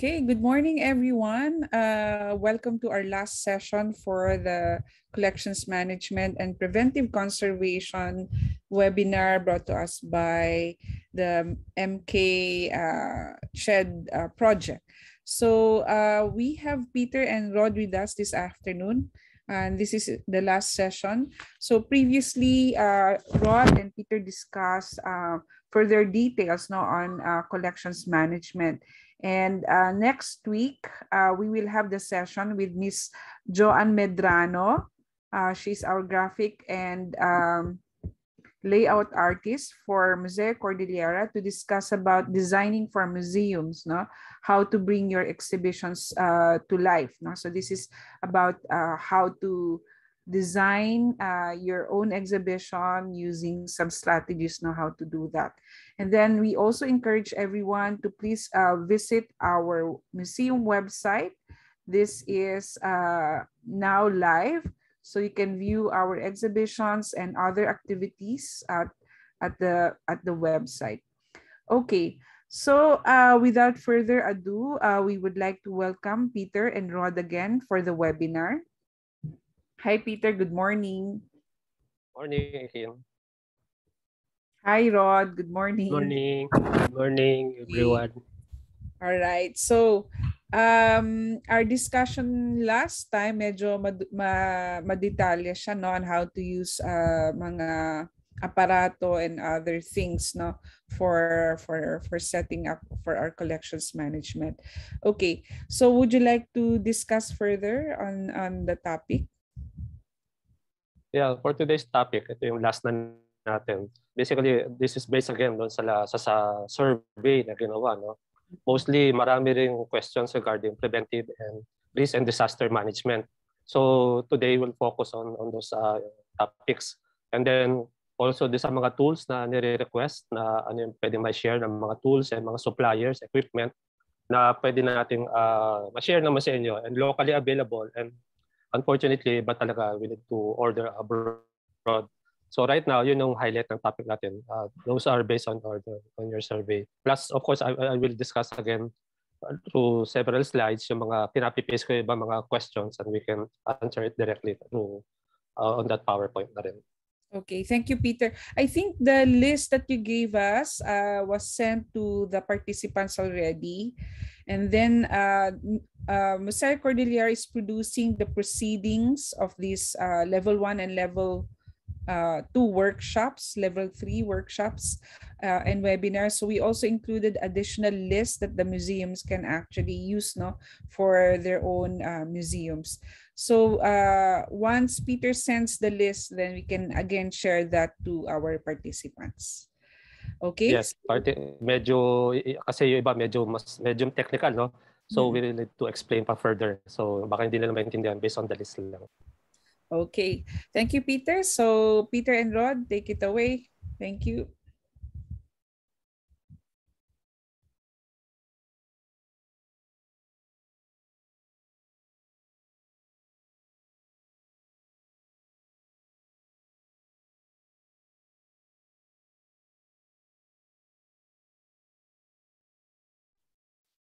Okay, good morning, everyone. Uh, welcome to our last session for the Collections Management and Preventive Conservation webinar brought to us by the MK uh, Shed uh, project. So uh, we have Peter and Rod with us this afternoon and this is the last session. So previously, uh, Rod and Peter discussed uh, further details now on uh, collections management and uh, next week, uh, we will have the session with Miss Joanne Medrano. Uh, she's our graphic and um, layout artist for Museo Cordillera to discuss about designing for museums, no? how to bring your exhibitions uh, to life. No? So this is about uh, how to design uh, your own exhibition using some strategies know how to do that and then we also encourage everyone to please uh, visit our museum website this is uh, now live so you can view our exhibitions and other activities at, at the at the website okay so uh, without further ado, uh, we would like to welcome Peter and Rod again for the webinar. Hi, Peter. Good morning. Morning, Kim. Hi, Rod. Good morning. Morning. Good morning, everyone. All right. So, um, our discussion last time, medyo mad ma madetalya siya no, on how to use uh, mga aparato and other things no for for for setting up for our collections management. Okay. So, would you like to discuss further on on the topic? Yeah, for today's topic, ito yung last na natin. Basically, this is based again doon sa, sa, sa survey na ginawa. No? Mostly, marami rin questions regarding preventive and risk and disaster management. So today, we'll focus on, on those uh, topics. And then, also doon sa mga tools na nire-request na ano yung pwede ma-share ng mga tools and mga suppliers, equipment na pwede nating uh, ma-share naman sa inyo and locally available and unfortunately, iba talaga we need to order abroad. So right now, yun yung highlight ng topic natin. Uh, those are based on order on your survey. Plus, of course, I, I will discuss again uh, through several slides yung mga pinapipaste ko iba mga questions and we can answer it directly through uh, on that PowerPoint na rin. Okay, thank you, Peter. I think the list that you gave us uh, was sent to the participants already. And then uh, uh, Mosaic Cordillera is producing the proceedings of these uh, level one and level uh, two workshops, level three workshops uh, and webinars. So we also included additional lists that the museums can actually use no, for their own uh, museums. So once Peter sends the list, then we can again share that to our participants. Okay? Yes, parte medyo kasi yung iba medyo mas medyo technical, no? So mm-hmm. we will need to explain pa further. So baka hindi nila maintindihan based on the list lang. Okay. Thank you, Peter. So Peter and Rod, take it away. Thank you.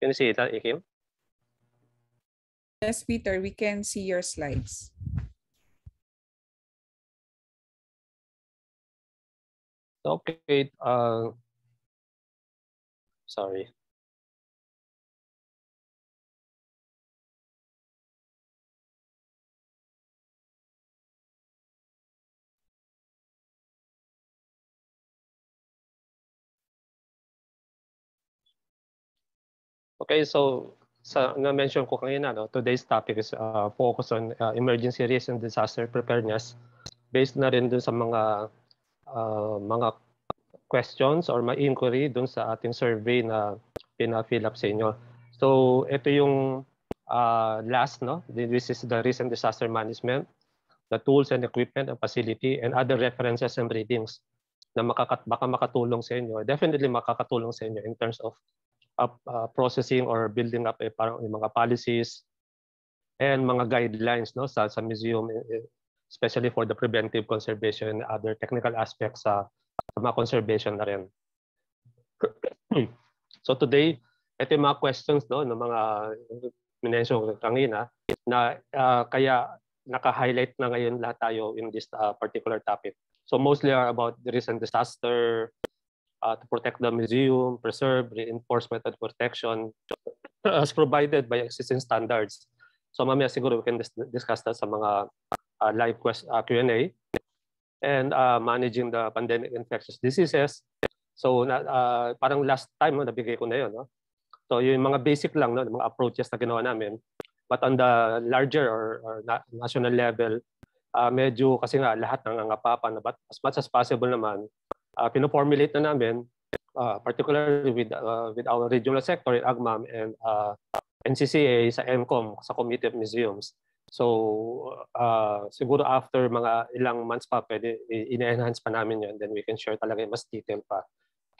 Can you see it, Ikim? Yes, Peter, we can see your slides. Okay. Uh, sorry. Okay, so sa na-mention ko kanina, no, today's topic is uh, focus on uh, emergency risk and disaster preparedness based na rin dun sa mga uh, mga questions or mga inquiry dun sa ating survey na pina-fill up sa inyo. So, ito yung uh, last, no? This is the risk and disaster management, the tools and equipment and facility and other references and readings na makakat baka makatulong sa inyo, definitely makakatulong sa inyo in terms of up uh, processing or building up eh, parang yung mga policies and mga guidelines no sa sa museum eh, eh, especially for the preventive conservation and other technical aspects sa, ah, sa mga conservation na rin. so today, ito yung mga questions no ng mga uh, minensyong kanina na uh, kaya naka-highlight na ngayon lahat tayo in this uh, particular topic. So mostly are about the recent disaster, uh, to protect the museum, preserve, reinforce method protection as provided by existing standards. So mamaya siguro we can dis discuss that sa mga uh, live quest uh, Q&A and uh, managing the pandemic infectious diseases. So uh, parang last time na nabigay ko na yun. No? So yung mga basic lang, no, mga approaches na ginawa namin. But on the larger or, or national level, uh, medyo kasi nga lahat ng nangangapapan. But as much as possible naman, uh, pinoformulate na namin, uh, particularly with, uh, with our regional sector in AGMAM and uh, NCCA sa MCOM, sa Committee of Museums. So uh, siguro after mga ilang months pa, pwede in-enhance pa namin yun. Then we can share talaga mas detail pa.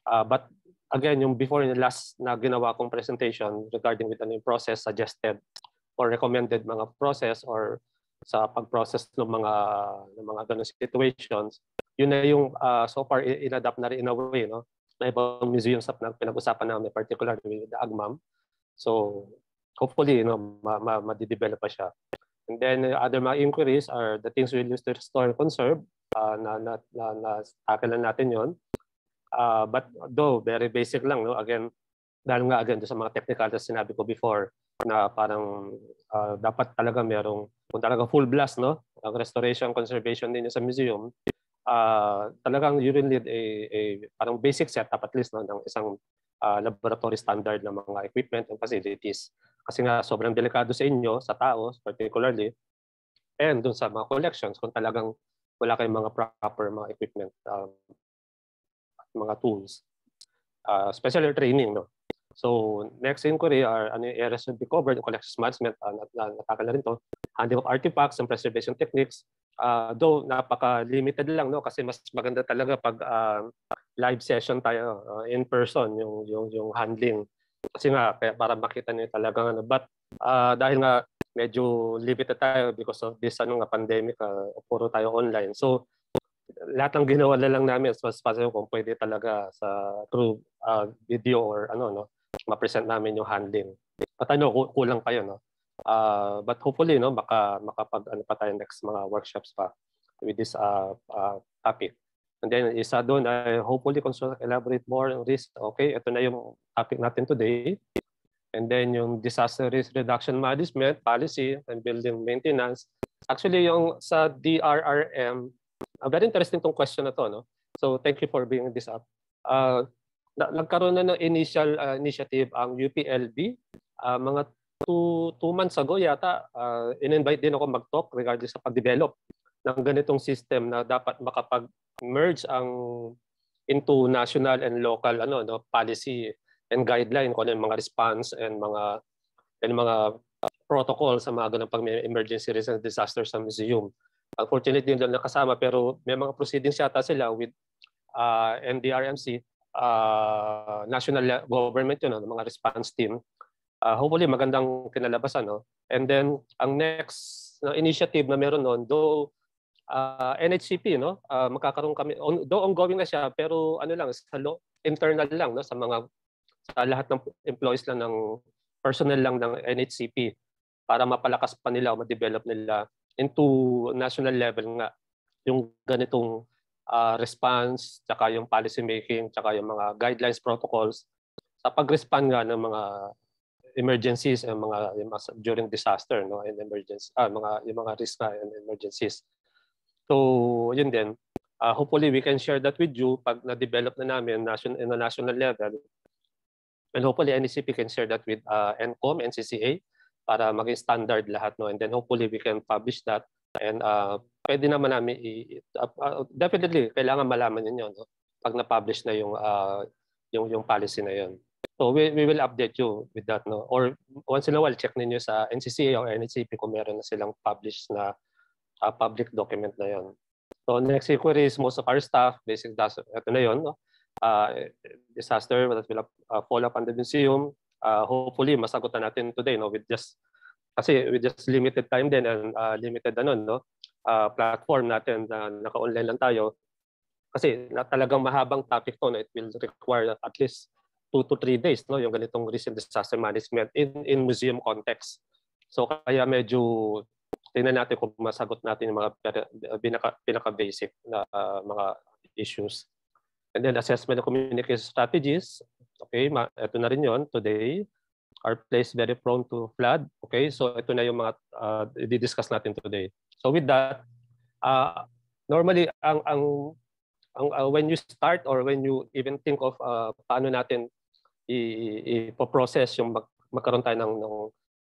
Uh, but again, yung before yung last na ginawa kong presentation regarding with ano yung process suggested or recommended mga process or sa pag-process ng mga ng mga ganung situations yun na yung uh, so far inadapt na rin in a way no na ibang museums na pinag-usapan namin particular with the Agmam so hopefully you know ma, ma, ma-develop pa siya and then uh, other mga inquiries are the things we use to restore and conserve uh, na na na, na tackle natin yon uh, ah, but though very basic lang no again dahil nga again sa mga technical na sinabi ko before na parang uh, dapat talaga merong kung talaga full blast no ang restoration conservation din sa museum uh, talagang you really need a, a parang basic setup at least no, ng isang uh, laboratory standard ng mga equipment and facilities. Kasi nga sobrang delikado sa inyo, sa tao particularly, and dun sa mga collections kung talagang wala kayong mga proper mga equipment um, at mga tools. Uh, especially training, no? So, next inquiry are uh, ano yung areas should be covered, collections management, uh, ah, nataka na rin to, handling of artifacts and preservation techniques. Uh, though, napaka-limited lang, no? Kasi mas maganda talaga pag uh, live session tayo, uh, in person, yung, yung, yung handling. Kasi nga, para makita niyo talaga ano. But uh, dahil nga, medyo limited tayo because of this ano nga pandemic, uh, puro tayo online. So, lahat ng ginawa na lang namin as fast as kung pwede talaga sa through uh, video or ano no ma-present namin yung handling. At ano, kulang pa yun. No? Uh, but hopefully, no, baka, makapag ano pa tayo next mga workshops pa with this uh, uh, topic. And then isa doon, uh, eh, hopefully consult elaborate more on risk. Okay, ito na yung topic natin today. And then yung disaster risk reduction management policy and building maintenance. Actually yung sa DRRM, uh, very interesting tong question na to. No? So thank you for bringing this up. Uh, na, nagkaroon na ng initial uh, initiative ang UPLB. Uh, ah, mga two, two months ago yata, uh, in-invite din ako mag-talk regarding sa pag-develop ng ganitong system na dapat makapag-merge ang into national and local ano no policy and guideline kung ano yung mga response and mga and mga protocol sa mga ganung pag emergency response disaster sa museum. Unfortunately, hindi lang nakasama pero may mga proceedings yata sila with uh, NDRMC uh, national government yun, no, mga response team. Uh, hopefully, magandang kinalabasan. No? And then, ang next na initiative na meron noon, though uh, ah, NHCP, no? Uh, magkakaroon kami, on, though ongoing na siya, pero ano lang, sa lo, internal lang, no? sa mga sa lahat ng employees lang ng personnel lang ng NHCP para mapalakas pa nila o ma-develop nila into national level nga yung ganitong uh, response, tsaka yung policy making, tsaka yung mga guidelines, protocols sa pag-respond nga ng mga emergencies and mga, yung mga during disaster no and emergency ah, mga yung mga risk and emergencies. So, yun din. Uh, hopefully we can share that with you pag na-develop na namin national in a national level. And hopefully NCP e can share that with uh, ah, NCOM, NCCA para maging standard lahat no and then hopefully we can publish that And uh, pwede naman namin, i- uh, definitely, kailangan malaman ninyo no? pag na-publish na yung, uh, yung, yung policy na yon. So we, we will update you with that. No? Or once in a while, check ninyo sa NCCA o NHCP kung meron na silang published na uh, public document na yon. So next inquiry is most of our staff, basic disaster, ito na yon, no? uh, disaster that will uh, fall up on the museum. Uh, hopefully, masagot na natin today no? with just kasi with just limited time din and uh, limited ano, no? Uh, platform natin na naka-online lang tayo. Kasi na, talagang mahabang topic to. No? It will require at least two to three days no yung ganitong recent disaster management in in museum context. So kaya medyo tingnan natin kung masagot natin yung mga pinaka pinaka basic na uh, mga issues. And then assessment of communication strategies. Okay, ma- ito na rin 'yon today are place very prone to flood. Okay, so ito na yung mga uh, i-discuss natin today. So with that, uh, normally ang ang, ang uh, when you start or when you even think of uh, paano natin i-process yung mag magkaroon tayo ng, ng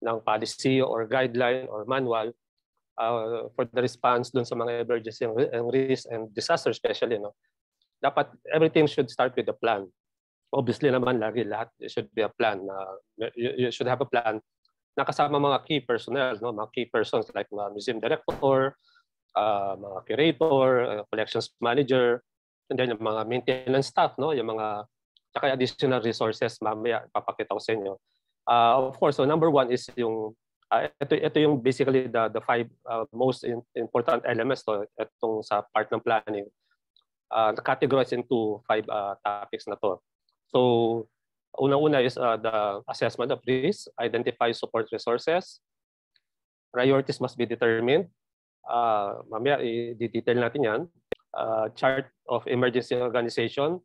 ng policy or guideline or manual uh, for the response doon sa mga emergency and risk and disaster especially no dapat everything should start with the plan obviously naman lagi lahat should be a plan na uh, you, should have a plan nakasama mga key personnel no mga key persons like mga museum director uh, mga curator uh, collections manager and then yung mga maintenance staff no yung mga saka additional resources mamaya papakita ko sa inyo uh, of course so number one is yung uh, ito ito yung basically the the five uh, most in, important elements to itong sa part ng planning uh, categorized into five uh, topics na to So, una una is uh, the assessment of risk, identify support resources, priorities must be determined. Uh, mamaya, i-detail natin yan. Uh, chart of emergency organization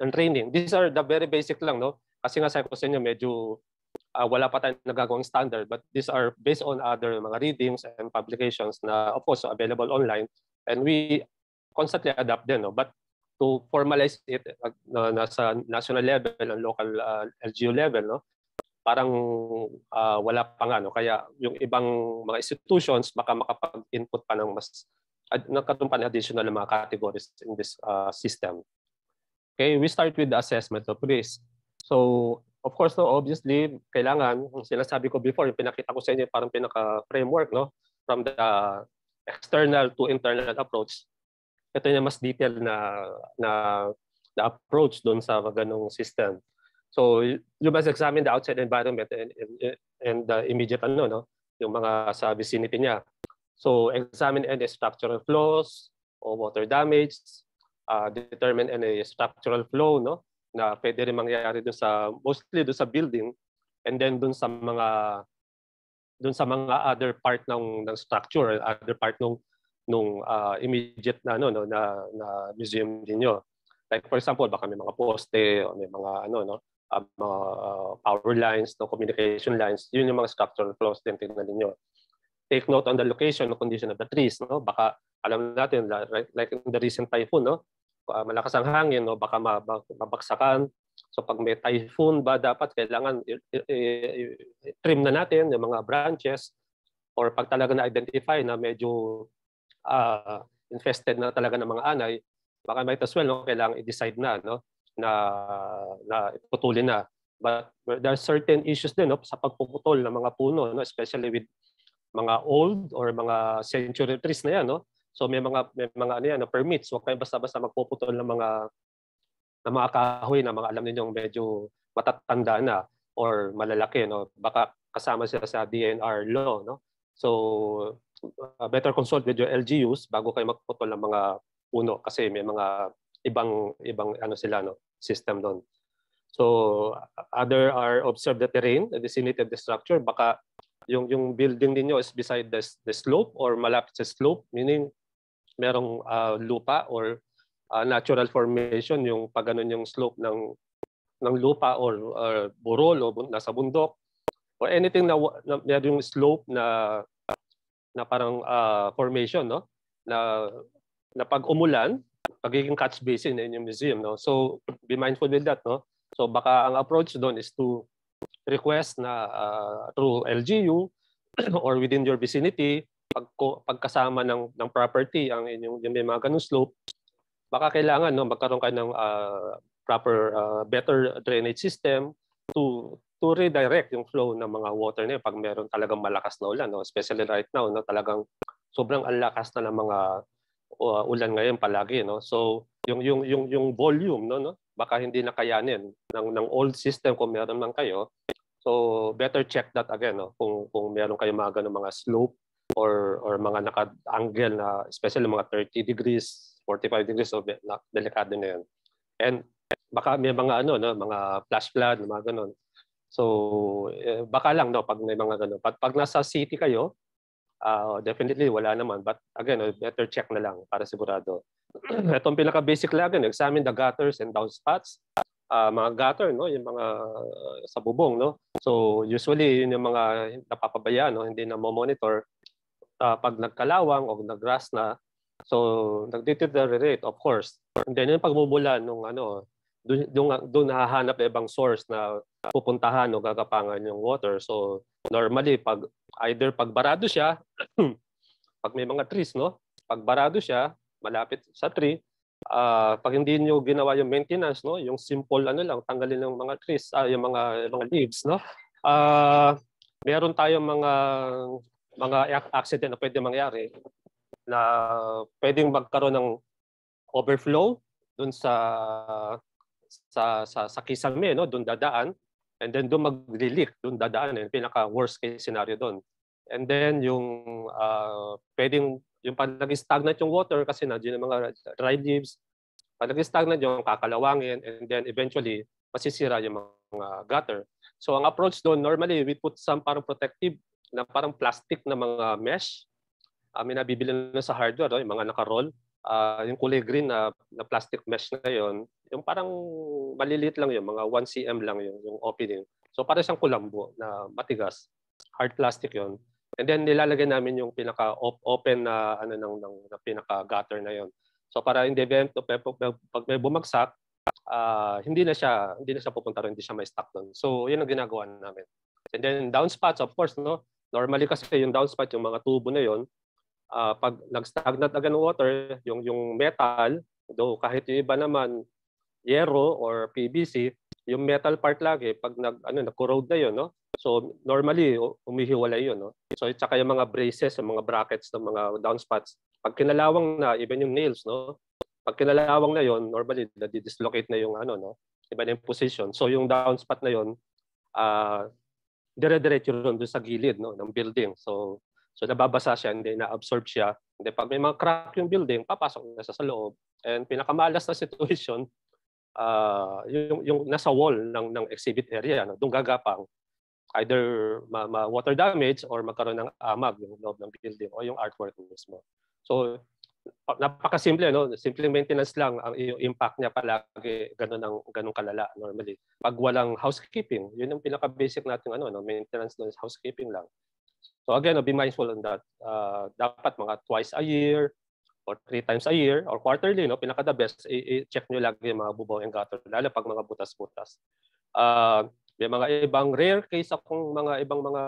and training. These are the very basic lang, no? Kasi nga sabi ko sa inyo, medyo uh, wala pa tayong nagagawang standard but these are based on other mga readings and publications na of course available online and we constantly adapt din no but to formalize it uh, na uh, nasa national level and local uh, LGU level no parang uh, wala nga no kaya yung ibang mga institutions baka makapag-input pa ng mas nagkaroon pa additional na mga categories in this uh, system. Okay, we start with the assessment of risk. So, of course, no, obviously, kailangan, kung sinasabi ko before, yung pinakita ko sa inyo parang pinaka-framework, no? From the external to internal approach ito na mas detailed na na the approach doon sa ganong system. So, you must examine the outside environment and, and, and the immediate ano, no? yung mga sa vicinity niya. So, examine any structural flaws or water damage, uh, determine any structural flow no? na pwede rin mangyayari doon sa, mostly doon sa building and then doon sa mga doon sa mga other part ng, ng structure, other part ng nung uh, immediate na ano no na, na museum niyo. Like for example, baka may mga poste o may mga ano no uh, mga ah, power lines, no communication lines. Yun yung mga structural flaws din tingnan niyo. Take note on the location and condition of the trees, no? Baka alam natin like in the recent typhoon, no? Uh, malakas ang hangin, no? Baka mabagsakan. So pag may typhoon ba dapat kailangan trim na natin yung mga branches or pag talaga na-identify na medyo uh, infested na talaga ng mga anay, baka might as well no, kailangan i-decide na no na na putulin na. But there are certain issues din no, sa pagpuputol ng mga puno no, especially with mga old or mga century trees na yan no. So may mga may mga ano yan, no, permits, huwag kayong basta-basta magpuputol ng mga ng mga kahoy na mga alam niyo medyo matatanda na or malalaki no. Baka kasama sila sa DNR law no. So uh, better consult with your LGUs bago kayo magputol ng mga puno kasi may mga ibang ibang ano sila no system doon. So other are observed the terrain, the vicinity of the structure. Baka yung yung building niyo is beside the, the slope or malapit sa slope meaning merong uh, lupa or uh, natural formation yung pag yung slope ng ng lupa or, or burol o nasa bundok or anything na, na merong slope na na parang uh, formation no na na pag umulan pagiging catch basin in yung museum no so be mindful with that no so baka ang approach doon is to request na uh, through LGU or within your vicinity pag pagkasama ng ng property ang inyong yung may mga ganung slope baka kailangan no magkaroon kayo ng uh, proper uh, better drainage system to to redirect yung flow ng mga water na yun pag meron talagang malakas na ulan, no? especially right now, no? talagang sobrang alakas na ng mga uh, ulan ngayon palagi. No? So, yung, yung, yung, yung volume, no, no? baka hindi na kayanin ng, ng old system kung meron man kayo. So, better check that again no? kung, kung meron kayo mga ganung mga slope or, or mga naka-angle na especially mga 30 degrees, 45 degrees, so delikado na yun. And baka may mga ano no, mga flash flood, mga ganun. So eh, baka lang no pag may mga ganun. Pag, pag nasa city kayo, uh, definitely wala naman but again, eh, better check na lang para sigurado. Itong pinaka basic lang again, examine the gutters and downspouts. Uh, ah, mga gutter no, yung mga uh, sa bubong no. So usually yun yung mga napapabayaan no, hindi na mo-monitor uh, pag nagkalawang o nagras na. So nagdeteriorate of course. And then yung pagmumula nung ano doon doon, doon nahahanap ibang source na pupuntahan o gagapangan yung water. So normally pag either pag barado siya, pag may mga trees no, pag barado siya, malapit sa tree, uh, pag hindi niyo ginawa yung maintenance no, yung simple ano lang tanggalin ng mga trees, ah, yung mga mga leaves no. Uh, meron tayong mga mga accident na pwede mangyari na pwedeng magkaroon ng overflow doon sa sa sa, sa kisame no doon dadaan and then doon magli-leak doon dadaan yung pinaka worst case scenario doon and then yung uh, pwedeng yung pag nag-stagnate yung water kasi na yung mga dry leaves pag nag-stagnate yung kakalawangin and then eventually masisira yung mga gutter so ang approach doon normally we put some parang protective na parang plastic na mga mesh uh, may nabibili na sa hardware, no? yung mga naka-roll uh, yung kulay green na, na plastic mesh na yon, yung parang maliliit lang yun, mga 1 cm lang yun, yung opening. So para siyang kulambo na matigas, hard plastic yon. And then nilalagay namin yung pinaka open na ano ng, ng, ng pinaka gutter na yon. So para in the event of pag may bumagsak, uh, hindi na siya hindi na siya pupunta ron, hindi siya may stock doon. So 'yun ang ginagawa namin. And then downspouts of course, no. Normally kasi yung downspout yung mga tubo na yon, uh, pag nag-stagnant agad ng water, yung, yung metal, though kahit yung iba naman, yero or PVC, yung metal part lagi, pag nag, ano, nag-corrode na yun, no? So normally, umihiwalay yun. No? So at saka yung mga braces, yung mga brackets ng mga downspats. Pag kinalawang na, even yung nails, no? pag kinalawang na yon normally, nadidislocate na yung ano, no? iba na yung position. So yung downspat na yon uh, ah, dire-diretso yun doon sa gilid no? ng building. So So nababasa siya, hindi na-absorb siya. Hindi, pag may mga crack yung building, papasok na siya sa loob. And pinakamalas na situation, uh, yung, yung nasa wall ng, ng exhibit area, no? doon gagapang either ma- ma- water damage or magkaroon ng amag yung loob ng building o yung artwork mismo. So napakasimple no simple maintenance lang ang yung impact niya palagi ganun ang ganun kalala normally pag walang housekeeping yun yung pinaka basic natin ano no maintenance doon housekeeping lang So again, be mindful on that. Uh, dapat mga twice a year or three times a year or quarterly, no? pinaka the best, i-check nyo lagi yung mga bubaw and gutter, lalo pag mga butas-butas. Uh, may mga ibang rare case akong mga ibang mga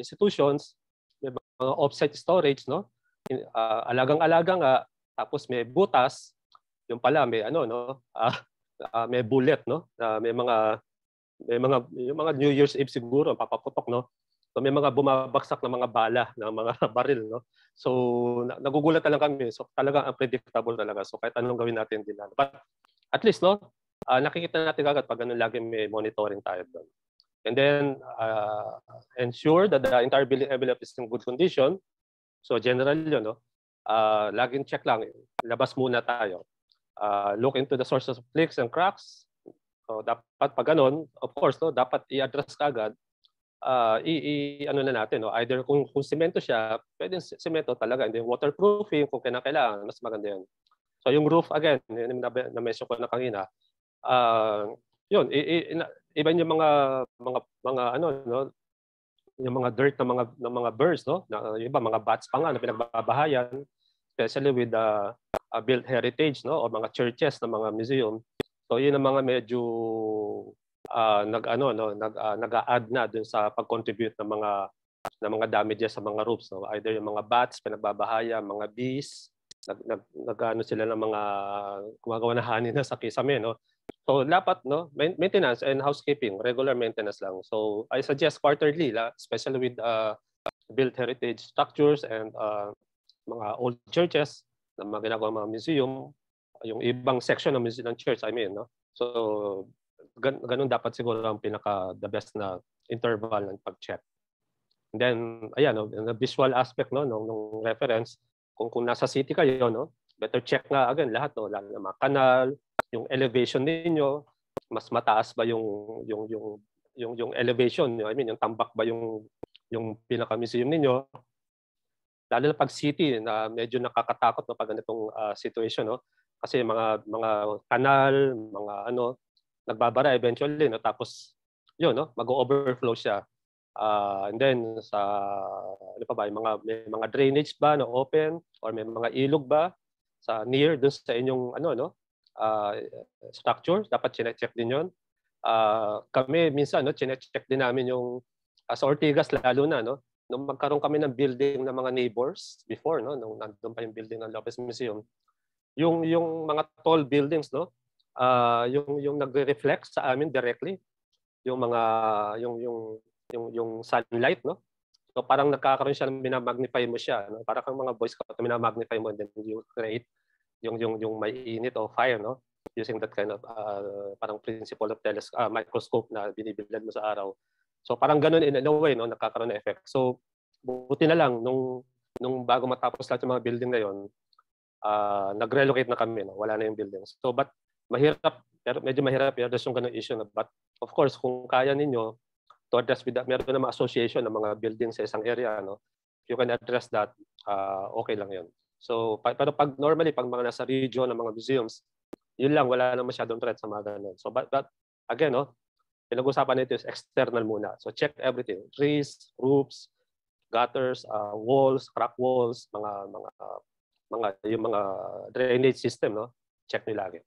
institutions, may mga offsite storage, no? Uh, alagang-alaga nga, tapos may butas, yung pala may ano, no? Uh, uh, may bullet, no? Uh, may mga may mga yung mga New Year's Eve siguro papaputok no So may mga bumabaksak na mga bala ng mga baril. No? So nagugulat talaga kami. So talaga predictable talaga. So kahit anong gawin natin din. But at least no, uh, nakikita natin agad pag ganun lagi may monitoring tayo doon. And then uh, ensure that the entire building envelope is in good condition. So general yun. No? Uh, laging check lang. Labas muna tayo. Uh, look into the sources of leaks and cracks. So dapat pag ganun, of course, no, dapat i-address ka agad uh, i, i ano na natin no either kung kung semento siya pwedeng semento talaga and then waterproofing kung kinakailangan mas maganda yun so yung roof again yun na, mention ko na kanina uh, yun i, i, iba yung mga mga mga ano no yung mga dirt ng mga ng mga birds no na, yung iba mga bats pa nga na pinagbabahayan especially with the uh, built heritage no o mga churches ng mga museum so yun ang mga medyo uh, nag ano no nag uh, ah, nag-add na dun sa pag-contribute ng mga ng mga damages sa mga roofs no either yung mga bats pinagbabahaya mga bees nag nag nagano sila ng mga gumagawa na hani na sa kisame no so dapat no maintenance and housekeeping regular maintenance lang so i suggest quarterly la especially with uh, built heritage structures and uh, mga old churches na mga ginagawa mga museum yung ibang section ng museum ng church i mean no so gan, ganun dapat siguro ang pinaka the best na interval ng pag-check. And then, ayan, no, oh, the visual aspect no, nung, nung reference, kung, kung nasa city kayo, no, better check nga again lahat, no, lalo na mga kanal, yung elevation ninyo, mas mataas ba yung yung yung yung yung elevation niyo? I mean, yung tambak ba yung yung pinaka museum ninyo? Lalo na pag city na medyo nakakatakot no pag ganitong uh, situation no. Kasi mga mga kanal, mga ano, nagbabara eventually, no? Tapos, yun, no? Mag-overflow siya. Uh, and then, sa, ano pa ba, yung mga, may mga drainage ba na no? open or may mga ilog ba sa near dun sa inyong, ano, no? Uh, structure, dapat chine-check din yon Uh, ah, kami minsan, no, chine-check din namin yung, uh, sa Ortigas lalo na, no? nung magkaroon kami ng building ng mga neighbors before no nung nandoon pa yung building ng Lopez Museum yung yung mga tall buildings no uh, yung yung nagre-reflect sa amin directly yung mga yung yung yung yung sunlight no so parang nagkakaroon siya ng minamagnify mo siya no para kang mga voice ko minamagnify mo and then you create yung yung yung may init o fire no using that kind of uh, parang principle of telescope uh, ah, microscope na binibilad mo sa araw so parang ganun in a way no nagkakaroon ng effect so buti na lang nung nung bago matapos lahat yung mga building na yon uh, nag-relocate na kami no wala na yung building so but mahirap, pero medyo mahirap i-address yung ganung issue na but of course kung kaya ninyo to address with that, meron na association ng mga building sa isang area no. You can address that, uh, okay lang 'yon. So pa- pero pag normally pag mga nasa region ng mga museums, yun lang wala na masyadong threat sa mga ganun. So but, but again no, pinag-usapan nito is external muna. So check everything, trees, roofs, gutters, uh, walls, crack walls, mga mga mga yung mga drainage system no. Check niyo lagi.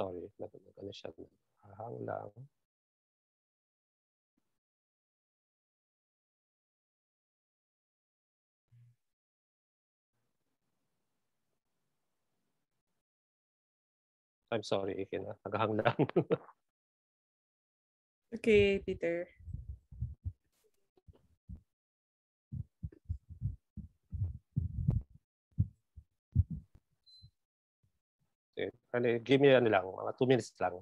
Sorry, natunog ano siya. hang lang. I'm sorry, Ikin. Naghahang lang. okay, Peter. give me ano lang, mga two minutes lang.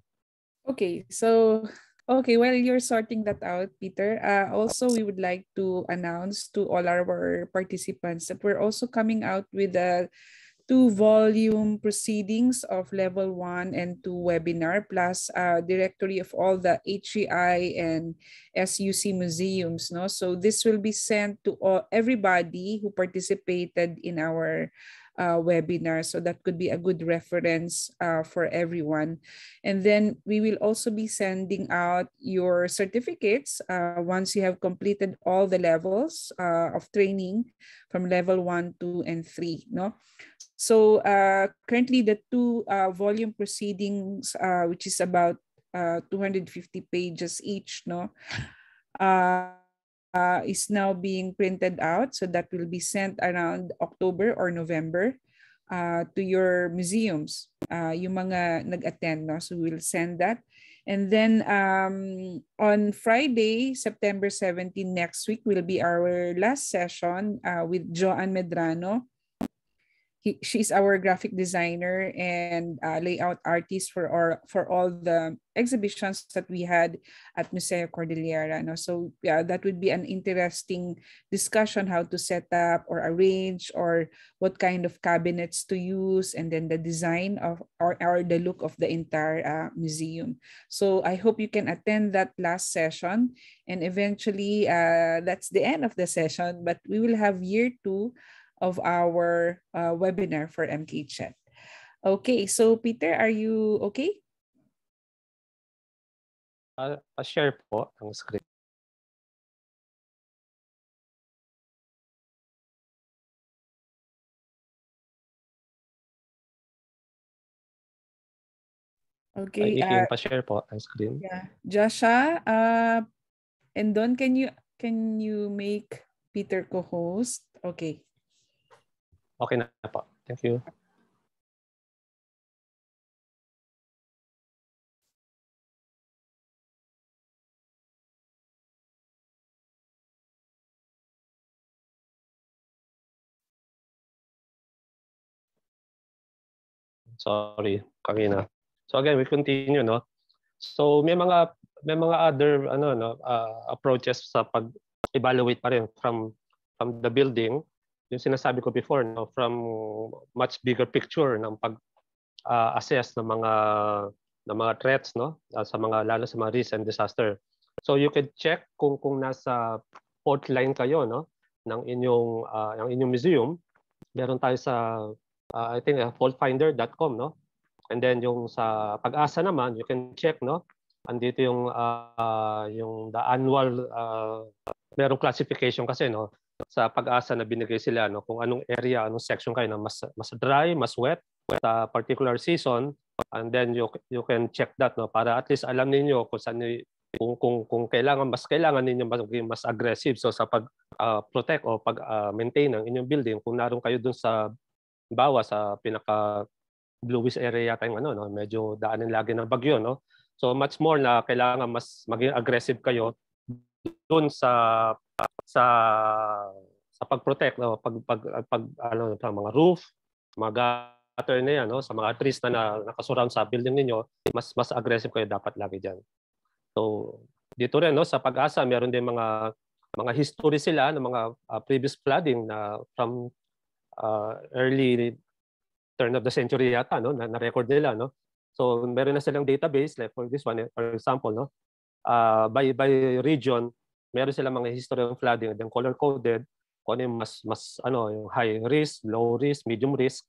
Okay, so Okay, while well, you're sorting that out, Peter, uh, also we would like to announce to all our participants that we're also coming out with a two-volume proceedings of level one and two webinar, plus a uh, directory of all the HCI and SUC museums. No, so this will be sent to all everybody who participated in our uh, webinar. So that could be a good reference uh, for everyone. And then we will also be sending out your certificates uh, once you have completed all the levels uh, of training from level one, two, and three. No? So uh, currently the two uh, volume proceedings, which is about 250 pages each, no? uh, is now being printed out. So that will be sent around October or November uh, to your museums, uh, yung mga nag-attend. No? So we'll send that. And then um, on Friday, September 17 next week will be our last session uh, with Joanne Medrano he, she's our graphic designer and uh, layout artist for our, for all the exhibitions that we had at Museo Cordillera. No? So yeah, that would be an interesting discussion how to set up or arrange or what kind of cabinets to use and then the design of or, or the look of the entire uh, museum. So I hope you can attend that last session and eventually uh, that's the end of the session but we will have year two of our uh, webinar for MKChat. Chat. Okay, so Peter, are you okay? I'll, uh, uh, share po ang screen. Okay. Uh, uh, po ang screen. Yeah. Joshua, uh, and Don, can you can you make Peter co-host? Okay. Okay na po. Thank you. Sorry, Karina. So again, we continue, no? So may mga may mga other ano no uh, approaches sa pag evaluate pa rin from from the building yung sinasabi ko before no from much bigger picture ng pag uh, assess ng mga ng mga threats no ah, sa mga lalo sa mga risk and disaster so you can check kung kung nasa port line kayo no ng inyong uh, ng inyong museum meron tayo sa uh, I think uh, faultfinder.com no and then yung sa pag-asa naman you can check no andito yung uh, yung the annual uh, merong classification kasi no sa pag-asa na binigay sila no kung anong area anong section kayo na mas mas dry mas wet sa particular season and then you you can check that no para at least alam niyo kung saan kung kung kung kailangan mas kailangan ninyo maging mas aggressive so sa pag uh, protect o pag uh, maintain ng inyong building kung naroon kayo dun sa bawa sa pinaka bluish area tayong ano no medyo daanin lagi ng bagyo no so much more na kailangan mas maging aggressive kayo doon sa sa sa pagprotect no pag pag, pag ano sa mga roof mga gutter na yan no sa mga trees na, na nakasurround sa building niyo mas mas aggressive kayo dapat lagi diyan so dito rin no sa pag-asa meron din mga mga history sila ng mga uh, previous flooding na from uh, early turn of the century yata no na, na record nila no so meron na silang database like for this one eh, for example no uh, by by region meron silang mga history ng flooding then color coded kung ano yung mas mas ano yung high risk, low risk, medium risk.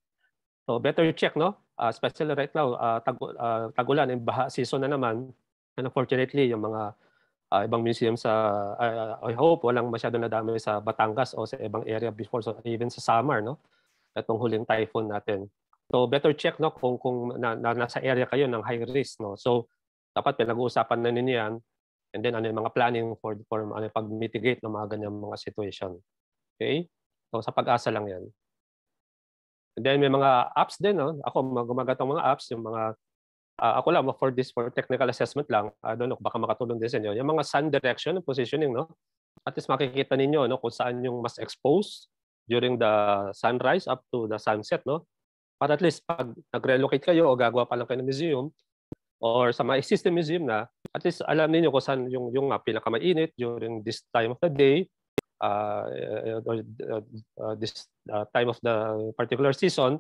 So better check no. Uh, especially right now uh, tag uh, tagulan and baha season na naman. And unfortunately yung mga uh, ibang museum sa uh, I hope walang masyado na dami sa Batangas o sa ibang area before so even sa summer no. Itong huling typhoon natin. So better check no kung kung na, na, nasa area kayo ng high risk no. So dapat pinag-uusapan na ninyo yan And then ano yung mga planning for form, ano pag-mitigate ng mga ganyang mga situation. Okay? So sa pag-asa lang 'yan. And then may mga apps din, no? Ako gumagamit ng mga apps, yung mga uh, ako lang for this for technical assessment lang. I don't know baka makatulong din sa inyo. Yung mga sun direction and positioning, no? At least makikita ninyo no kung saan yung mas exposed during the sunrise up to the sunset, no? Para at least pag nag-relocate kayo o gagawa pa lang kayo ng museum, or sa mga existing museum na, at least alam niyo kung saan yung, yung ah, pinakamainit during this time of the day, uh, or uh, uh, this uh, time of the particular season,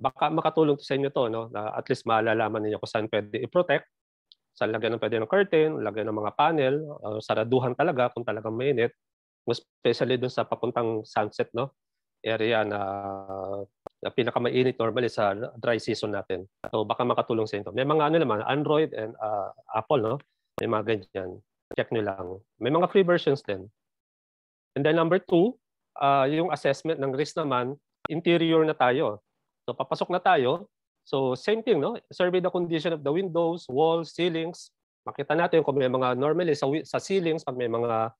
baka makatulong to sa inyo to no na at least malalaman niyo kung saan pwede i-protect sa lagyan ng pwede ng curtain, lagyan ng mga panel, uh, saraduhan talaga kung talagang mainit, especially doon sa papuntang sunset no area na na pinakamainit normally sa dry season natin. So baka makatulong sa inyo. May mga ano naman, Android and uh, Apple, no? May mga ganyan. Check nyo lang. May mga free versions din. And then number two, uh, yung assessment ng risk naman, interior na tayo. So papasok na tayo. So same thing, no? Survey the condition of the windows, walls, ceilings. Makita natin kung may mga normally sa, sa ceilings, pag may mga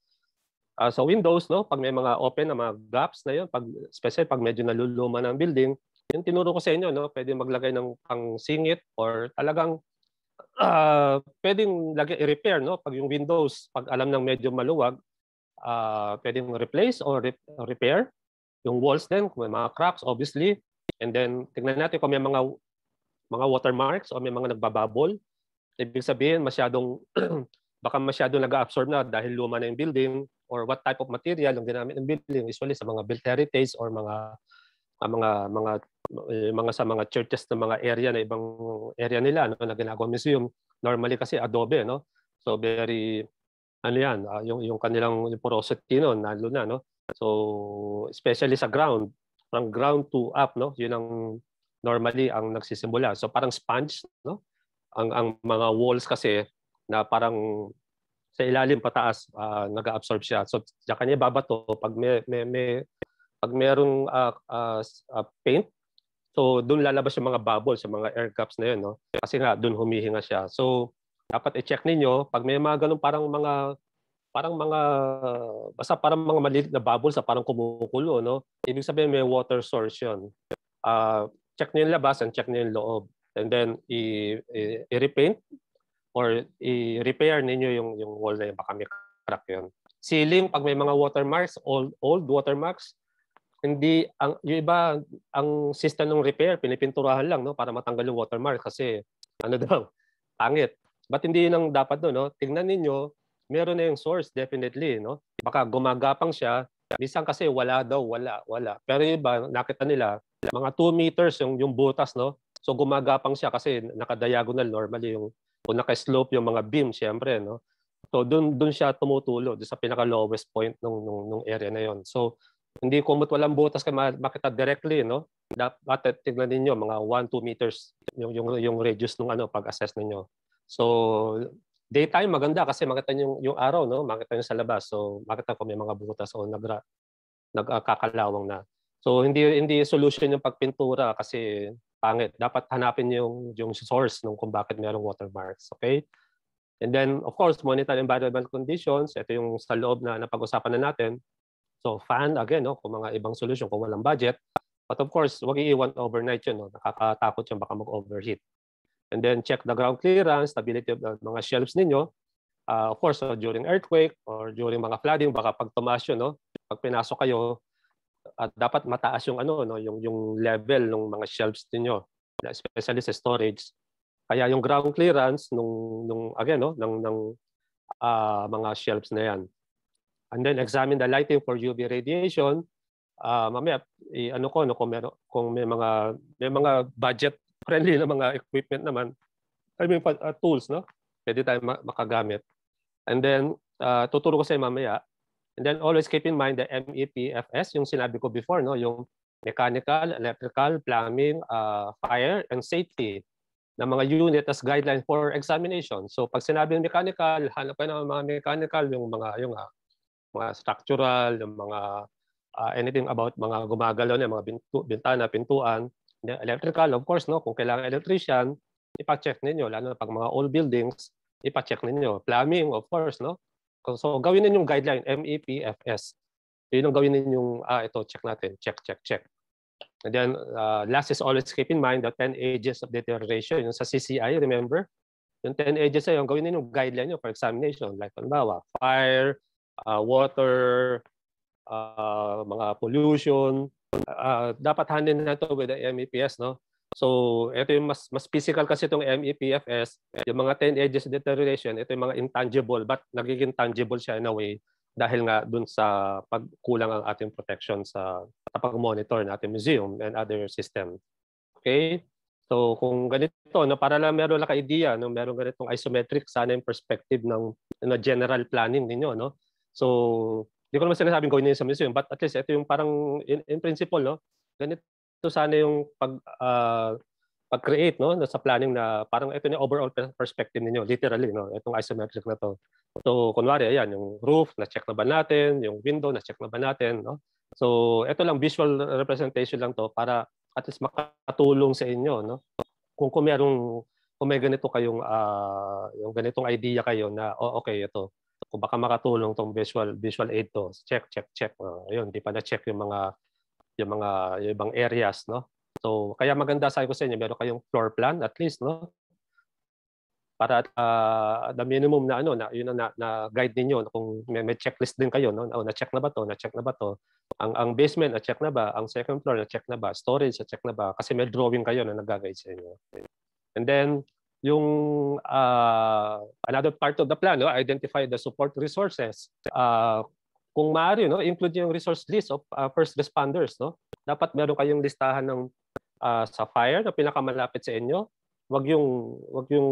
Uh, sa Windows, no, pag may mga open na mga gaps na yun, pag, especially pag medyo naluluma ng building, yung tinuro ko sa inyo, no, pwede maglagay ng pang singit or talagang uh, pwedeng lagi i-repair. No? Pag yung Windows, pag alam ng medyo maluwag, uh, ah, pwedeng replace or re- repair. Yung walls din, kung may mga cracks, obviously. And then, tingnan natin kung may mga mga watermarks o may mga nagbababol. Ibig sabihin, masyadong, baka masyadong nag-absorb na dahil luma na yung building or what type of material ang ginamit ng building usually sa mga built heritage or mga uh, mga mga eh, mga sa mga churches ng mga area na ibang area nila no, na ginagawa museum normally kasi adobe no so very ano yan uh, yung yung kanilang porosity no nalo na no so especially sa ground from ground to up no yun ang normally ang nagsisimula so parang sponge no ang ang mga walls kasi na parang sa ilalim pataas uh, ah, nag-absorb siya. So sa kanya babato pag may, may, may pag merong uh, uh, uh, paint so doon lalabas yung mga bubbles, sa mga air gaps na yun no. Kasi nga doon humihinga siya. So dapat i-check ninyo pag may mga ganun parang mga parang mga basta parang mga maliliit na bubble sa parang kumukulo no. Ibig sabihin may water source yun. Uh, check niyo yung labas and check niyo yung loob and then i-repaint or i-repair ninyo yung, yung wall na yun. Baka may crack yun. Ceiling, pag may mga watermarks, old, old watermarks, hindi ang yung iba ang system ng repair pinipinturahan lang no para matanggal yung watermark kasi ano daw pangit but hindi yun ang dapat no, no? tingnan niyo meron na yung source definitely no baka gumagapang siya minsan kasi wala daw wala wala pero yung iba nakita nila mga 2 meters yung yung butas no so gumagapang siya kasi naka-diagonal normally yung kung naka-slope yung mga beam, siyempre no? So doon doon siya tumutulo doon sa pinaka lowest point ng ng, nung area na yon. So hindi ko mo't walang butas ka makita directly no. Dapat tingnan niyo mga 1 2 meters yung yung yung radius ng ano pag-assess niyo. So daytime maganda kasi makita niyo yung, yung araw no, makita niyo sa labas. So makita ko may mga butas o nagra nagkakalawang na. So hindi hindi solution yung pagpintura kasi pangit. Dapat hanapin yung, yung source ng kung bakit merong watermarks. Okay? And then, of course, monitor environmental conditions. Ito yung sa loob na napag-usapan na natin. So, fan, again, no, kung mga ibang solution, kung walang budget. But of course, wag iiwan overnight yun. No? Nakakatakot yun, baka mag-overheat. And then, check the ground clearance, stability of the mga shelves ninyo. Uh, of course, uh, during earthquake or during mga flooding, baka pag tumas yun, no? pag pinasok kayo, at ah, dapat mataas yung ano no yung yung level ng mga shelves niyo especially sa storage kaya yung ground clearance nung nung again no ng ng uh, mga shelves na yan and then examine the lighting for UV radiation uh, mamaya i ano ko no kung may, kung may mga may mga budget friendly na mga equipment naman I mean uh, tools no pwede tayong makagamit and then uh, tuturo ko sa mamaya And then always keep in mind the MEPFS, yung sinabi ko before, no? yung mechanical, electrical, plumbing, uh, fire, and safety na mga unit as guideline for examination. So pag sinabi sinabing mechanical, hanap kayo ng mga mechanical, yung mga, yung, uh, mga structural, yung mga uh, anything about mga gumagalaw na mga bintu, bintana, pintuan. Electrical, of course, no? kung kailangan electrician, ipacheck ninyo, lalo na pag mga old buildings, ipacheck ninyo. Plumbing, of course, no? So gawin yung guideline, MEPFS. Yun ang gawin ninyong, ah, ito, check natin. Check, check, check. And then uh, last is always keep in mind the 10 ages of deterioration. Yung sa CCI, remember? Yung 10 ages ay yung gawin niyo yung guideline niyo for examination. Like halimbawa, fire, uh, water, uh, mga pollution. Uh, dapat handin na ito with the MEPS. No? So, ito yung mas, mas physical kasi itong MEPFS. Yung mga 10 edges deterioration, ito yung mga intangible but nagiging tangible siya in a way dahil nga dun sa pagkulang ang ating protection sa pag-monitor ng ating museum and other system. Okay? So kung ganito, no, para lang meron lang ka-idea, no, meron ganitong isometric sana yung perspective ng na general planning ninyo. No? So hindi ko naman sinasabing gawin niyo sa museum, but at least ito yung parang in, in principle, no, ganito ito sana yung pag uh, pag-create no sa planning na parang ito na overall perspective niyo literally no itong isometric na to. So kunwari ayan yung roof na check na ba natin, yung window na check na ba natin no. So ito lang visual representation lang to para at least makatulong sa inyo no. Kung kung merong kung may ganito kayong uh, yung ganitong idea kayo na oh, okay ito kung baka makatulong tong visual visual aid to check check check uh, ayun di pa na check yung mga yung mga yung ibang areas, no? So, kaya maganda sa ko sa inyo, meron kayong floor plan at least, no? Para at uh, the minimum na ano, na yun na, na guide ninyo kung may, may checklist din kayo, no? Oh, na-check na ba 'to? Na-check na ba 'to? Ang ang basement na-check na ba? Ang second floor na-check na ba? Storage na-check na ba? Kasi may drawing kayo na nag-guide sa inyo. And then yung uh, another part of the plan, no? identify the support resources. Uh, kung maaari, no, include yung resource list of uh, first responders. No? Dapat meron kayong listahan ng uh, sa fire na pinakamalapit sa inyo. Wag yung wag yung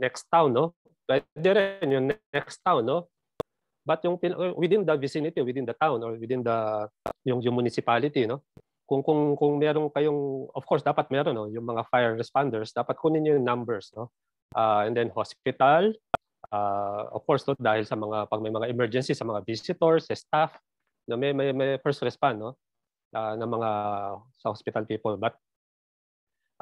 next town, no? Pwede rin yung next town, no? But yung within the vicinity, within the town or within the yung, yung municipality, no? Kung kung kung meron kayong of course dapat meron no yung mga fire responders, dapat kunin niyo yung numbers, no? Uh, and then hospital, Uh, of course, no, dahil sa mga pag may mga emergency sa mga visitors, sa staff, no, may, may, may first respond no, uh, ng mga sa hospital people. But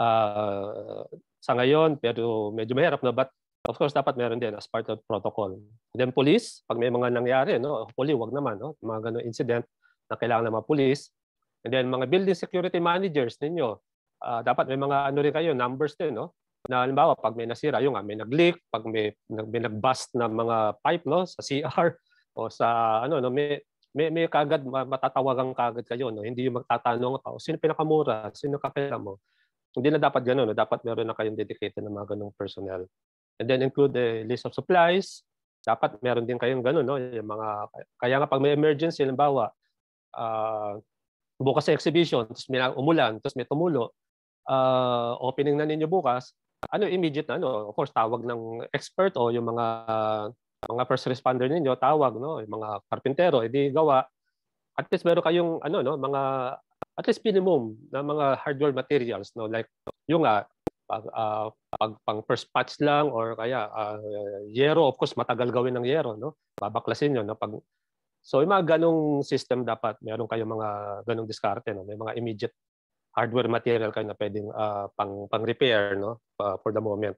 uh, sa ngayon, pero medyo mahirap na. But of course, dapat meron din as part of protocol. Then police, pag may mga nangyari, no, hopefully wag naman, no, mga ganung incident na kailangan ng mga police. And then mga building security managers ninyo, uh, dapat may mga ano rin kayo, numbers din, no? na halimbawa pag may nasira, yung nga may nagleak pag may, may nag-bust na mga pipe no, sa CR o sa ano no, may may, may kagad matatawagan kagad kayo no hindi yung magtatanong pa sino pinakamura sino kapera mo hindi na dapat ganoon no? dapat meron na kayong dedicated na mga ganung personnel and then include the list of supplies dapat meron din kayong ganun no yung mga kaya nga pag may emergency halimbawa uh, bukas sa exhibition tapos may umulan tapos may tumulo uh, opening na ninyo bukas ano immediate na ano, of course tawag ng expert o yung mga mga first responder ninyo tawag no, yung mga karpintero edi gawa. At least meron kayong ano no, mga at least minimum na mga hardware materials no like yung uh, pag, uh, pag pang first patch lang or kaya uh, yero of course matagal gawin ng yero no babaklasin yon no pag so yung mga ganong system dapat meron kayong mga ganong diskarte no may mga immediate hardware material kayo na pwedeng uh, pang pang repair no uh, for the moment.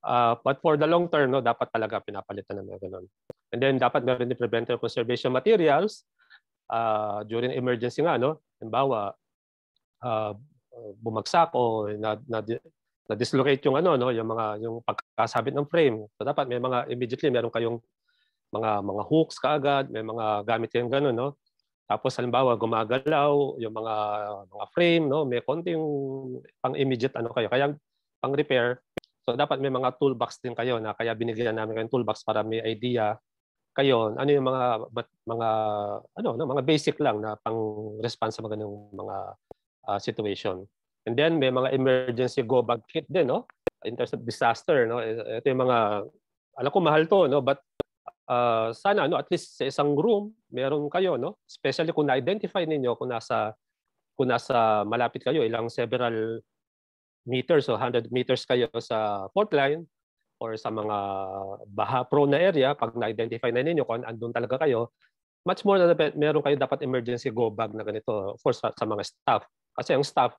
Uh, but for the long term no dapat talaga pinapalitan ng ganun. And then dapat meron din preventive conservation materials uh, during emergency nga no. Himbawa, uh, bumagsak o na, na na dislocate yung ano no yung mga yung pagkakasabit ng frame so dapat may mga immediately meron kayong mga mga hooks kaagad may mga gamit kayong ganun no tapos halimbawa gumagalaw yung mga mga frame, no, may konting pang immediate ano kayo. Kaya pang repair. So dapat may mga toolbox din kayo na kaya binigyan namin kayo ng toolbox para may idea kayo ano yung mga mga ano no, mga basic lang na pang response sa mga mga uh, situation. And then may mga emergency go bag kit din no in terms of disaster no e, e, ito yung mga alam ko mahal to no but uh, sana ano at least sa isang room meron kayo no especially kung na-identify ninyo kung nasa kung nasa malapit kayo ilang several meters o 100 meters kayo sa fault line or sa mga baha prone na area pag na-identify na ninyo kung andun talaga kayo much more na meron kayo dapat emergency go bag na ganito for sa, sa mga staff kasi ang staff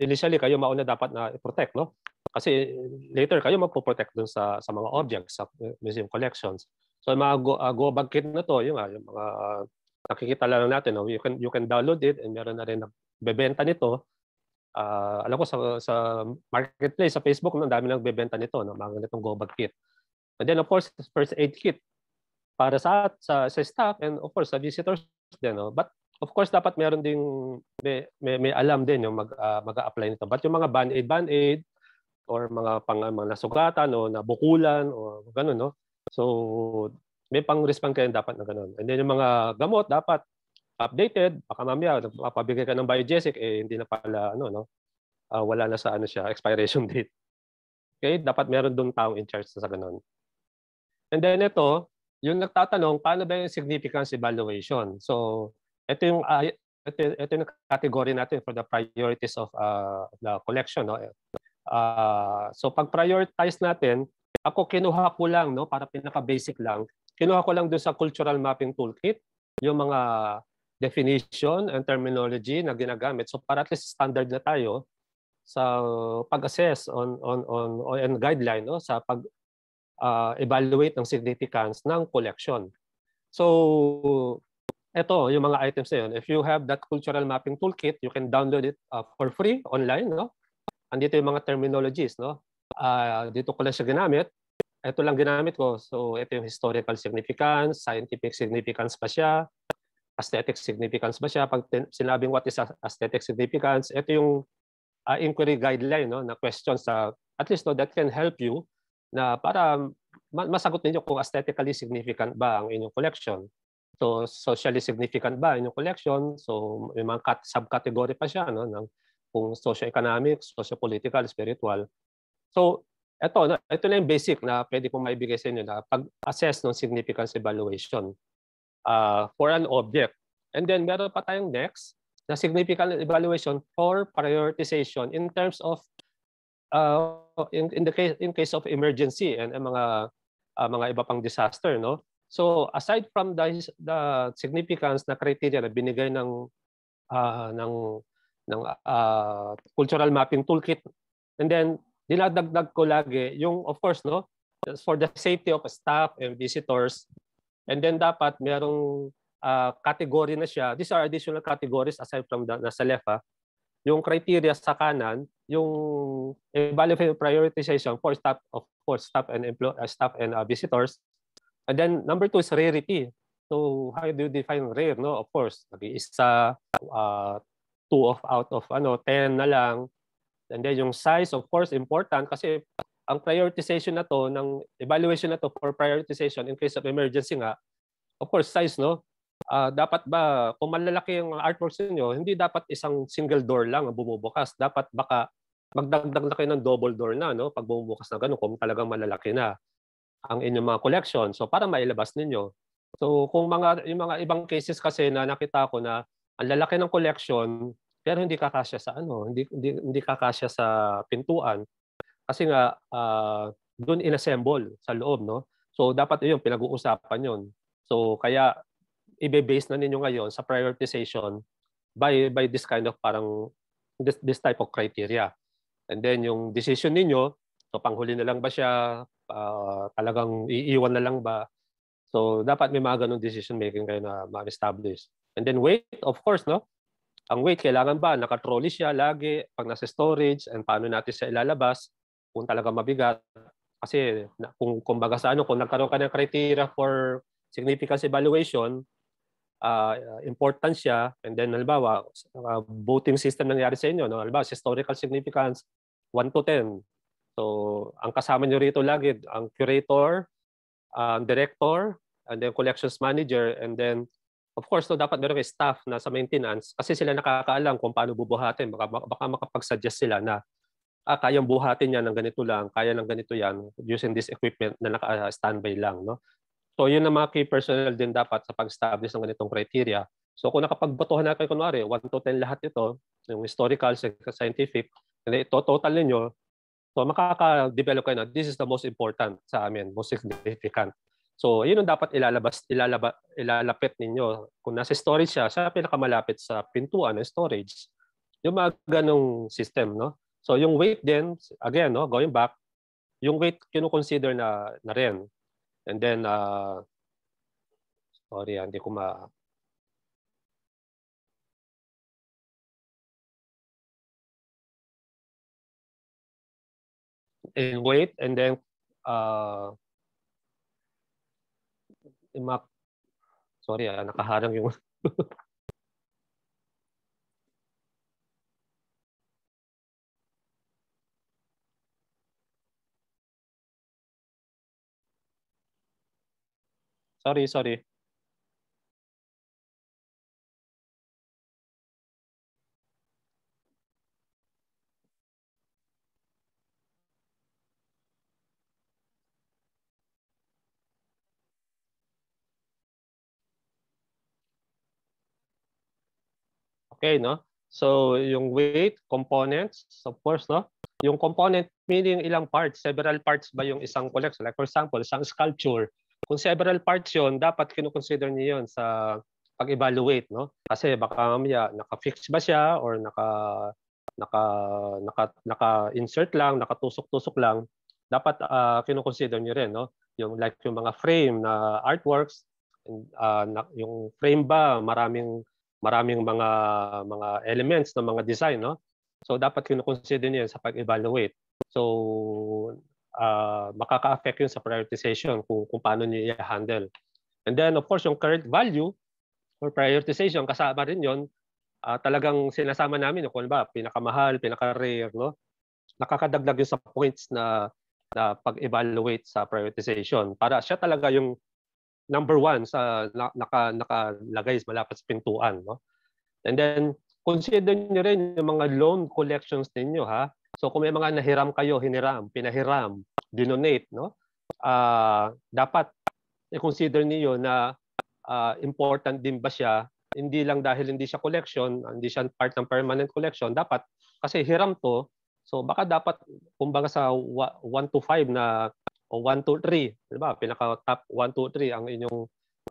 initially kayo mauna dapat na i-protect no kasi eh, later kayo magpo-protect dun sa, sa mga objects, sa museum collections. So yung mga go, uh, go bag kit na to, yung, uh, yung mga uh, nakikita lang natin, no? you, can, you can download it and meron na rin nagbebenta nito. Uh, alam ko sa, sa marketplace, sa Facebook, no, ang dami lang bebenta nito, no? mga ganitong go bag kit. And then of course, first aid kit para sa, sa, sa staff and of course sa visitors din. No? But of course dapat meron ding may, may, may alam din yung mag uh, ah, mag-apply nito. But yung mga band-aid band-aid or mga pang ah, mga nasugatan o nabukulan o ganun no. So may pang-respond kayo dapat na ganun. And then yung mga gamot dapat updated, baka mamaya nagpapabigay ka ng biogesic eh hindi na pala ano no. Uh, wala na sa ano siya expiration date. Okay, dapat meron doon taong in charge sa ganun. And then ito, yung nagtatanong paano ba yung significance evaluation. So ito yung uh, ito, ito yung category natin for the priorities of uh, the collection no Uh, so pag-prioritize natin, ako kinuha ko lang no para pinaka-basic lang. Kinuha ko lang doon sa cultural mapping toolkit yung mga definition and terminology na ginagamit. So para at least standard na tayo sa pag-assess on on on, on and guideline no sa pag uh, evaluate ng significance ng collection. So ito yung mga items na yun. If you have that cultural mapping toolkit, you can download it uh, for free online no andito yung mga terminologies, no? Uh, dito ko lang siya ginamit. Ito lang ginamit ko. So, ito yung historical significance, scientific significance pa siya, aesthetic significance ba siya? Pag sinabing what is aesthetic significance, ito yung uh, inquiry guideline no, na questions sa uh, at least no, that can help you na para masagot ninyo kung aesthetically significant ba ang inyong collection. So socially significant ba ang inyong collection? So may mga cat- subcategory pa siya no, ng kung socio-economic, socio-political, spiritual. So, ito, ito na yung basic na pwede kong maibigay sa inyo na pag-assess ng significance evaluation uh, for an object. And then meron pa tayong next na significant evaluation for prioritization in terms of uh, in, in the case in case of emergency and, and mga uh, mga iba pang disaster no so aside from the, the significance na criteria na binigay ng uh, ng ng uh, cultural mapping toolkit. And then dinadagdag ko lagi yung of course no for the safety of staff and visitors. And then dapat merong uh, category na siya. These are additional categories aside from the nasa left. Ha? Ah. Yung criteria sa kanan, yung evaluate prioritization for staff of course staff and employee uh, staff and uh, visitors. And then number two is rarity. So how do you define rare? No, of course, nag-iisa, uh, two of out of ano 10 na lang. And then yung size of course important kasi ang prioritization na to ng evaluation na to for prioritization in case of emergency nga of course size no uh, dapat ba kung malalaki ang artworks niyo hindi dapat isang single door lang ang bumubukas dapat baka magdagdag na kayo ng double door na no pag bumubukas na ganun kung talagang malalaki na ang inyong mga collection so para mailabas ninyo so kung mga yung mga ibang cases kasi na nakita ko na ang lalaki ng collection pero hindi kakasya sa ano, hindi hindi, hindi kakasya sa pintuan kasi nga uh, ah, doon inassemble sa loob no. So dapat 'yun pinag-uusapan 'yun. So kaya ibe-base na ninyo ngayon sa prioritization by by this kind of parang this, this type of criteria. And then yung decision ninyo, so panghuli na lang ba siya, uh, talagang iiwan na lang ba? So dapat may mga ganung decision making kayo na ma-establish. And then weight, of course, no? Ang weight, kailangan ba? Nakatrolley siya lagi pag nasa storage and paano natin siya ilalabas kung talaga mabigat. Kasi kung kumbaga sa ano, kung nagkaroon ka ng criteria for significance evaluation, uh, important siya. And then, halimbawa, uh, ah, voting system nangyari sa inyo. No? Halimbawa, historical significance, 1 to 10. So, ang kasama nyo rito lagi, ang curator, ah, ang uh, director, and then collections manager, and then of course, no, dapat meron kayo staff na sa maintenance kasi sila nakakaalam kung paano bubuhatin. Baka, baka makapagsuggest sila na ah, kayang buhatin yan ng ganito lang, kaya ng ganito yan using this equipment na naka-standby ah, lang. No? So yun ang mga key personnel din dapat sa pag-establish ng ganitong criteria. So kung nakapagbotohan na kayo, kunwari, 1 to 10 lahat ito, yung historical, scientific, and ito total ninyo, so makaka-develop kayo na this is the most important sa amin, most significant. So, yun ang dapat ilalabas, ilalaba, ilalapit ninyo. Kung nasa storage siya, siya pinakamalapit sa pintuan ng storage. Yung mga ganong system, no? So, yung weight din, again, no, going back, yung weight kino-consider na, na rin. And then, uh, sorry, ah, hindi ko ma... in weight and then uh, Emak, sorry ya nakaharang yung sorry sorry Okay, no? So, yung weight, components, of course, no? Yung component, meaning ilang parts, several parts ba yung isang collection? Like for example, isang sculpture. Kung several parts yon dapat kinukonsider niyo yon sa pag-evaluate, no? Kasi baka mamaya naka-fix ba siya or naka naka naka naka-insert lang, nakatusok-tusok lang, dapat uh, ah, kinoconsider niyo rin, no? Yung like yung mga frame na artworks, and, uh, na, yung frame ba maraming maraming mga mga elements ng mga design no so dapat kino-consider niya sa pag-evaluate so uh, makaka-affect yun sa prioritization kung kung paano niya i-handle and then of course yung current value or prioritization kasama rin yon uh, ah, talagang sinasama namin no, kung ba pinakamahal pinaka-rare no nakakadagdag yun sa points na na pag-evaluate sa prioritization para siya talaga yung number one sa na, naka, nakalagay malapit sa pintuan. No? And then, consider nyo rin yung mga loan collections ninyo. Ha? So kung may mga nahiram kayo, hiniram, pinahiram, dinonate, no? Uh, dapat i-consider niyo na uh, important din ba siya hindi lang dahil hindi siya collection, hindi siya part ng permanent collection, dapat kasi hiram to, so baka dapat kumbaga sa 1 to 5 na o 1, 2, 3, di ba? Pinaka top 1, 2, 3 ang inyong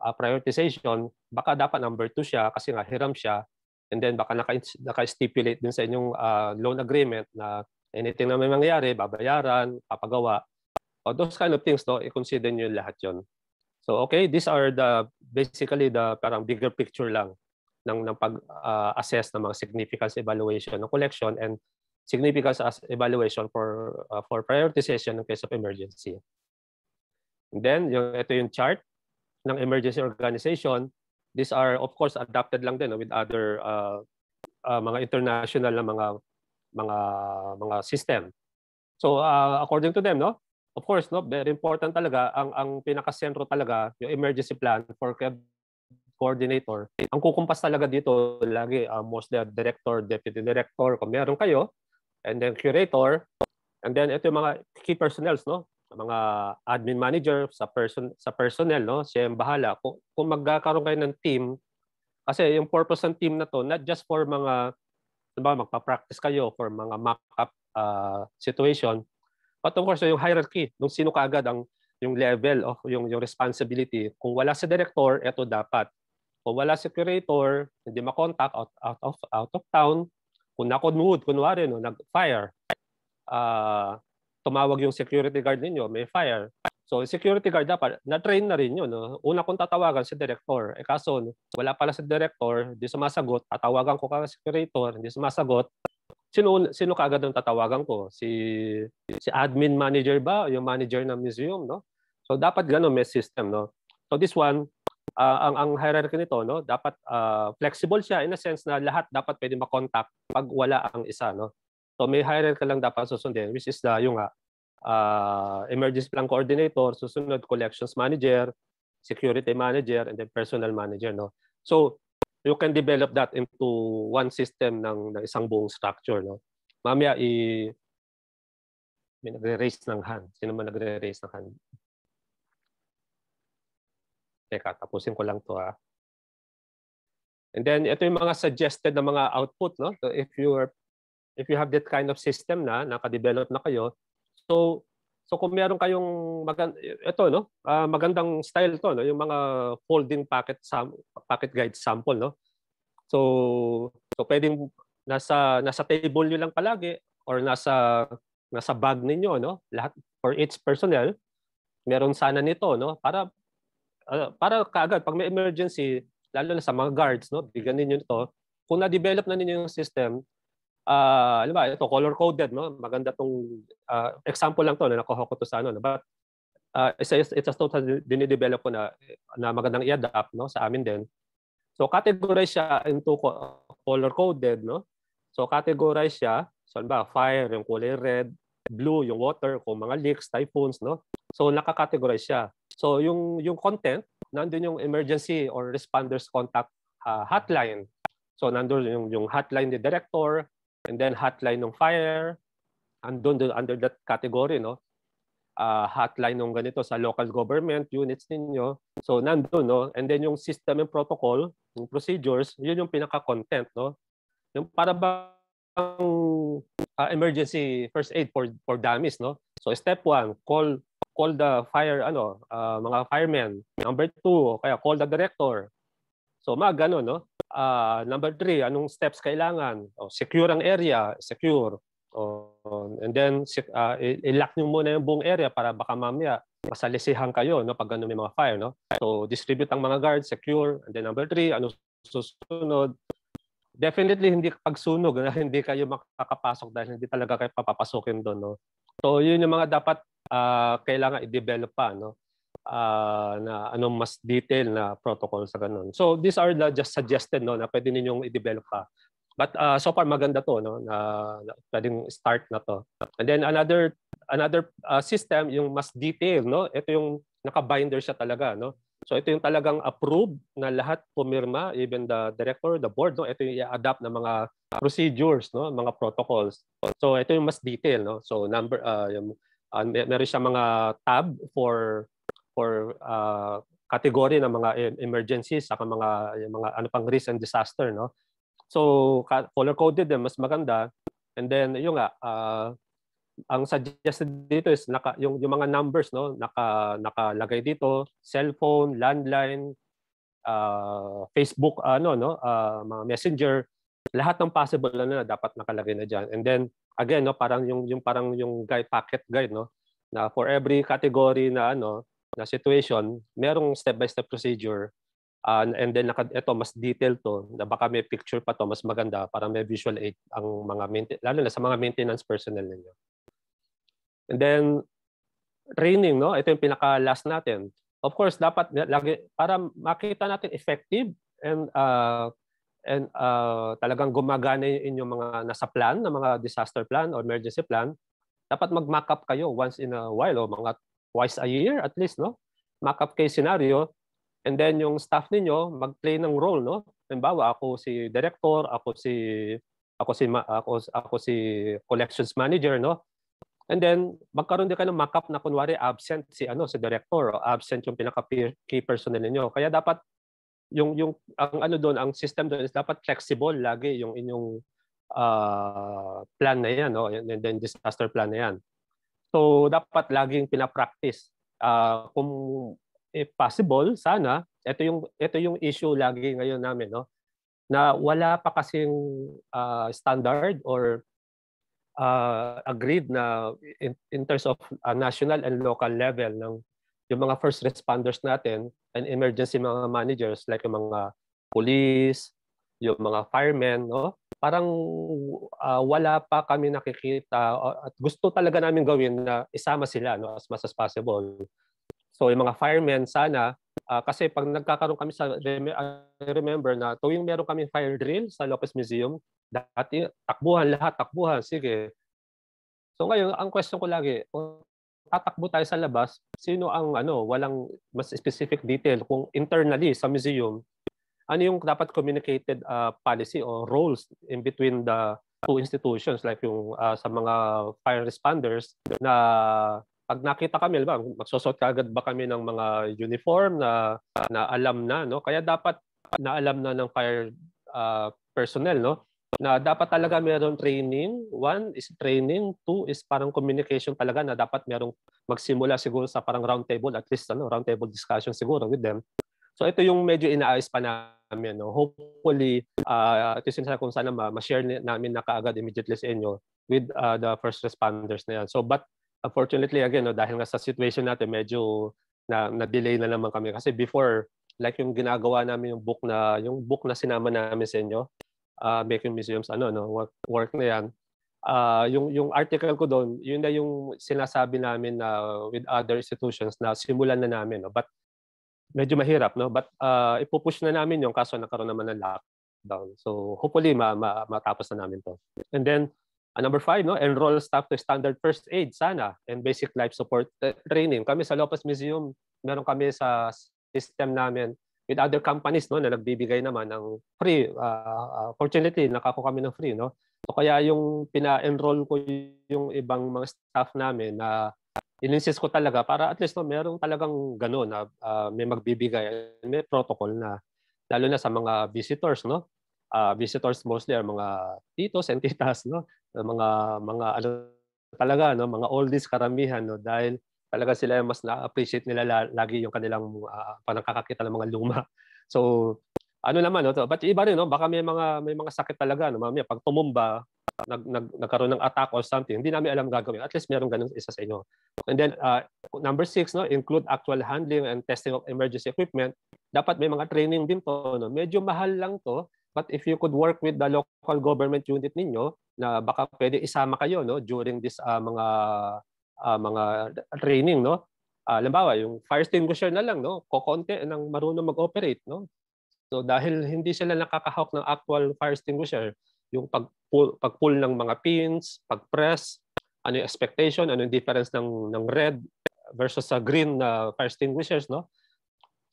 uh, prioritization, baka dapat number 2 siya kasi nga hiram siya and then baka naka, naka-stipulate din sa inyong uh, loan agreement na anything na may mangyari, babayaran, papagawa. O those kind of things, no, i-consider niyo lahat yon. So okay, these are the basically the parang bigger picture lang ng, ng pag-assess ah, uh, ng mga significance evaluation ng collection and significance as evaluation for uh, for prioritization in case of emergency. And then yung ito yung chart ng emergency organization. These are of course adapted lang din with other uh, uh, mga international na mga mga mga system. So uh, according to them no, of course no, very important talaga ang ang pinakasentro talaga yung emergency plan for e coordinator. Ang kukumpas talaga dito lagi uh, most the director, deputy director kung meron kayo and then curator, and then ito yung mga key personnel, no? mga admin manager sa person sa personnel no siya yung bahala kung, kung magkakaroon kayo ng team kasi yung purpose ng team na to not just for mga diba, magpa-practice kayo for mga mock-up uh, situation but of course yung hierarchy nung sino kaagad ang yung level o yung yung responsibility kung wala si director ito dapat kung wala si curator hindi ma-contact out, out of out of town kung knock wood, kunwari, no, nag-fire, uh, tumawag yung security guard ninyo, may fire. So, security guard dapat, na-train na rin yun. No? Una kong tatawagan si director. Eh kaso, wala pala si director, hindi sumasagot. Tatawagan ko ka securitator, hindi sumasagot. Sino, sino kaagad ang tatawagan ko? Si, si admin manager ba? Yung manager ng museum, no? So, dapat ganun may system, no? So, this one, uh, ang ang hierarchy nito no dapat uh, flexible siya in a sense na lahat dapat pwede makontakt pag wala ang isa no so may hierarchy lang dapat susundin which is the yung uh, emergency plan coordinator susunod collections manager security manager and then personal manager no so you can develop that into one system ng, ng isang buong structure no mamaya i may nagre-raise ng hand sino man nagre-raise ng hand Teka, tapusin ko lang to ha. And then ito yung mga suggested na mga output no. So if you are if you have that kind of system na naka-develop na kayo, so so kung meron kayong magand ito no, uh, magandang style to no, yung mga folding packet sam- packet guide sample no. So so pwedeng nasa nasa table niyo lang palagi or nasa nasa bag niyo no. Lahat for each personnel meron sana nito no para Ah, para kaagad pag may emergency lalo na sa mga guards no bigyan niyo ito kung na-develop na ninyo yung system uh, alam ba ito color coded no maganda tong uh, example lang to na nakuha ko to sa ano no? but uh, it's, it's, it's a total dinidevelop ko na na magandang i-adapt no sa amin din so categorize siya into color coded no so categorize siya so ba fire yung kulay red blue yung water kung mga leaks typhoons no so nakakategorize siya So yung yung content, nandoon yung emergency or responders contact uh, hotline. So nandoon yung yung hotline ni director and then hotline ng fire andun under that category no uh, hotline ng ganito sa local government units ninyo. So nandoon no and then yung system and protocol, yung procedures, yun yung pinaka content no. Yung para bang uh, emergency first aid for for dummies no. So step 1, call call the fire ano uh, mga firemen. Number two, kaya call the director. So mga ganun, no? Uh, number three, anong steps kailangan? Oh, secure ang area, secure. Oh, and then uh, ilock nyo muna yung buong area para baka mamaya masalisihan kayo no pag ano may mga fire no so distribute ang mga guards secure and then number three ano susunod definitely hindi pagsunog na hindi kayo makakapasok dahil hindi talaga kayo papapasukin doon no so yun yung mga dapat uh, kailangan i-develop pa no uh, na anong mas detailed na protocol sa ganun. So these are the just suggested no na pwede ninyong i-develop pa. But uh, so far maganda to no na, pwedeng start na to. And then another another uh, system yung mas detailed no. Ito yung naka-binder siya talaga no. So ito yung talagang approved na lahat pumirma even the director, the board no. Ito yung i-adapt ng mga procedures no, mga protocols. So ito yung mas detailed no. So number uh, yung uh, ah, mer- meron siya mga tab for for uh, ah, category ng mga e-, emergencies saka mga mga ano pang risk and disaster no so color coded din mas maganda and then yung nga uh, ang suggested dito is naka yung yung mga numbers no naka nakalagay dito cellphone landline uh, Facebook ano no uh, mga messenger lahat ng possible ano, na dapat nakalagay na diyan. And then again, no, parang yung yung parang yung guide packet guide, no, na for every category na ano na situation, merong step-by-step procedure uh, and then naka, ito mas detailed to na baka may picture pa to mas maganda para may visual aid ang mga maintain, lalo na sa mga maintenance personnel ninyo. And then training, no? Ito yung pinaka last natin. Of course, dapat lagi para makita natin effective and uh, and uh, talagang gumagana yung inyong mga nasa plan, na mga disaster plan or emergency plan, dapat mag-mock up kayo once in a while o mga twice a year at least, no? Mock up kayo scenario and then yung staff ninyo mag-play ng role, no? Halimbawa, ako si director, ako si ako si ako, ako si collections manager, no? And then magkaroon din kayo ng mock-up na kunwari absent si ano si director o absent yung pinaka key personnel niyo. Kaya dapat yung yung ang ano doon ang system doon is dapat flexible lagi yung inyong uh, plan na yan no and then disaster plan na yan so dapat laging pina-practice uh, kung if eh, possible sana ito yung ito yung issue lagi ngayon namin no na wala pa kasing uh, standard or uh, agreed na in, in terms of uh, national and local level ng yung mga first responders natin and emergency mga managers like yung mga police, yung mga firemen, no? Parang uh, wala pa kami nakikita ah, at gusto talaga namin gawin na isama sila no as much as possible. So yung mga firemen sana uh, kasi pag nagkakaroon kami sa I remember na tuwing meron kami fire drill sa Lopez Museum, dati takbuhan lahat, takbuhan, sige. So ngayon, ang question ko lagi, tatakbo tayo sa labas, sino ang ano, walang mas specific detail kung internally sa museum, ano yung dapat communicated uh, policy or roles in between the two institutions like yung uh, sa mga fire responders na pag nakita kami, ba, magsusot kagad ba kami ng mga uniform na na alam na, no? Kaya dapat na alam na ng fire uh, personnel, no? na dapat talaga merong training. One is training. Two is parang communication talaga na dapat mayroong magsimula siguro sa parang round table, at least ano, round table discussion siguro with them. So ito yung medyo inaayos pa namin. No? Hopefully, uh, ito yung kung sana ma-share namin na kaagad immediately sa inyo with uh, the first responders na yan. So but unfortunately again, no, dahil nga sa situation natin, medyo na, na-delay na naman kami. Kasi before, like yung ginagawa namin yung book na yung book na sinama namin sa inyo uh, ah, Making Museums ano no work, work na yan uh, yung yung article ko doon yun na yung sinasabi namin na with other institutions na simulan na namin no but medyo mahirap no but uh, ipupush na namin yung kaso nagkaroon naman ng lockdown so hopefully ma, ma matapos na namin to and then uh, number five no enroll staff to standard first aid sana and basic life support eh, training kami sa Lopez Museum meron kami sa system namin with other companies no na nagbibigay naman ng free uh, ah, uh, ah, fortunately nakako kami ng free no so kaya yung pina-enroll ko yung ibang mga staff namin na uh, ininsist ko talaga para at least no merong talagang ganoon na uh, may magbibigay may protocol na lalo na sa mga visitors no uh, visitors mostly are mga titos and titas no mga mga ano talaga no mga oldies karamihan no dahil talaga sila mas na-appreciate nila lagi yung kanilang uh, ah, panakakakita ng mga luma. So, ano naman, no? but iba rin, no? baka may mga, may mga sakit talaga. No? Mamaya, pag tumumba, nag, nag, nagkaroon ng attack or something, hindi namin alam gagawin. At least meron ganun isa sa inyo. And then, uh, number six, no, include actual handling and testing of emergency equipment. Dapat may mga training din to. No? Medyo mahal lang to. But if you could work with the local government unit ninyo, na baka pwede isama kayo no, during this uh, mga uh, mga training no. Uh, ah, limbawa, yung fire extinguisher na lang no, kokonti ng marunong mag-operate no. So dahil hindi sila nakakahawak ng actual fire extinguisher, yung pag-pull, ng mga pins, pag-press, ano yung expectation, ano yung difference ng ng red versus sa green na fire extinguishers no.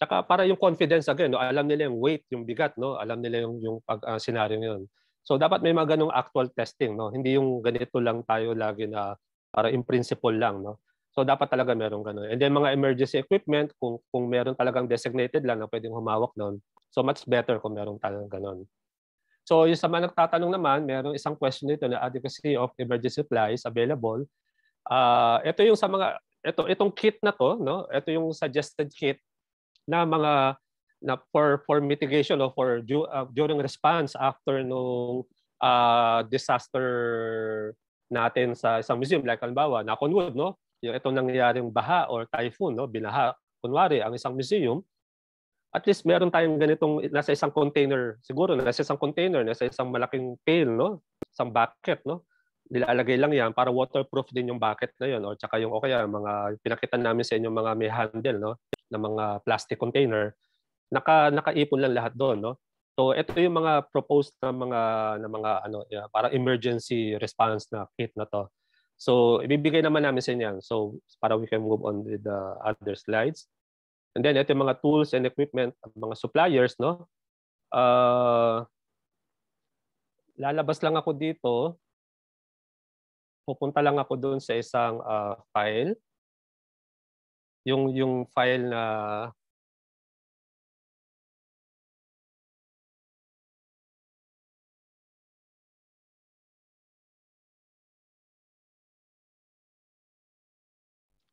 Saka para yung confidence again, no, alam nila yung weight, yung bigat, no, alam nila yung yung pag uh, scenario yun. So dapat may mga ganung actual testing, no. Hindi yung ganito lang tayo lagi na para in principle lang no so dapat talaga meron ganun and then mga emergency equipment kung kung meron talagang designated lang na pwedeng humawak noon so much better kung meron talagang ganun so yung sa mga nagtatanong naman merong isang question dito na adequacy of emergency supplies available uh, ito yung sa mga ito itong kit na to no ito yung suggested kit na mga na for for mitigation or for uh, during response after nung uh, disaster natin sa isang museum like halimbawa na Conwood no yung itong nangyayaring baha or typhoon no binaha kunwari ang isang museum at least meron tayong ganitong nasa isang container siguro nasa isang container nasa isang malaking pail no isang bucket no nilalagay lang yan para waterproof din yung bucket na yun or tsaka yung okay mga pinakita namin sa inyo mga may handle no ng mga plastic container naka nakaipon lang lahat doon no So ito yung mga proposed na mga na mga ano yeah, parang emergency response na kit na to. So ibibigay naman namin sa inyo yan. So para we can move on with the other slides. And then ito yung mga tools and equipment mga suppliers no. Uh, lalabas lang ako dito. Pupunta lang ako doon sa isang uh, file. Yung yung file na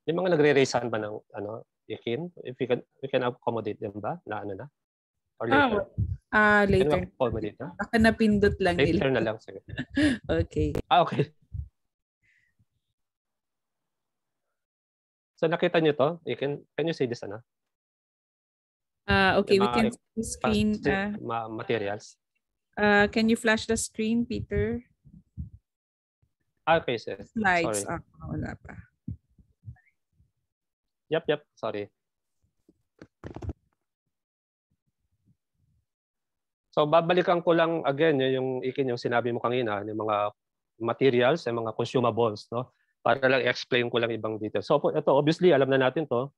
May mga nagre-raisan ba ng ano, yakin? If we can, we can accommodate them ba? Na ano na? Or ah, later? Ah, uh, later. Can accommodate na? Baka napindot lang later nila. Later na lang. Sige. okay. Ah, okay. So nakita niyo to? You can can you see this ano? Uh, okay, we can see screen uh, materials. Uh, can you flash the screen, Peter? Ah, okay, sir. Slides. Sorry. Ah, wala pa. Yep, yep, sorry. So babalikan ko lang again eh, yung ikin yung sinabi mo kanina ng mga materials and mga consumables no para lang explain ko lang ibang details. So ito obviously alam na natin to.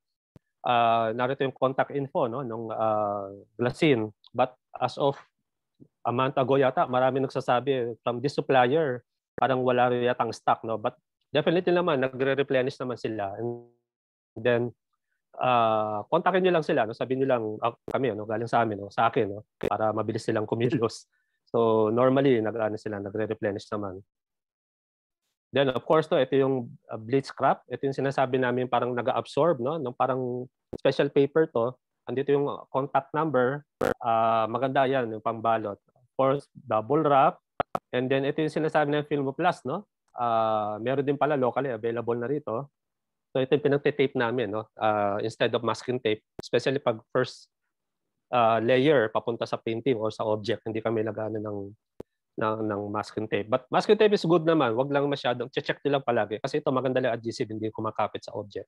Uh, narito yung contact info no ng uh, ah, Glacin but as of a month ago yata marami nagsasabi from this supplier parang wala rin yata ang stock no but definitely naman nagre-replenish naman sila and Then, uh, kontakin nyo lang sila. No? Sabihin nyo lang uh, ah, kami, no? galing sa amin, no? sa akin, no? para mabilis silang kumilos. So, normally, nag ano, sila, nagre-replenish naman. Then, of course, to, ito yung ah, bleach crap. Ito yung sinasabi namin parang nag-absorb. No? Nung parang special paper to, andito yung contact number. Uh, maganda yan, yung pambalot. Of course, double wrap. And then, ito yung sinasabi ng Filmoplast. No? Uh, meron din pala locally available na rito So ito yung pinagtitape namin. No? Uh, instead of masking tape, especially pag first uh, layer papunta sa painting or sa object, hindi kami nagano ng ng, ng masking tape. But masking tape is good naman. Wag lang masyadong. Check nyo lang palagi. Kasi ito maganda lang adhesive, hindi kumakapit sa object.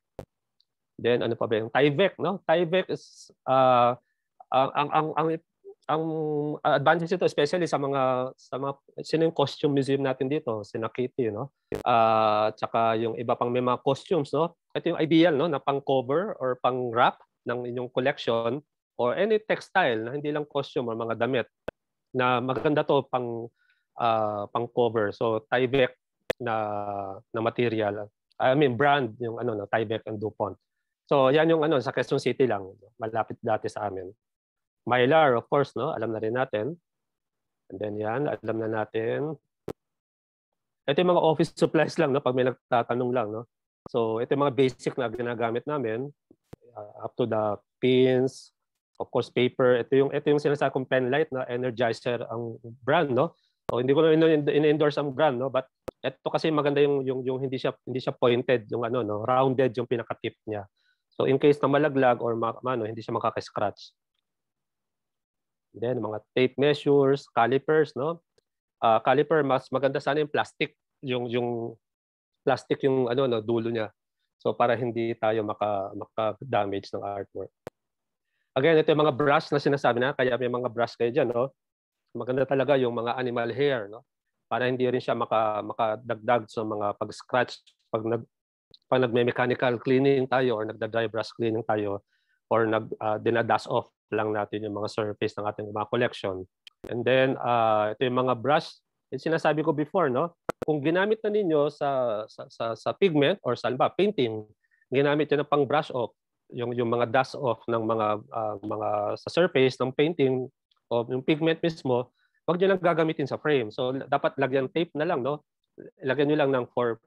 Then ano pa ba yung Tyvek, no? Tyvek is uh, ang, ang ang ang ang ah, advantage nito especially sa mga sa mga sino yung costume museum natin dito, si Nakiti, no? Ah, uh, tsaka yung iba pang may mga costumes, no? Ito yung ideal, no, na pang-cover or pang-wrap ng inyong collection or any textile na hindi lang costume or mga damit na maganda to pang uh, ah, pang-cover. So Tyvek na na material. I mean brand yung ano na Tyvek and DuPont. So yan yung ano sa Quezon City lang, malapit dati sa amin. Mylar, of course, no? alam na rin natin. And then yan, alam na natin. Ito yung mga office supplies lang, no? pag may nagtatanong lang. No? So ito yung mga basic na ginagamit namin. Uh, up to the pins, of course paper. Ito yung ito yung sinasabi kong pen light na energizer ang brand no. So hindi ko na in-endorse ang brand no, but ito kasi maganda yung yung yung hindi siya hindi siya pointed yung ano no, rounded yung pinaka tip niya. So in case na malaglag or ma, ano, hindi siya makaka-scratch. Then mga tape measures, calipers, no? Uh, caliper mas maganda sana yung plastic, yung yung plastic yung ano no dulo niya. So para hindi tayo maka maka-damage ng artwork. Again, ito yung mga brush na sinasabi na, kaya may mga brush kayo diyan, no? Maganda talaga yung mga animal hair, no? Para hindi rin siya maka makadagdag sa mga pag-scratch pag nag pag nagme-mechanical cleaning tayo or nagda-dry brush cleaning tayo or nag uh, ah, dinadas off lang natin yung mga surface ng ating mga collection. And then, uh, ito yung mga brush. And sinasabi ko before, no? Kung ginamit na ninyo sa, sa, sa, sa pigment or sa ba, painting, ginamit yun ng pang brush off, yung, yung mga dust off ng mga, uh, mga sa surface ng painting o yung pigment mismo, wag nyo lang gagamitin sa frame. So, dapat lagyan tape na lang, no? Lagyan nyo lang ng for,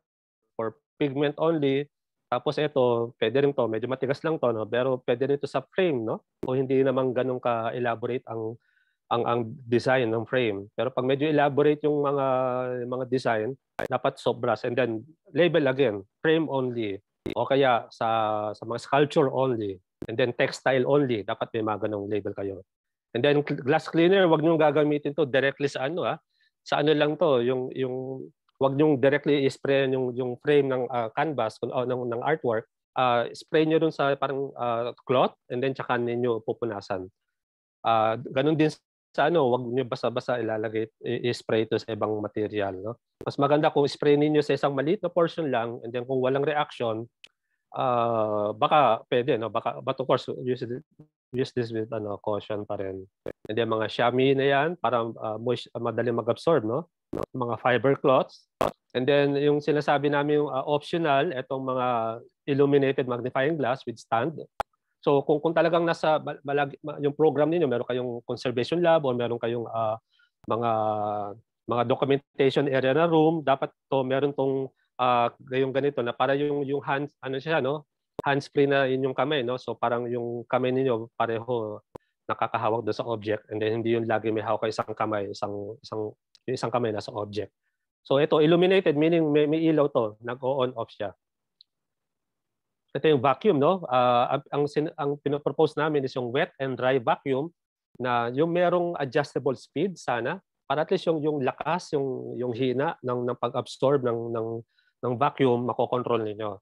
for pigment only, tapos ito, pwede rin to, medyo matigas lang to, no? pero pwede rin to sa frame, no? O hindi naman ganun ka-elaborate ang ang ang design ng frame. Pero pag medyo elaborate yung mga mga design, dapat sobras and then label again, frame only o kaya sa sa mga sculpture only and then textile only, dapat may mga ganung label kayo. And then glass cleaner, wag niyo gagamitin to directly sa ano ha. Ah, sa ano lang to, yung yung wag niyo directly i-spray yung yung frame ng uh, canvas kung ah, ng ng artwork, uh, spray niyo dun sa parang uh, cloth and then tsaka niyo pupunasan. Uh, ganun din sa ano, wag niyo basta-basta ilalagay i-spray to sa ibang material, no? Mas maganda kung spray niyo sa isang maliit na portion lang and then kung walang reaction, uh, baka pwede no, baka but of course use should use this with ano caution pa rin. And then mga chamois na yan para uh, ah, moist, uh, madali mag-absorb, no? Mga fiber cloths. And then yung sinasabi namin yung uh, optional, etong mga illuminated magnifying glass with stand. So kung kung talagang nasa balag, yung program niyo meron kayong conservation lab o meron kayong uh, mga mga documentation area na room, dapat to meron tong uh, gayong ganito na para yung yung hands ano siya no, hands-free na yun yung kamay, no? So parang yung kamay niyo pareho nakakahawak doon sa object and then hindi yung lagi may hawak isang kamay, isang isang yung isang kamay na sa object. So ito illuminated meaning may, may ilaw to, nag-on off siya. Ito yung vacuum no. Uh, ang sin- ang pinopropose namin is yung wet and dry vacuum na yung merong adjustable speed sana para at least yung yung lakas, yung yung hina ng ng pag-absorb ng ng ng vacuum makokontrol niyo.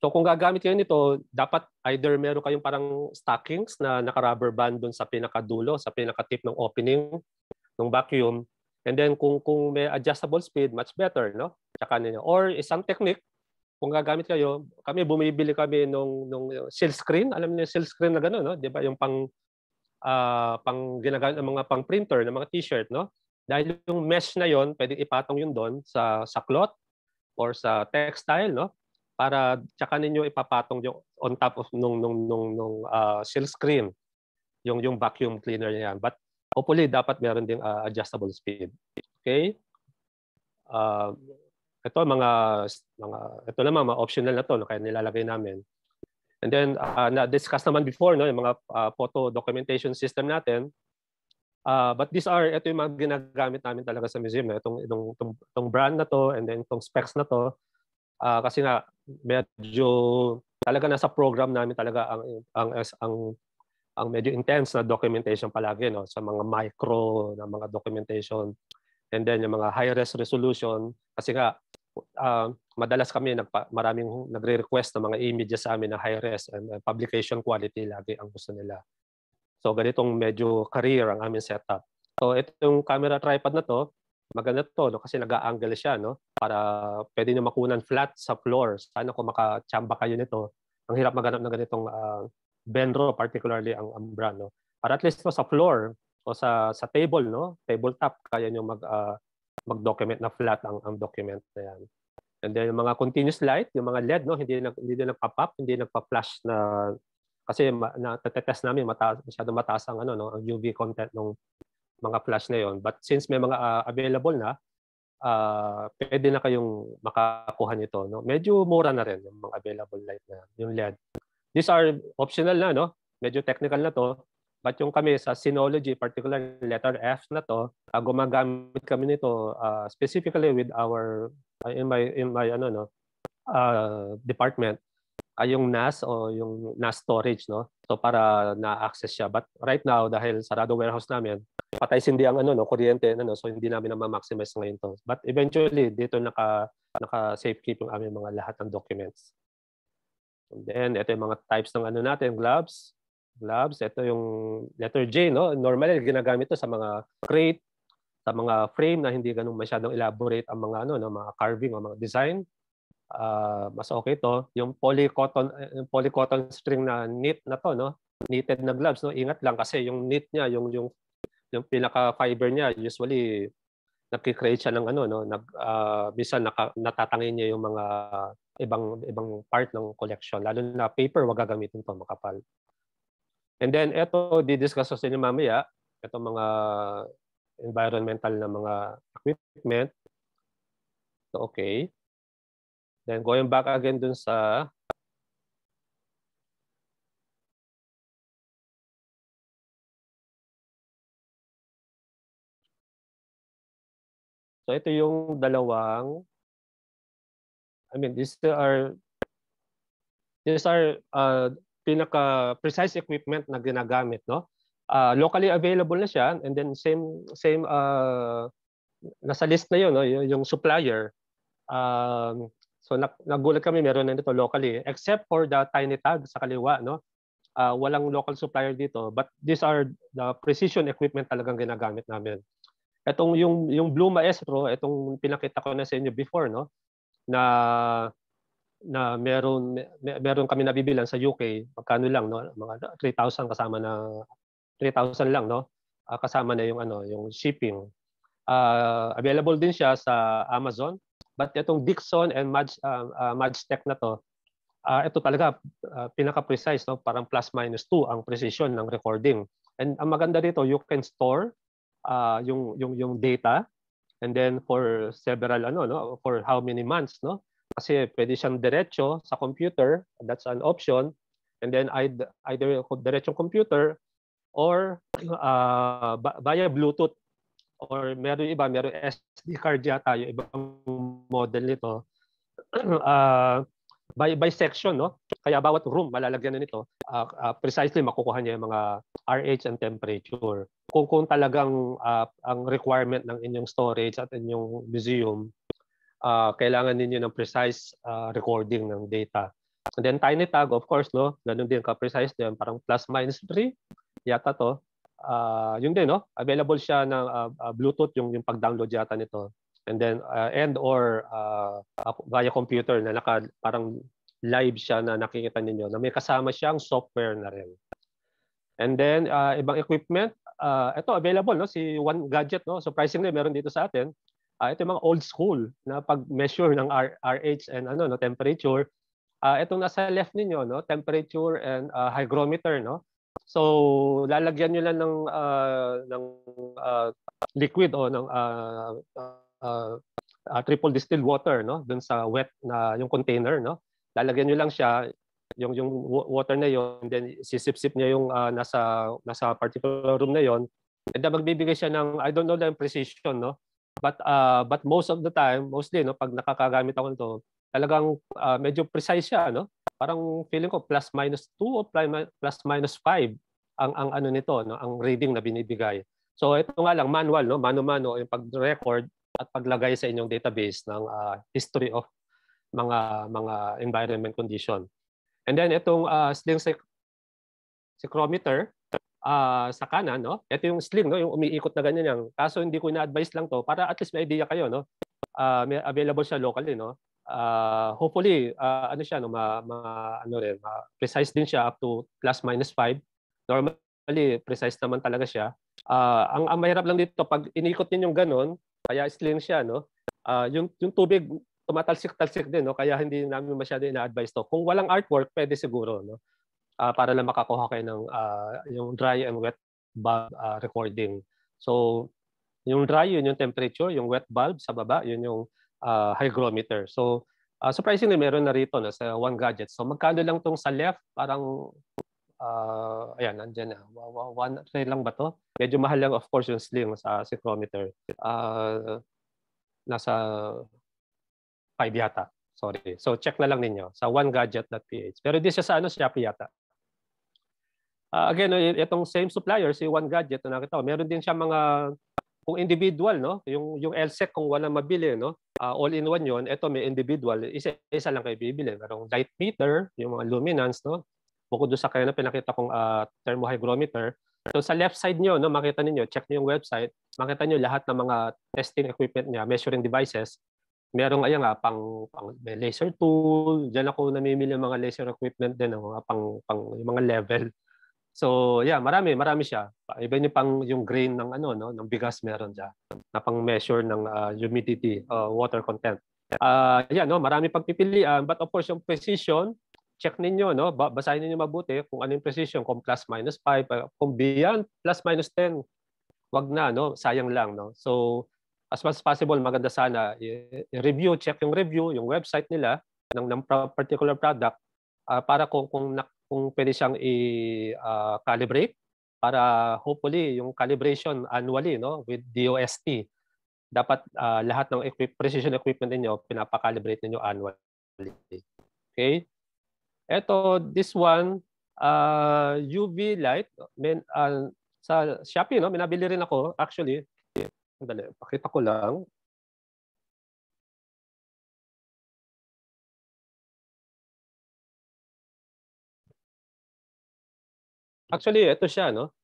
So kung gagamit kayo nito, dapat either meron kayong parang stockings na naka-rubber band doon sa pinakadulo, sa pinaka-tip ng opening ng vacuum. And then kung kung may adjustable speed, much better, no? Tsaka ninyo. Or isang technique, kung gagamit kayo, kami bumibili kami nung nung silk screen, alam niyo silk screen na gano'n, no? 'Di ba? Yung pang uh, pang ginagamit ng mga pang printer ng mga t-shirt, no? Dahil yung mesh na 'yon, pwedeng ipatong yun doon sa sa cloth or sa textile, no? para tsaka ninyo ipapatong yung on top of nung nung nung nung uh, seal screen yung yung vacuum cleaner niyan but hopefully dapat meron ding uh, adjustable speed okay uh, ito mga mga ito naman mga optional na to no kaya nilalagay namin and then uh, na discuss naman before no yung mga uh, photo documentation system natin Uh, but these are, ito yung mga ginagamit namin talaga sa museum. Itong, itong, itong, itong brand na to and then itong specs na to uh, kasi nga medyo talaga nasa program namin talaga ang ang ang ang medyo intense na documentation palagi no sa mga micro na mga documentation and then yung mga high res resolution kasi nga uh, madalas kami nagpa, maraming nagre-request ng mga images sa amin na high res and uh, publication quality lagi ang gusto nila. So ganitong medyo career ang amin setup. So itong camera tripod na to, maganda to no kasi nag aangle siya no para pwede niyo makunan flat sa floor sana ko makachamba kayo nito ang hirap maganap ng ganitong uh, Benro particularly ang Ambra no para at least po sa floor o sa sa table no tabletop kaya niyo mag uh, mag-document na flat ang ang document na yan and then yung mga continuous light yung mga LED no hindi nag hindi na nagpa-pop hindi nagpa-flash na kasi ma, na, test namin mataas masyado mataas ang ano no ang UV content ng mga flash na yon. But since may mga uh, available na, uh, pwede na kayong makakuha nito. No? Medyo mura na rin yung mga available light na yung LED. These are optional na, no? medyo technical na to. But yung kami sa Synology, particular letter F na to, uh, gumagamit kami nito uh, specifically with our uh, in my in my ano no uh, department ay ah, yung NAS o yung NAS storage no so para na-access siya but right now dahil sarado warehouse namin patay sindi ang ano no kuryente ano so hindi namin na ma-maximize ngayon to but eventually dito naka naka safekeep yung aming mga lahat ng documents and then ito yung mga types ng ano natin gloves gloves ito yung letter J no normally ginagamit to sa mga crate sa mga frame na hindi ganun masyadong elaborate ang mga ano no, mga carving o mga design uh, mas okay to yung polycotton eh, yung polycotton string na knit na to no knitted na gloves no ingat lang kasi yung knit niya yung yung yung pinaka fiber niya usually nagki-create siya ng ano no nag uh, minsan naka, natatangin niya yung mga ibang ibang part ng collection lalo na paper wag gagamitin to makapal and then eto di-discuss sa inyo mamaya ito mga environmental na mga equipment so okay Then going back again dun sa So ito yung dalawang I mean these are these are uh, pinaka precise equipment na ginagamit no. Uh, locally available na siya and then same same uh, nasa list na yun no yung supplier um, So nagulat kami meron na dito locally except for the tiny tag sa kaliwa no. Uh, walang local supplier dito but these are the precision equipment talagang ginagamit namin. Etong yung yung Blue Maestro, etong pinakita ko na sa inyo before no na na meron meron kami nabibilan sa UK magkano lang no mga 3,000 kasama na 3,000 lang no uh, kasama na yung ano yung shipping uh, available din siya sa Amazon But itong Dixon and Madge, uh, uh, Madge Tech na to, uh, ito talaga uh, pinaka-precise, no? parang plus minus 2 ang precision ng recording. And ang maganda dito, you can store uh, yung, yung, yung data and then for several, ano, no? for how many months. No? Kasi pwede siyang diretso sa computer, that's an option. And then either, either diretsong computer or uh, via Bluetooth or meron iba, meron SD card yata yung ibang model nito. uh, by, by section, no? Kaya bawat room malalagyan na nito, uh, uh, precisely makukuha niya yung mga RH and temperature. Kung, kung talagang uh, ang requirement ng inyong storage at inyong museum, uh, kailangan ninyo ng precise uh, recording ng data. And then tiny tag, of course, no? ganun din ka-precise din, parang plus minus 3, yata to uh, yun din no available siya ng uh, uh, bluetooth yung yung pag-download yata nito and then uh, and or uh, via computer na naka parang live siya na nakikita ninyo na may kasama siyang software na rin and then uh, ibang equipment uh, ito available no si one gadget no surprisingly meron dito sa atin uh, ito yung mga old school na pag measure ng R- RH and ano no temperature uh, itong nasa left ninyo no temperature and uh, hygrometer no So lalagyan niyo lang ng uh, ng uh, liquid o ng uh, uh, uh, triple distilled water no doon sa wet na yung container no. Lalagyan niyo lang siya yung yung water na yon then sisip-sip niya yung uh, nasa nasa particular room na yon and then magbibigay siya ng I don't know the precision no but uh, but most of the time mostly no pag nakakagamit ako nito talagang uh, medyo precise siya no parang feeling ko plus minus 2 o plus minus 5 ang ang ano nito no ang reading na binibigay so ito nga lang manual no mano-mano yung pag-record at paglagay sa inyong database ng uh, history of mga mga environment condition and then itong uh, sling psychrometer uh, sa kanan no ito yung sling no yung umiikot na ganyan yung kaso hindi ko na-advise lang to para at least may idea kayo no uh, may available siya locally no uh, hopefully uh, ano siya no ma, ma ano rin ma, precise din siya up to plus minus 5 normally precise naman talaga siya uh, ang, ang mahirap lang dito pag inikot niyo yung ganun kaya slim siya no uh, yung yung tubig tumatalsik-talsik din no kaya hindi namin masyado ina-advise to kung walang artwork pwede siguro no uh, para lang makakuha kayo ng uh, yung dry and wet bulb uh, recording so yung dry yun yung temperature yung wet bulb sa baba yun yung uh, hygrometer. So uh, surprisingly, meron na rito na sa one gadget. So magkano lang tong sa left? Parang, uh, ayan, nandyan na. One tray lang ba to? Medyo mahal lang, of course, yung sling sa psychrometer. Uh, nasa 5 yata. Sorry. So check na lang ninyo sa onegadget.ph. Pero this is sa ano, Shopee yata. Uh, again, eh, itong same supplier, si One Gadget na nakita ko, meron din siya mga kung individual, no? Yung, yung LSEC kung wala mabili, no? uh, all-in-one yon. Ito may individual, isa, isa lang kay bibili. Merong light meter, yung mga luminance, no? Bukod doon sa kaya na pinakita kong uh, thermohygrometer. So sa left side niyo, no, makita niyo, check niyo yung website, makita niyo lahat ng mga testing equipment niya, measuring devices. Merong ayan nga pang, pang may laser tool, diyan ako namimili ng mga laser equipment din, no, pang pang yung mga level. So, yeah, marami, marami siya. Even yung pang yung grain ng ano no, ng bigas meron siya na pang-measure ng uh, humidity, uh, water content. Uh, yeah, no, marami pagpipilian but of course yung precision, check niyo no, basahin niyo mabuti kung ano yung precision, kung plus minus 5, kung beyond plus minus 10, wag na no, sayang lang no. So, as much as possible maganda sana i-review, check yung review, yung website nila ng, ng particular product uh, para kung kung na, kung pwede siyang i-calibrate ah, para hopefully yung calibration annually no with DOST dapat uh, lahat ng equip precision equipment niyo pinapa-calibrate niyo annually. Okay? Ito this one uh, ah, UV light men uh, sa Shopee no minabili rin ako actually. dali pakita ko lang. Actually, ito siya, no?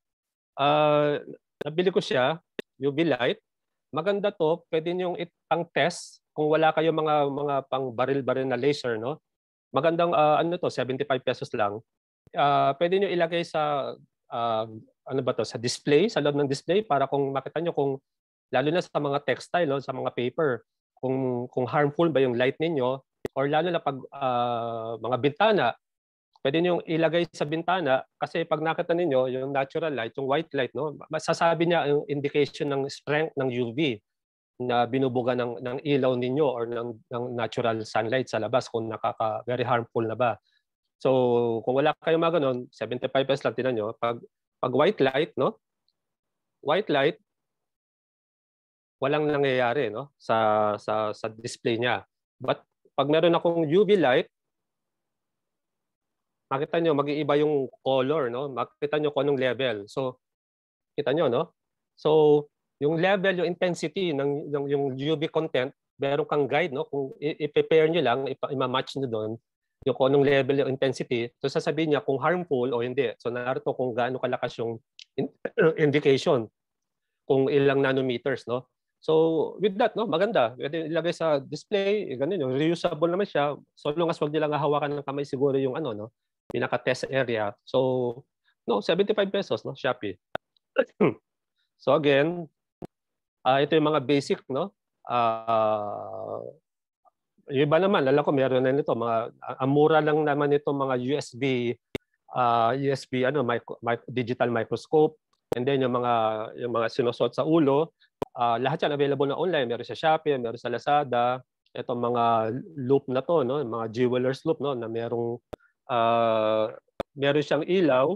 Uh, nabili ko siya, UV light. Maganda to, pwede niyong pang test kung wala kayo mga mga pang baril-baril na laser, no? Magandang uh, ano to, 75 pesos lang. Uh, pwede niyo ilagay sa uh, ano ba to, sa display, sa loob ng display para kung makita niyo kung lalo na sa mga textile, no, sa mga paper, kung kung harmful ba yung light ninyo or lalo na pag uh, mga bintana, pwede niyo ilagay sa bintana kasi pag nakita ninyo yung natural light, yung white light, no, masasabi niya yung indication ng strength ng UV na binubuga ng, ng ilaw ninyo or ng, ng natural sunlight sa labas kung nakaka very harmful na ba. So, kung wala kayong mga ganun, 75 pesos lang tinan nyo. Pag, pag white light, no? White light, walang nangyayari no? sa, sa, sa display niya. But pag meron akong UV light, makita nyo, mag-iiba yung color, no? Makita nyo kung anong level. So, kita nyo, no? So, yung level, yung intensity ng, ng yung UV content, meron kang guide, no? Kung i-prepare nyo lang, i-match nyo doon yung kung anong level yung intensity. So, sasabihin niya kung harmful o hindi. So, narito kung gaano kalakas yung indication kung ilang nanometers, no? So, with that, no, maganda. Pwede ilagay sa display, ganun, yung reusable naman siya. So long as wag nilang hawakan ng kamay siguro yung ano, no, pinaka-test area. So, no, 75 pesos, no, Shopee. so again, uh, ito yung mga basic, no? Uh, yung iba naman, alam ko meron na nito, mga, ah, ang mura lang naman ito, mga USB, uh, USB ano, micro, micro, digital microscope, and then yung mga, yung mga sinusot sa ulo, uh, lahat yan available na online. Meron sa Shopee, meron sa Lazada, itong mga loop na to, no? mga jewelers loop no? na merong uh, meron siyang ilaw.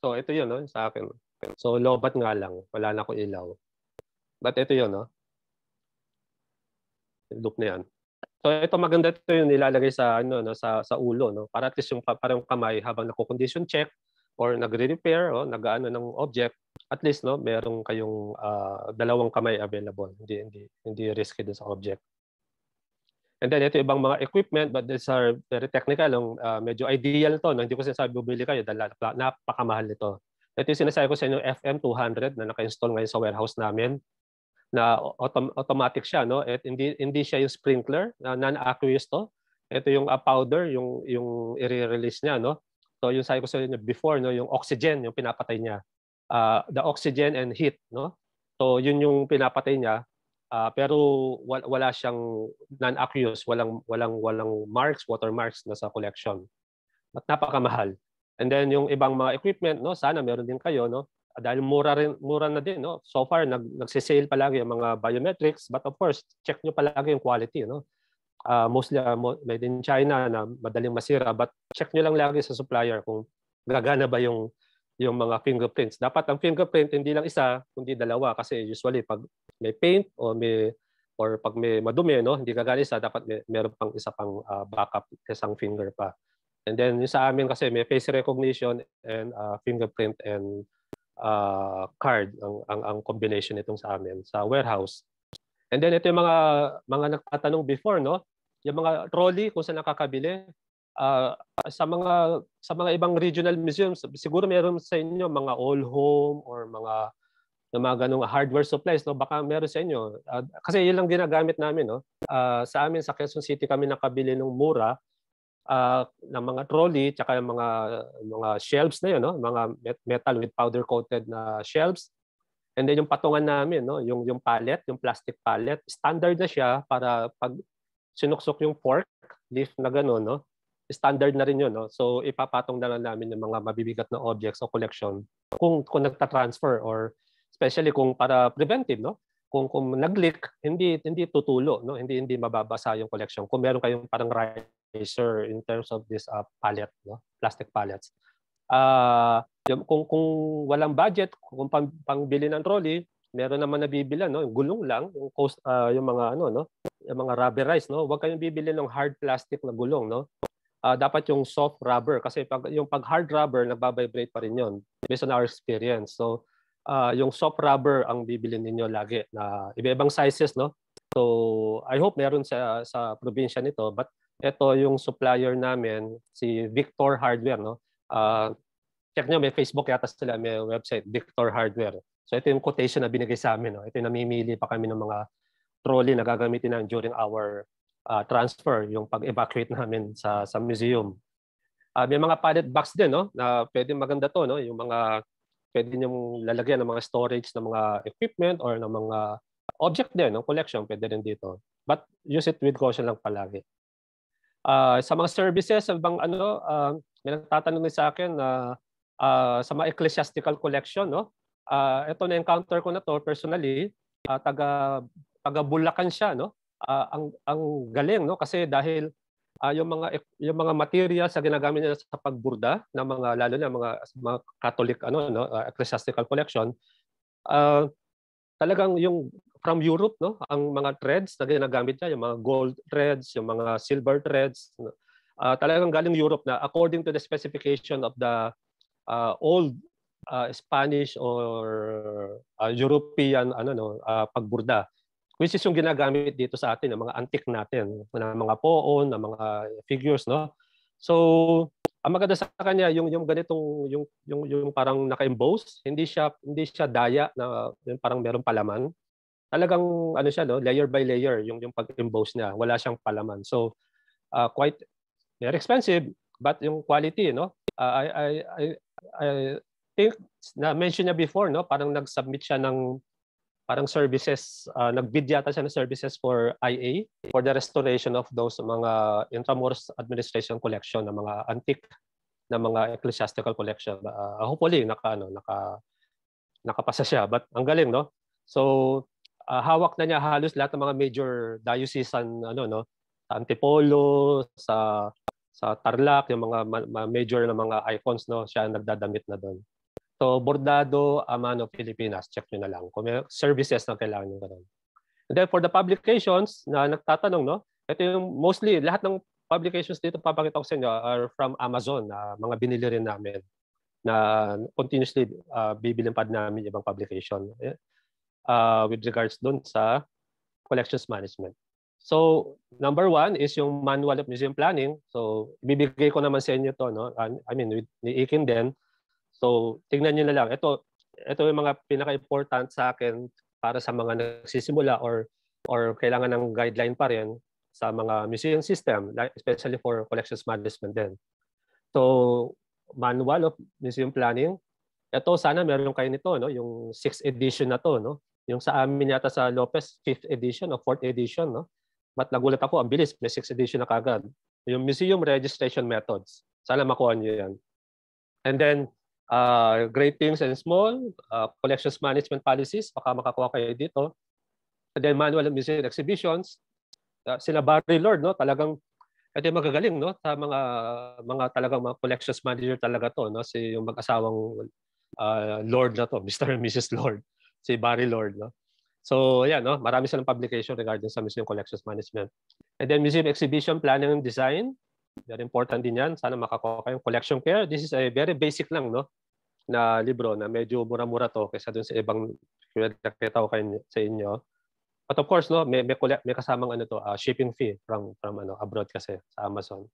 So ito 'yon, no, sa akin. So lobat nga lang, wala na akong ilaw. But ito 'yon, no. Loop na yan. So ito maganda 'to yung nilalagay sa ano no sa sa ulo no para at least yung parang kamay habang nako-condition check or nagre-repair o oh, nagaano ng object at least no merong kayong uh, dalawang kamay available hindi hindi hindi risky dun sa object. And then ito ibang mga equipment but these are very technical. Ang, uh, ah, medyo ideal to. No? Hindi ko sinasabi bumili kayo dahil napakamahal nito. Ito yung sinasabi ko sa inyo FM200 na naka-install ngayon sa warehouse namin na autom- automatic siya. No? At hindi, hindi siya yung sprinkler, na non-aqueous to. Ito yung uh, powder, yung, yung i-release niya. No? So yung sabi ko sa inyo before, no? yung oxygen, yung pinapatay niya. Uh, the oxygen and heat. No? So yun yung pinapatay niya. Uh, pero wala siyang non-aqueous, walang walang walang marks, watermarks na sa collection. At napakamahal. And then yung ibang mga equipment, no, sana meron din kayo, no. Ah, dahil mura rin mura na din, no. So far nag nagse-sale palagi ang mga biometrics, but of course, check niyo palagi yung quality, no. Uh, mostly uh, made in China na madaling masira, but check niyo lang lagi sa supplier kung gagana ba yung yung mga fingerprints. Dapat ang fingerprint hindi lang isa, kundi dalawa kasi usually pag may paint o may or pag may madumi, no, hindi kagaling isa, dapat may, meron pang isa pang uh, backup, isang finger pa. And then yung sa amin kasi may face recognition and uh, fingerprint and uh, card ang, ang ang combination nitong sa amin sa warehouse. And then ito yung mga mga nagtatanong before, no? Yung mga trolley kung saan nakakabili, uh, sa mga sa mga ibang regional museums siguro meron sa inyo mga all home or mga ng mga ganung hardware supplies no baka meron sa inyo uh, kasi yun lang ginagamit namin no uh, sa amin sa Quezon City kami nakabili ng mura uh, ng mga trolley tsaka yung mga mga shelves na yun no mga metal with powder coated na shelves and then yung patungan namin no yung yung pallet yung plastic pallet standard na siya para pag sinuksok yung fork leaf na gano'n, no standard na rin yun. No? So ipapatong na lang namin ng mga mabibigat na objects o collection kung, kung nagta-transfer or especially kung para preventive. No? Kung, kung nag-leak, hindi, hindi tutulo. No? Hindi, hindi mababasa yung collection. Kung meron kayong parang riser in terms of this uh, pallet, no? plastic pallets. Uh, kung, kung walang budget, kung pang, pangbili ng trolley, meron naman nabibilan no yung gulong lang yung cost uh, ah, yung mga ano no yung mga rubberized no Huwag kayong bibili ng hard plastic na gulong no uh, dapat yung soft rubber kasi pag, yung pag hard rubber, nagba-vibrate pa rin yon based on our experience. So, uh, yung soft rubber ang bibilin ninyo lagi na iba-ibang sizes, no? So, I hope meron sa, sa probinsya nito. But ito yung supplier namin, si Victor Hardware, no? Uh, check nyo, may Facebook yata sila, may website, Victor Hardware. So, ito yung quotation na binigay sa amin. No? Ito yung namimili pa kami ng mga trolley na gagamitin namin during our uh, transfer, yung pag-evacuate namin sa, sa museum. Uh, may mga pallet box din, no? na pwede maganda to, no? yung mga pwede niyong lalagyan ng mga storage ng mga equipment or ng mga object din, ng collection, pwede rin dito. But use it with caution lang palagi. Uh, sa mga services, sa bang ano, uh, may nagtatanong din sa akin na uh, uh, sa mga ecclesiastical collection, no? Uh, ito na encounter ko na to personally, uh, taga taga Bulacan siya, no? uh, ang ang galing no kasi dahil uh, yung mga yung mga materials sa ginagamit nila sa pagburda ng mga lalo na mga mga Catholic ano no uh, ecclesiastical collection uh, talagang yung from Europe no ang mga threads na ginagamit niya yung mga gold threads yung mga silver threads uh, talagang galing Europe na according to the specification of the uh, old uh, Spanish or uh, European ano no uh, pagburda which is yung ginagamit dito sa atin, ng mga antik natin, ng mga poon, ng mga figures, no? So, ang maganda sa kanya yung yung ganitong yung yung yung parang naka-emboss, hindi siya hindi siya daya na yung parang merong palaman. Talagang ano siya no, layer by layer yung yung pag-emboss niya, wala siyang palaman. So, uh, quite very expensive but yung quality no, uh, I I I I think na mention niya before no, parang nag-submit siya ng parang services, uh, nag-bid yata siya ng services for IA for the restoration of those mga Intramuros administration collection ng mga antique na mga ecclesiastical collection. Uh, hopefully, naka, ano, naka, nakapasa siya. But ang galing, no? So, uh, hawak na niya halos lahat ng mga major diocesan, ano, no? Sa Antipolo, sa sa Tarlac, yung mga ma- ma- major na mga icons, no? Siya nagdadamit na doon. So, Bordado, Amano, Pilipinas. Check nyo na lang kung may services na kailangan nyo ganun. And then for the publications na nagtatanong, no? Ito yung mostly, lahat ng publications dito papakita ko sa inyo are from Amazon na uh, mga binili rin namin na continuously uh, bibilin pa namin ibang publication uh, with regards doon sa collections management. So, number one is yung Manual of Museum Planning. So, ibibigay ko naman sa inyo to, no? I mean, with, ni Ikin din So, tingnan niyo na lang. Ito, ito yung mga pinaka-important sa akin para sa mga nagsisimula or or kailangan ng guideline pa rin sa mga museum system, especially for collections management din. So, manual of museum planning. Ito, sana meron kayo nito, no? yung 6th edition na to. No? Yung sa amin yata sa Lopez, 5th edition o 4th edition. No? Ba't nagulat ako? Ang bilis, may 6th edition na kagad. Yung museum registration methods. Sana makuha niyo yan. And then, uh, great teams and small, uh, collections management policies, baka makakuha kayo dito. And then manual and museum exhibitions, uh, sila Barry Lord, no? talagang ito yung magagaling no sa mga mga talagang mga collections manager talaga to no si yung mag-asawang uh, Lord na to Mr. and Mrs. Lord si Barry Lord no So yeah no marami silang publication regarding sa museum collections management and then museum exhibition planning and design Very important din yan. Sana makakuha kayong collection care. This is a very basic lang, no? na libro na medyo mura-mura to kaysa dun sa ibang nakita ko kayo sa inyo. But of course, no, may may, collect, may kasamang ano to, uh, shipping fee from from ano abroad kasi sa Amazon.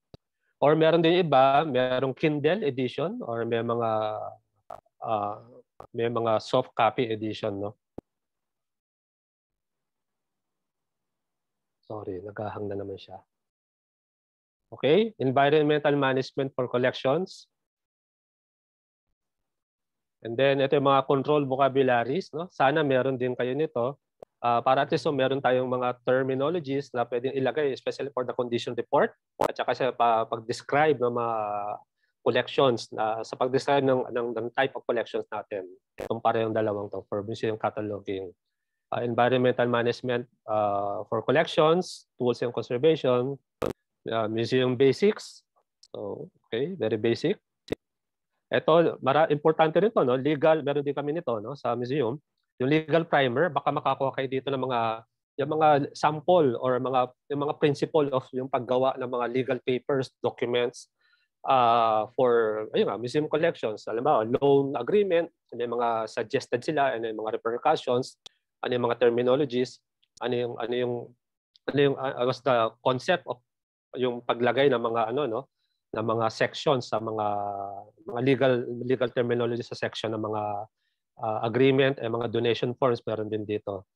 Or meron din iba, merong Kindle edition or may mga uh, may mga soft copy edition, no. Sorry, nagahang na naman siya. Okay? Environmental management for collections. And then ito yung mga control vocabularies. No? Sana meron din kayo nito. Uh, para at least so, meron tayong mga terminologies na pwedeng ilagay, especially for the condition report. At saka sa pag-describe ng mga collections, uh, sa pag-describe ng, ng, ng type of collections natin. Kumpara yung dalawang to, for yung cataloging uh, ah, environmental management uh, for collections, tools and conservation, uh, museum basics. So, okay, very basic. Ito, mara, importante rin to, no? legal, meron din kami nito no? sa museum. Yung legal primer, baka makakuha kayo dito ng mga yung mga sample or mga yung mga principle of yung paggawa ng mga legal papers, documents uh, for ayun nga, museum collections. Alam ba, loan agreement, ano yung mga suggested sila, ano yung mga repercussions, ano yung mga terminologies, ano yung ano yung ano yung uh, ah, was the concept of yung paglagay ng mga ano no ng mga section sa mga mga legal legal terminology sa section ng mga uh, agreement and mga donation forms meron din dito.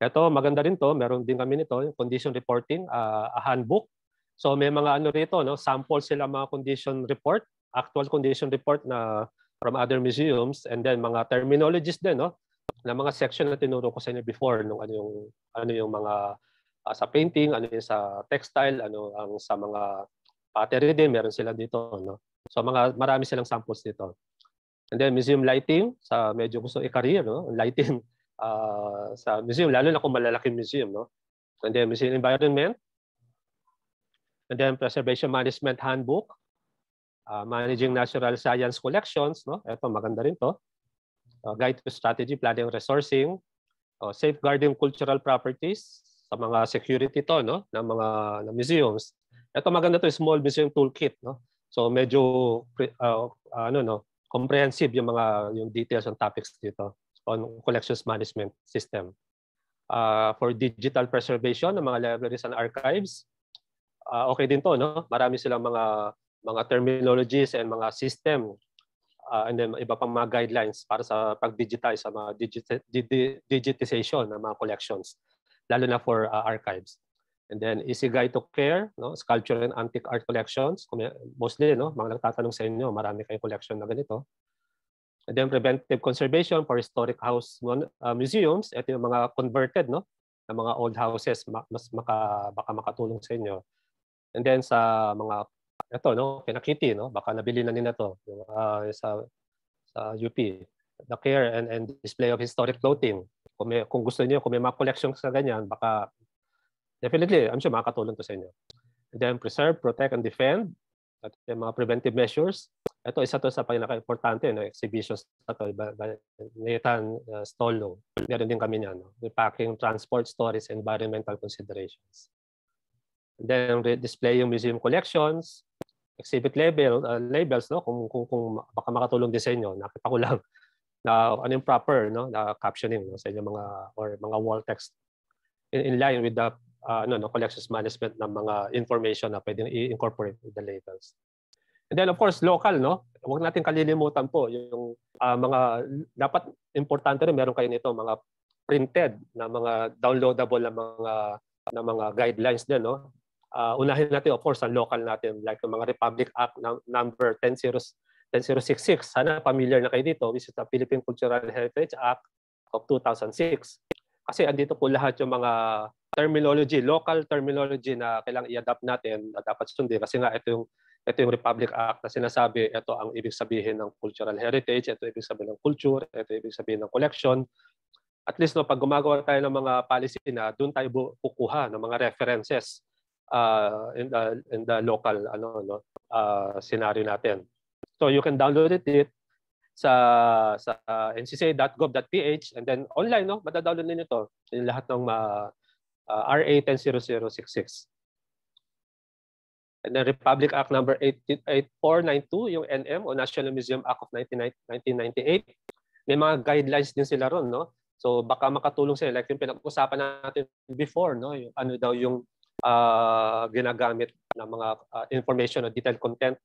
Ito maganda rin to, meron din kami nito yung condition reporting uh, a handbook. So may mga ano rito no, sample sila mga condition report, actual condition report na from other museums and then mga terminologies din no na mga section na tinuro ko sa inyo before nung ano yung ano yung mga uh, sa painting, ano yung sa textile, ano ang sa mga pottery din, meron sila dito. No? So mga marami silang samples dito. And then museum lighting, sa medyo gusto i-career, no? lighting uh, sa museum, lalo na kung malalaking museum. No? And then museum environment, and then preservation management handbook, uh, managing natural science collections, no? eto maganda rin 'to. Uh, guide to strategy, planning, resourcing, uh, safeguarding cultural properties, sa mga security to no ng mga ng museums. Ito maganda to small museum toolkit no. So medyo uh, ano no comprehensive yung mga yung details on topics dito on collections management system. Uh, for digital preservation ng mga libraries and archives, uh, okay din to no. Marami silang mga mga terminologies and mga system uh, and then iba pang mga guidelines para sa pag-digitize sa mga digit digitization ng mga collections lalo na for uh, archives. And then Isigay to Care, no? Sculpture and Antique Art Collections. Mostly, no? mga nagtatanong sa inyo, marami kayong collection na ganito. And then Preventive Conservation for Historic House uh, Museums. Ito yung mga converted, no? na mga old houses, mas maka, baka makatulong sa inyo. And then sa mga, ito, no? Pinakiti, no? baka nabili na nila to uh, sa, sa UP. The Care and, and Display of Historic Clothing. Kung, may, kung gusto niyo, kung may mga collections na ganyan, baka definitely, I'm sure makakatulong to sa inyo. And then preserve, protect, and defend. At yung mga preventive measures. Ito, isa to sa pinaka-importante, no? exhibitions na to, Nathan uh, Stollo. Meron din kami niyan. No? Repacking, transport, stories, environmental considerations. And then display yung museum collections, exhibit label, uh, labels, no? kung, kung, kung baka makatulong din sa inyo, nakita ko lang na ano yung proper no na captioning no, sa inyong mga or mga wall text in, in line with the uh, ano, no, collections management ng mga information na pwedeng i-incorporate with the labels. And then of course local no. Huwag natin kalilimutan po yung uh, mga dapat importante rin meron kayo nito mga printed na mga downloadable na mga na mga guidelines din no. Uh, unahin natin of course ang local natin like yung mga Republic Act na, number 10 10066. Sana familiar na kayo dito. This is the Philippine Cultural Heritage Act of 2006. Kasi andito po lahat yung mga terminology, local terminology na kailangan i-adapt natin na dapat sundin. Kasi nga ito yung, ito yung Republic Act na sinasabi, ito ang ibig sabihin ng cultural heritage, ito ibig sabihin ng culture, ito ibig sabihin ng collection. At least no, pag gumagawa tayo ng mga policy na doon tayo kukuha ng mga references uh, in, the, in the local ano, no, uh, scenario natin. So you can download it, it sa sa uh, ncca.gov.ph and then online no madadownload niyo to yung lahat ng uh, uh, RA 100066 and then Republic Act number 88492 yung NM o National Museum Act of 1998 may mga guidelines din sila ron no so baka makatulong sila like yung pinag-usapan natin before no yung ano daw yung uh, ginagamit ng mga uh, information o detailed content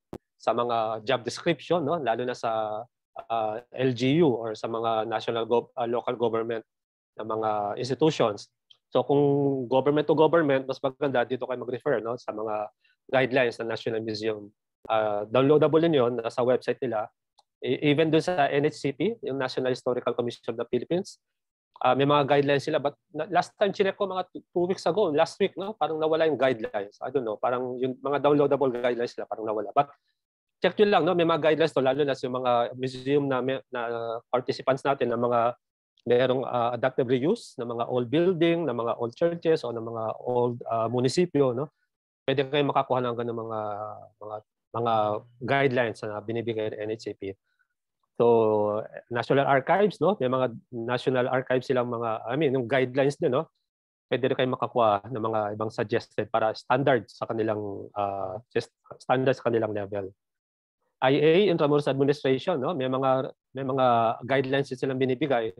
sa mga job description no lalo na sa uh, ah, LGU or sa mga national gov- uh, local government na mga institutions. So kung government to government mas maganda dito kayo mag-refer no sa mga guidelines ng National Museum. Uh, downloadable niyon sa website nila. E, even doon sa NHCP, yung National Historical Commission of the Philippines, uh, may mga guidelines sila but last time chinek ko mga two weeks ago, last week no, parang nawala yung guidelines. I don't know, parang yung mga downloadable guidelines nila parang nawala. But check yun lang, no? may mga guidelines to, lalo na sa mga museum na, na participants natin ng na mga merong uh, adaptive reuse ng mga old building, ng mga old churches o ng mga old uh, munisipyo, no? Pwede kayong makakuha ng ganung mga mga mga guidelines na binibigay ng NHCP. So, National Archives, no? May mga National Archives silang mga, I mean, yung guidelines din, no? Pwede rin kayong makakuha ng mga ibang suggested para standard sa kanilang uh, standard sa kanilang level. IA, Intramuros Administration, no? may mga may mga guidelines din silang binibigay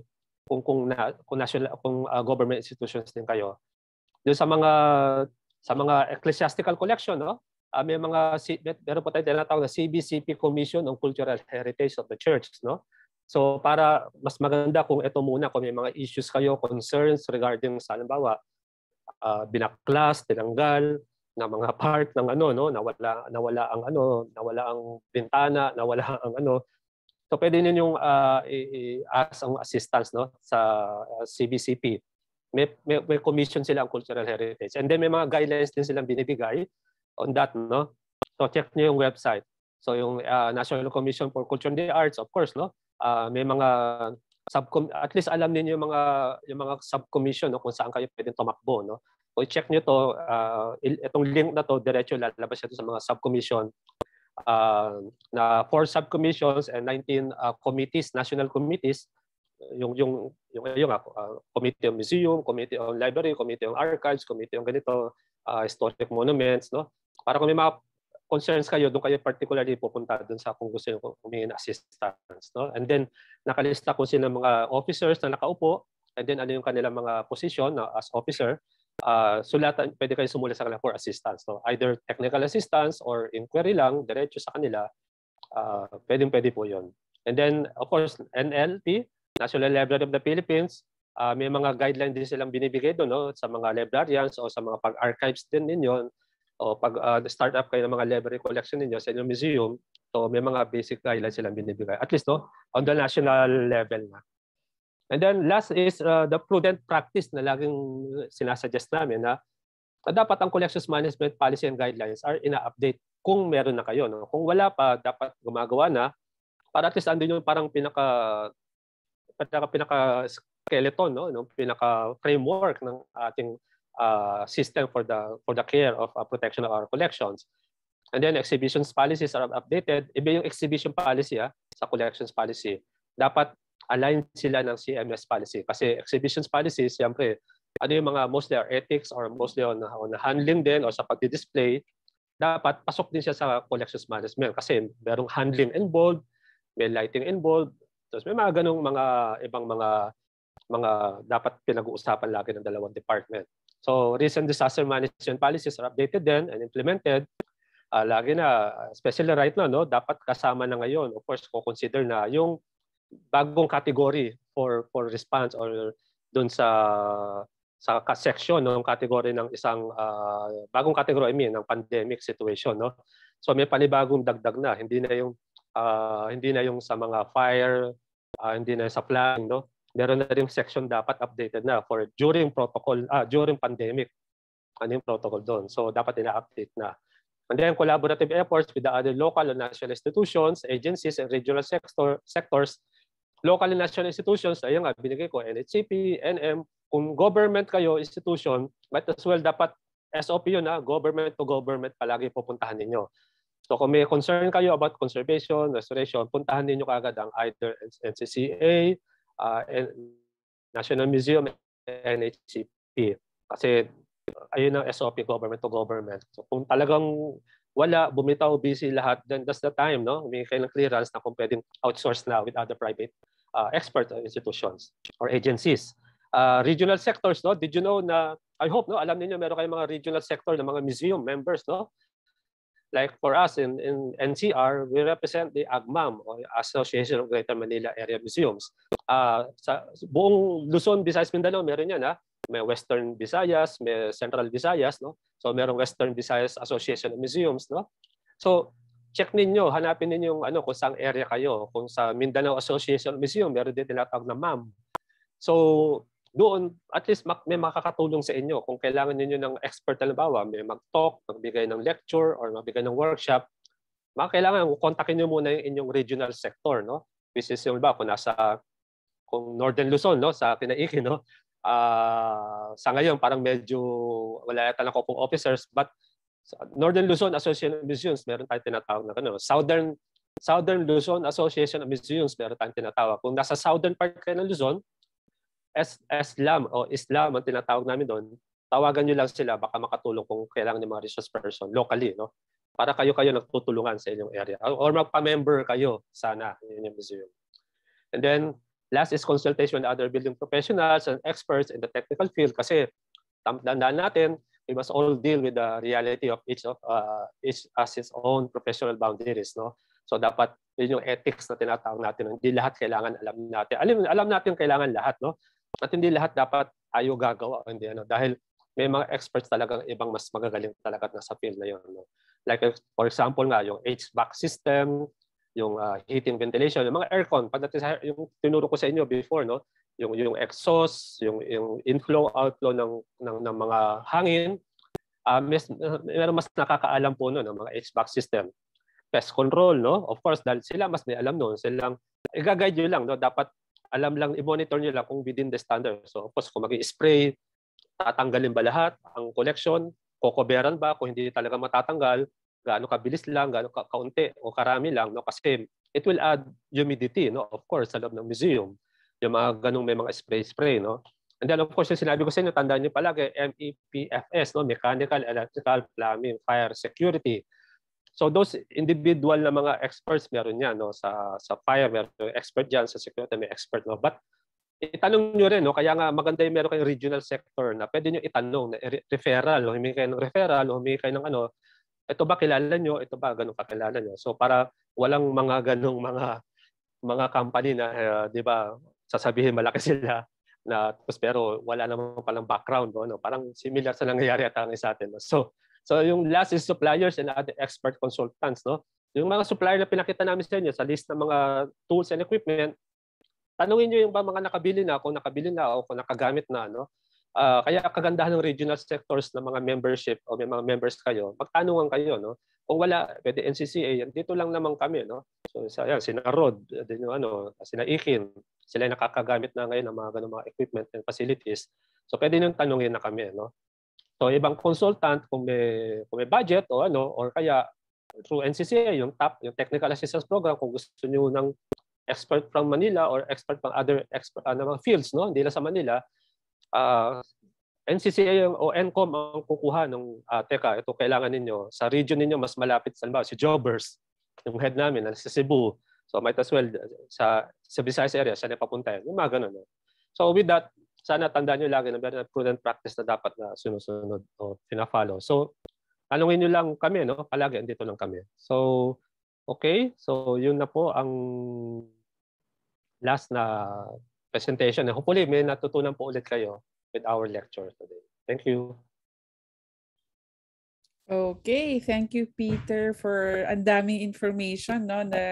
kung kung na, kung national kung uh, government institutions din kayo. Doon sa mga sa mga ecclesiastical collection, no? Uh, may mga meron po tayong tinatawag na CBCP Commission on Cultural Heritage of the Church, no? So para mas maganda kung ito muna kung may mga issues kayo, concerns regarding sa halimbawa uh, binaklas, tinanggal, na mga part ng ano no nawala nawala ang ano nawala ang bintana nawala ang ano so pwede ninyong uh, ah, i-ask ang assistance no sa uh, ah, CBCP may, may, may commission sila ang cultural heritage and then may mga guidelines din silang binibigay on that no so check niyo yung website so yung uh, National Commission for Culture and the Arts of course no uh, may mga sub at least alam niyo yung mga yung mga subcommission no kung saan kayo pwedeng tumakbo no o check nyo to, uh, itong link na to, diretso lalabas ito sa mga subcommission uh, na four subcommissions and 19 uh, ah, committees, national committees, yung yung yung yung uh, committee on museum, committee on library, committee on archives, committee on ganito uh, historic monuments, no? Para kung may mga concerns kayo, doon kayo particularly pupunta doon sa kung gusto niyo humingi assistance, no? And then nakalista ko sino mga officers na nakaupo and then ano yung kanilang mga position no, as officer uh, sulatan, pwede kayo sumula sa kanila for assistance. No? Either technical assistance or inquiry lang, diretso sa kanila, uh, pwedeng pwede po yon. And then, of course, NLP, National Library of the Philippines, uh, may mga guideline din silang binibigay doon no? sa mga librarians o sa mga pag-archives din ninyo o pag uh, start up kayo ng mga library collection ninyo sa inyong museum, so may mga basic guidelines silang binibigay. At least no, on the national level na. And then last is uh, the prudent practice na laging sinasuggest namin na dapat ang collections management policy and guidelines are ina-update kung meron na kayo. No? Kung wala pa, dapat gumagawa na para at least andun yung parang pinaka pinaka, pinaka skeleton no no pinaka framework ng ating uh, system for the for the care of uh, protection of our collections and then exhibitions policies are updated ibig yung exhibition policy ah, sa collections policy dapat align sila ng CMS policy. Kasi exhibitions policy, siyempre, ano yung mga mostly are ethics or mostly on, on handling din or sa pagdi-display, dapat pasok din siya sa collections management kasi merong handling involved, may lighting involved, tapos may mga ganong mga ibang mga mga dapat pinag-uusapan lagi ng dalawang department. So, recent disaster management policies are updated then and implemented. Uh, lagi na, especially right now, no, dapat kasama na ngayon. Of course, ko consider na yung bagong category for for response or doon sa sa section ng category ng isang uh, bagong category I mean ng pandemic situation no so may panibagong dagdag na hindi na yung uh, hindi na yung sa mga fire uh, hindi na sa flooding no meron na ring section dapat updated na for during protocol ah during pandemic ano yung protocol doon so dapat ina-update na And then collaborative efforts with the other local and national institutions, agencies, and regional sector, sectors local and national institutions, ayun nga, binigay ko, NHCP, NM, kung government kayo, institution, might as well dapat SOP yun na government to government palagi pupuntahan ninyo. So kung may concern kayo about conservation, restoration, puntahan ninyo kaagad ang either NCCA, uh, ah, National Museum, NHCP. Kasi ayun ang SOP, government to government. So kung talagang wala, bumitaw, busy lahat, then that's the time, no? May kayo ng clearance na kung pwedeng outsource na with other private uh, expert uh, institutions or agencies. Uh, regional sectors, no? Did you know na, I hope, no? Alam niyo meron kayong mga regional sector na mga museum members, no? Like for us in, in NCR, we represent the AGMAM or Association of Greater Manila Area Museums. Uh, sa buong Luzon, Visayas, Mindanao, meron yan, ha? may Western Visayas, may Central Visayas, no? So merong Western Visayas Association of Museums, no? So check ninyo, hanapin ninyo yung ano kung saang area kayo. Kung sa Mindanao Association of Museum, meron din tinatawag na MAM. So doon at least may makakatulong sa inyo kung kailangan niyo ng expert halimbawa, may mag-talk, magbigay ng lecture or magbigay ng workshop, makakailangan kontakin niyo muna yung inyong regional sector, no? Which is yung ba kung nasa kung Northern Luzon no sa Pinaiki no uh, sa ngayon parang medyo wala yata lang kopong officers but Northern Luzon Association of Museums meron tayong tinatawag na ano, Southern Southern Luzon Association of Museums meron tayong tinatawag. Kung nasa southern part kayo ng Luzon, es, Islam o Islam ang tinatawag namin doon, tawagan niyo lang sila baka makatulong kung kailangan ng mga resource person locally, no? Para kayo-kayo nagtutulungan sa inyong area. Or magpa-member kayo sana, yun yung museum. And then, Last is consultation with other building professionals and experts in the technical field kasi tandaan natin, we must all deal with the reality of each of uh, each as its own professional boundaries no so dapat yun yung ethics na tinatawag natin hindi lahat kailangan alam natin alam alam natin kailangan lahat no at hindi lahat dapat ayo gagawa hindi ano dahil may mga experts talagang ibang mas magagaling talaga na sa field na yun no like for example nga yung HVAC system yung uh, heat ventilation, yung mga aircon, pagdating sa yung tinuro ko sa inyo before, no? Yung yung exhaust, yung yung inflow outflow ng ng, ng mga hangin, uh, mas, meron mas nakakaalam po no ng mga HVAC system. Pest control, no? Of course, dahil sila mas may alam noon, silang i lang, no? Dapat alam lang i-monitor niyo lang kung within the standard. So, of course, kung magi-spray, tatanggalin ba lahat ang collection, kokoberan ba kung hindi talaga matatanggal, gaano kabilis lang, gaano ka kaunti o karami lang no kasi it will add humidity no of course sa loob ng museum. Yung mga ganung may mga spray spray no. And then of course yung sinabi ko sa inyo tandaan niyo palagi MEPFS no mechanical, electrical, plumbing, fire, security. So those individual na mga experts meron yan no sa sa fire meron expert diyan sa security may expert no but itanong niyo rin no kaya nga maganda yung meron kayong regional sector na pwede niyo itanong na referral no humingi kayo ng referral humingi kayo ng ano ito ba kilala nyo, ito ba ganun kakilala nyo. So para walang mga ganung mga mga company na uh, 'di ba sasabihin malaki sila na tapos pero wala namang palang background no, parang similar sa nangyayari at ang sa atin no? so so yung last is suppliers and other expert consultants no yung mga supplier na pinakita namin sa inyo sa list ng mga tools and equipment tanungin niyo yung ba mga nakabili na kung nakabili na o kung nakagamit na no Uh, kaya kagandahan ng regional sectors ng mga membership o may mga members kayo, magtanungan kayo, no? Kung wala, pwede NCCA, dito lang naman kami, no? So, ayan, sina Rod, din, ano, sina Ikin, sila nakakagamit na ngayon ng mga ganung mga equipment and facilities. So, pwede nang tanungin na kami, no? So, ibang consultant, kung may, kung may budget o ano, or kaya through NCCA, yung TAP, yung Technical Assistance Program, kung gusto niyo ng expert from Manila or expert from other expert, uh, fields, no? hindi lang sa Manila, uh, ah, NCCA o NCOM ang kukuha ng uh, ah, teka, ito kailangan ninyo. Sa region ninyo, mas malapit, sa si Jobbers, yung head namin, sa Cebu. So might as well, sa, sa Visayas area, siya na papunta Yung mga ganun. No? So with that, sana tandaan nyo lagi na meron prudent practice na dapat na sinusunod o pinafollow. So, tanongin nyo lang kami, no? Palagi, andito lang kami. So, okay. So, yun na po ang last na presentation. And hopefully, may natutunan po ulit kayo with our lecture today. Thank you. Okay, thank you Peter for ang daming information no na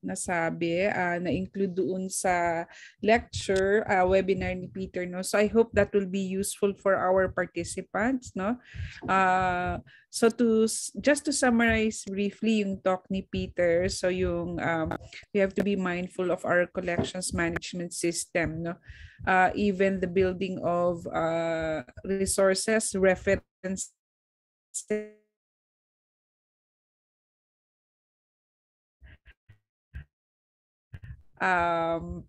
nasabi, uh, ah, na-include doon sa lecture, uh, webinar ni Peter no. So I hope that will be useful for our participants no. Uh, so to just to summarize briefly yung talk ni Peter, so yung um, we have to be mindful of our collections management system no. Uh, even the building of uh, resources, reference um,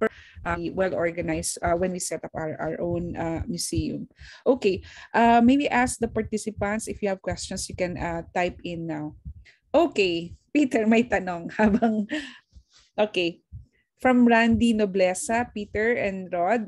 uh, well organized uh, when we set up our, our own uh, museum. Okay, uh, maybe ask the participants if you have questions, you can uh, type in now. Okay, Peter, may tanong habang... Okay, from Randy Noblesa, Peter and Rod,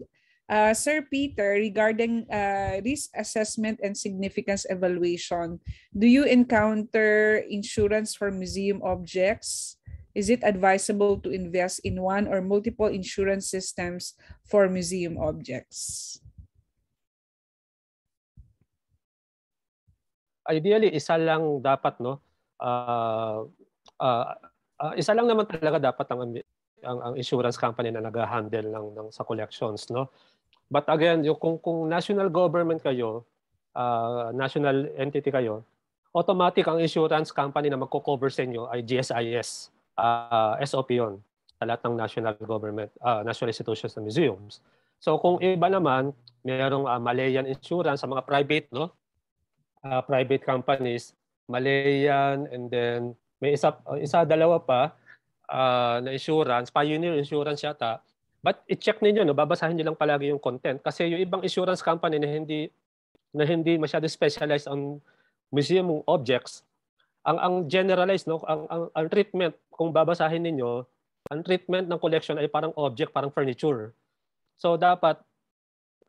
Uh, Sir Peter, regarding uh, risk assessment and significance evaluation, do you encounter insurance for museum objects? Is it advisable to invest in one or multiple insurance systems for museum objects? Ideally, isa lang dapat, no? Uh, uh, uh, isa lang naman talaga dapat ang, ang, ang insurance company na nag-handle ng, ng sa collections, no? But again, yung, kung, kung national government kayo, uh, national entity kayo, automatic ang insurance company na magko-cover sa inyo ay GSIS. Uh, ah, SOP yon sa lahat ng national government, uh, national institutions and museums. So kung iba naman, mayroong uh, Malayan insurance sa mga private, no? Uh, private companies, Malayan and then may isa, isa dalawa pa uh, na insurance, Pioneer Insurance yata, But i-check ninyo, no? babasahin nyo lang palagi yung content kasi yung ibang insurance company na hindi na hindi masyado specialized on museum objects, ang ang generalized no, ang, ang, ang treatment kung babasahin ninyo, ang treatment ng collection ay parang object, parang furniture. So dapat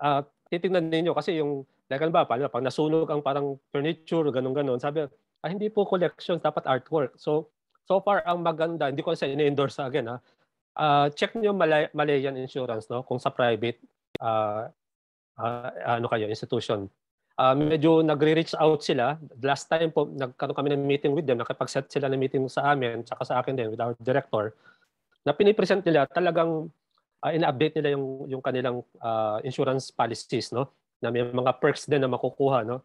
uh, titingnan ninyo kasi yung like ba, paano, pag nasunog ang parang furniture, ganun ganun sabi, ah, hindi po collection, dapat artwork. So so far ang maganda, hindi ko na sa ini-endorse again ha uh, check niyo Malay- Malayan Insurance no kung sa private uh, uh, ano kayo institution. Uh, medyo nagre-reach out sila. Last time po nagkaroon kami ng meeting with them, nakipag-set sila ng meeting sa amin tsaka sa akin din with our director na pinipresent nila talagang uh, ina-update nila yung yung kanilang uh, insurance policies no na may mga perks din na makukuha no.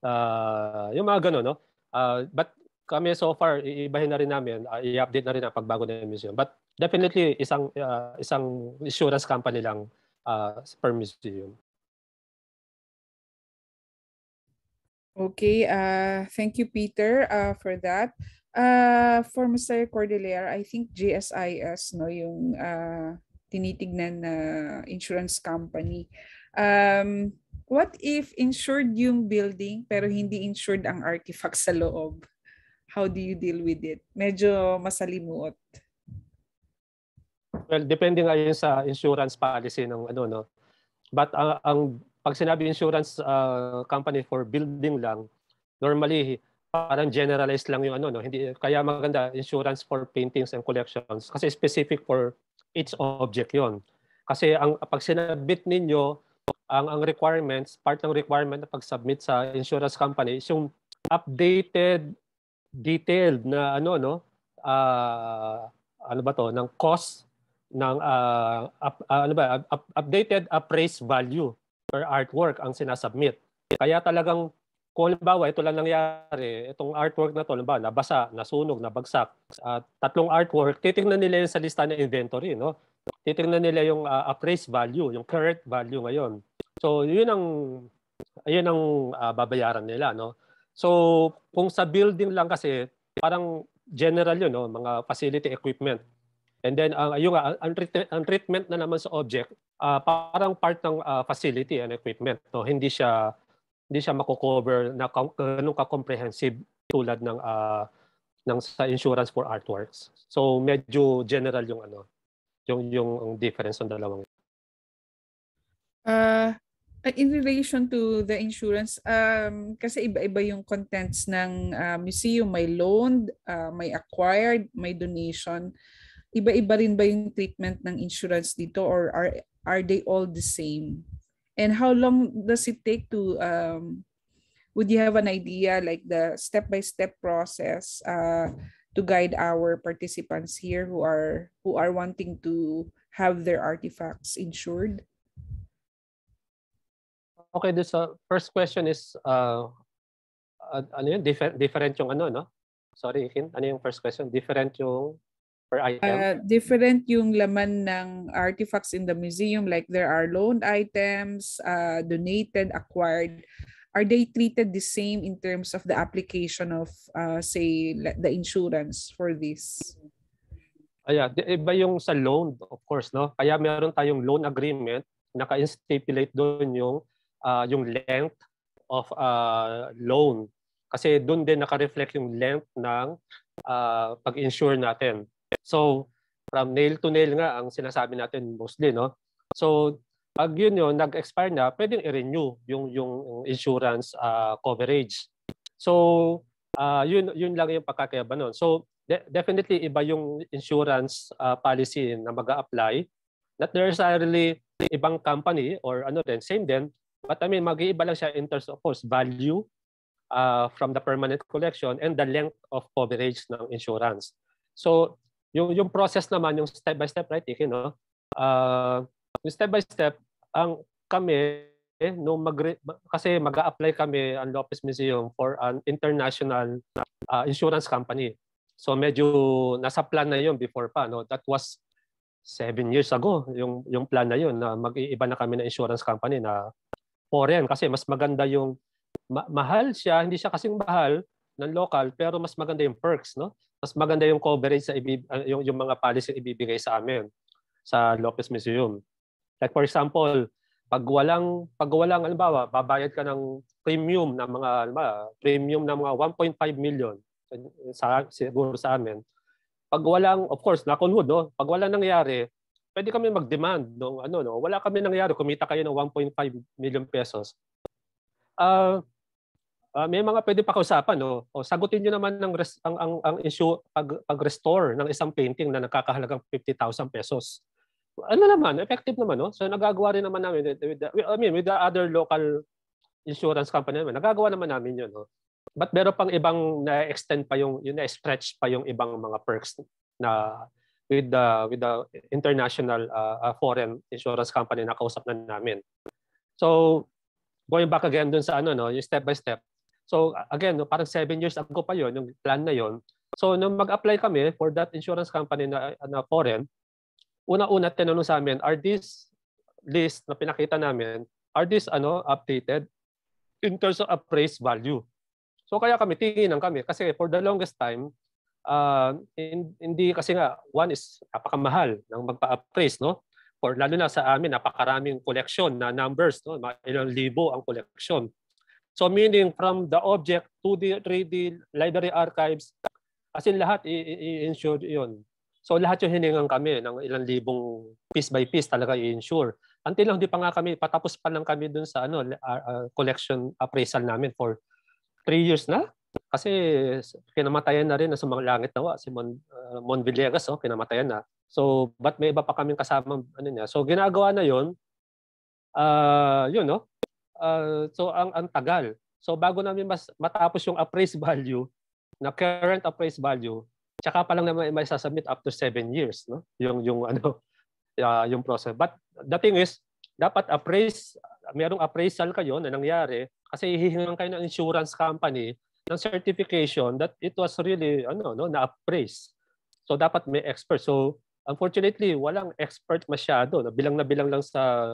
Uh, yung mga ganun no. Uh, but kami so far, iibahin na rin namin, uh, i-update na rin ang pagbago ng museum. But definitely isang uh, isang insurance company lang uh, per museum. Okay, uh, thank you, Peter, uh, for that. Uh, for Mr. Cordelier, I think GSIS, no, yung uh, tinitignan na insurance company. Um, what if insured yung building pero hindi insured ang artifact sa loob? How do you deal with it? Medyo masalimuot. Well, depending nga yun sa insurance policy ng ano no. But ang, ah, ang pag sinabi insurance uh, company for building lang, normally parang generalized lang yung ano no. Hindi kaya maganda insurance for paintings and collections kasi specific for each object yon. Kasi ang pag sinabit ninyo ang ang requirements, part ng requirement na pag-submit sa insurance company is yung updated detailed na ano no uh, ano ba to ng cost ng uh, up, uh, ano ba up, updated appraised value per artwork ang sinasubmit. Kaya talagang kung halimbawa ito lang nangyari, itong artwork na to, halimbawa nabasa, nasunog, nabagsak, at uh, tatlong artwork, titingnan nila yung sa lista ng inventory, no? Titingnan nila yung uh, appraised value, yung current value ngayon. So, yun ang ayun ang uh, babayaran nila, no? So, kung sa building lang kasi, parang general yun, no? mga facility equipment And then uh, ang uh, yung uh, ang, treatment, ang treatment na naman sa object, uh, parang part ng uh, facility and equipment. No? Hindi siya hindi siya mako-cover na ganun ka-comprehensive tulad ng uh, ng sa insurance for artworks. So medyo general yung ano, yung yung difference ng dalawang. Uh, in relation to the insurance, um, kasi iba-iba yung contents ng uh, museum. May loaned, uh, may acquired, may donation iba-iba rin ba yung treatment ng insurance dito or are, are they all the same? And how long does it take to, um, would you have an idea like the step-by-step process uh, to guide our participants here who are who are wanting to have their artifacts insured? Okay, this uh, first question is uh, uh ano yun? Different, different yung ano, no? Sorry, Kin. Ano yung first question? Different yung per item? Uh, different yung laman ng artifacts in the museum. Like there are loaned items, uh, donated, acquired. Are they treated the same in terms of the application of, uh, say, the insurance for this? Ayan, iba yung sa loan, of course, no? Kaya meron tayong loan agreement, naka-stipulate doon yung, uh, yung length of uh, loan. Kasi doon din naka-reflect yung length ng uh, pag-insure natin. So, from nail to nail nga ang sinasabi natin mostly, no? So, pag yun yun, nag-expire na, pwedeng i-renew yung, yung insurance uh, coverage. So, uh, yun, yun lang yung pagkakaiba nun. So, de- definitely iba yung insurance uh, policy na mag apply Not necessarily ibang company or ano din, same din. But I mean, mag-iiba lang siya in terms of course, value uh, from the permanent collection and the length of coverage ng insurance. So, yung, yung process naman, yung step by step, right, Iki, no? Uh, yung step by step, ang kami, eh, nung mag kasi mag apply kami ang Lopez Museum for an international uh, insurance company. So medyo nasa plan na 'yon before pa no. That was seven years ago yung yung plan na 'yon na mag-iiba na kami ng insurance company na foreign kasi mas maganda yung ma- mahal siya, hindi siya kasing mahal ng local pero mas maganda yung perks no mas maganda yung coverage sa ibib- ah, yung, yung mga policy na ibibigay sa amin sa Lopez Museum. Like for example, pag walang pag walang halimbawa babayad ka ng premium ng mga halimbawa, premium ng mga 1.5 million sa siguro sa amin. Pag walang of course na wood, no, pag wala nangyari, pwede kami mag-demand no ano no, wala kami nangyari kumita kayo ng 1.5 million pesos. uh, uh, may mga pwede pa kausapan no. O sagutin niyo naman ng res- ang, ang ang issue pag pag-restore ng isang painting na nagkakahalagang 50,000 pesos. Ano naman, effective naman no. So nagagawa rin naman namin with the, I mean with the other local insurance company naman. Nagagawa naman namin 'yon no. But meron pang ibang na-extend pa yung yun na-stretch pa yung ibang mga perks na with the with the international uh, foreign insurance company na kausap na namin. So going back again dun sa ano no, yung step by step, So again, no, parang seven years ago pa yon yung plan na yon. So nung mag-apply kami for that insurance company na, na foreign, una-una tinanong sa amin, are these list na pinakita namin, are these ano updated in terms of appraised value? So kaya kami, tinginan kami. Kasi for the longest time, uh, hindi kasi nga, one is napakamahal ng magpa-appraise, no? For, lalo na sa amin, napakaraming collection na numbers, no? ilang libo ang collection. So meaning from the object to the 3D library archives, as in lahat i-insure yun. So lahat yung hiningan kami ng ilang libong piece by piece talaga i-insure. Until lang hindi pa nga kami, patapos pa lang kami dun sa ano, uh, collection appraisal namin for three years na. Kasi kinamatayan na rin na sa mga langit nawa, si Mon, uh, Mon Villegas, oh, kinamatayan na. So, but may iba pa kaming kasama ano niya. So, ginagawa na yun. uh, yun, no? Oh. Uh, so ang, ang tagal. So bago namin mas matapos yung appraised value, na current appraised value, tsaka pa lang naman may sasubmit up to 7 years, no? Yung yung ano uh, yung process. But the thing is, dapat appraise mayroong appraisal kayo na nangyari kasi hihingan kayo ng insurance company ng certification that it was really ano no na-appraise. So dapat may expert. So unfortunately, walang expert masyado na bilang na bilang lang sa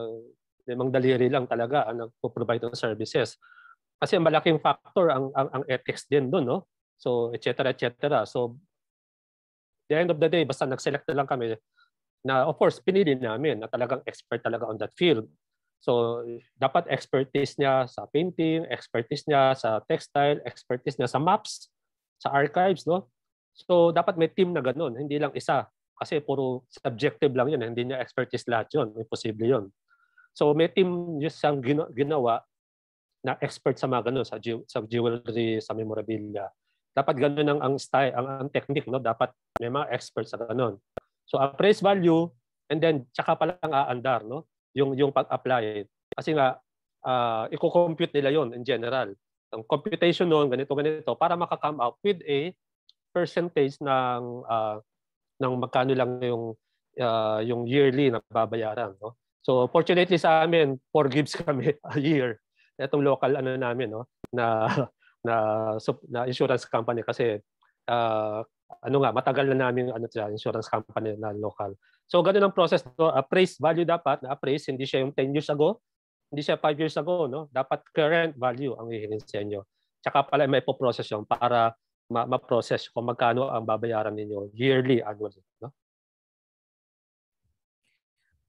limang daliri lang talaga ang nagpo-provide ng services. Kasi ang malaking factor ang, ang, ang ethics din doon, no? So, et cetera, et cetera. So, the end of the day, basta nag-select na lang kami na of course, pinili namin na talagang expert talaga on that field. So, dapat expertise niya sa painting, expertise niya sa textile, expertise niya sa maps, sa archives, no? So, dapat may team na ganun, hindi lang isa. Kasi puro subjective lang yun, hindi niya expertise lahat yun. Imposible yun. So may team just siyang gina- ginawa na expert sa mga ganun, sa, jew- sa jewelry, sa memorabilia. Dapat ganun ang, ang style, ang, ang technique. No? Dapat may mga expert sa ganun. So appraise value and then tsaka pa lang aandar no? yung, yung pag-apply. Kasi nga, uh, ah, i-compute nila yon in general. Ang computation noon, ganito, ganito, para maka-come out with a percentage ng uh, ng magkano lang yung uh, yung yearly na babayaran no So fortunately sa amin, four gigs kami a year. Itong local ano namin no na na, na insurance company kasi uh, ano nga matagal na namin ano siya insurance company na local. So ganun ang process no appraise value dapat na appraise hindi siya yung 10 years ago, hindi siya 5 years ago no. Dapat current value ang ihirin sa inyo. Tsaka pala may po-process yung para ma- ma-process kung magkano ang babayaran ninyo yearly annually no.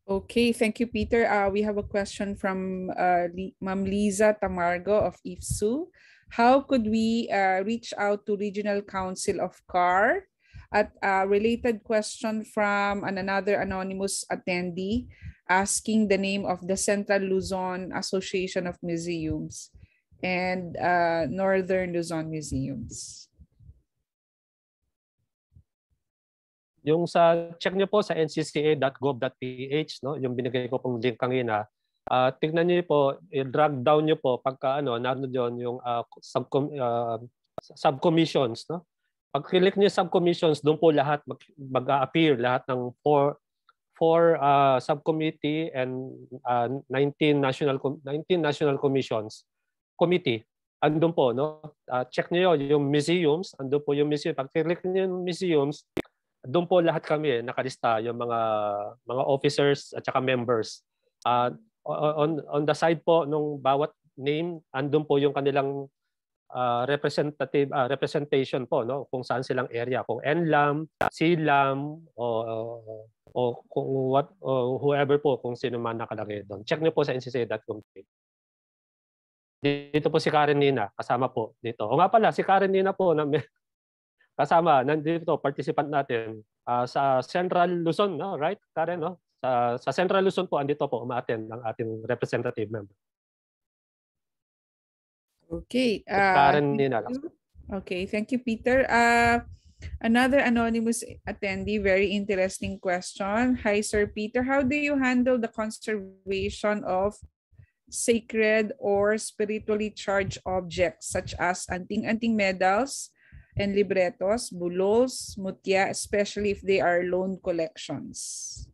Okay, thank you, Peter. Uh, we have a question from uh, Ma'am Lisa Tamargo of IFSU. How could we uh, reach out to Regional Council of CAR? At a uh, related question from an another anonymous attendee asking the name of the Central Luzon Association of Museums and uh, Northern Luzon Museums. Yung sa check niyo po sa ncca.gov.ph no, yung binigay ko pong link kanina, uh, ah, tingnan niyo po, i-drag down niyo po pagka ano, naroon diyon yung uh, sub uh, subcommissions no. Pag click niyo subcommissions, doon po lahat mag, mag-appear lahat ng four four uh, subcommittee and uh, 19 national 19 national commissions committee andun po no uh, check niyo yung museums andun po yung museum pag click niyo yung museums doon po lahat kami eh, nakalista yung mga mga officers at saka members. Uh, on on the side po nung bawat name andun po yung kanilang uh, representative uh, representation po no kung saan silang area kung NLAM, SILAM o o kung what o whoever po kung sino man nakalagay doon. Check niyo po sa ncc.com. Dito po si Karen Nina kasama po dito. O nga pala si Karen Nina po na kasama nandito participant natin uh, sa Central Luzon, no? right? Karen, no? Sa, sa Central Luzon po andito po umaattend ang ating representative member. Okay. Uh, Karen Ninalak. Okay, thank you Peter. Uh, another anonymous attendee, very interesting question. Hi Sir Peter, how do you handle the conservation of sacred or spiritually charged objects such as anting-anting medals, and libretos, bulos, mutya, especially if they are loan collections.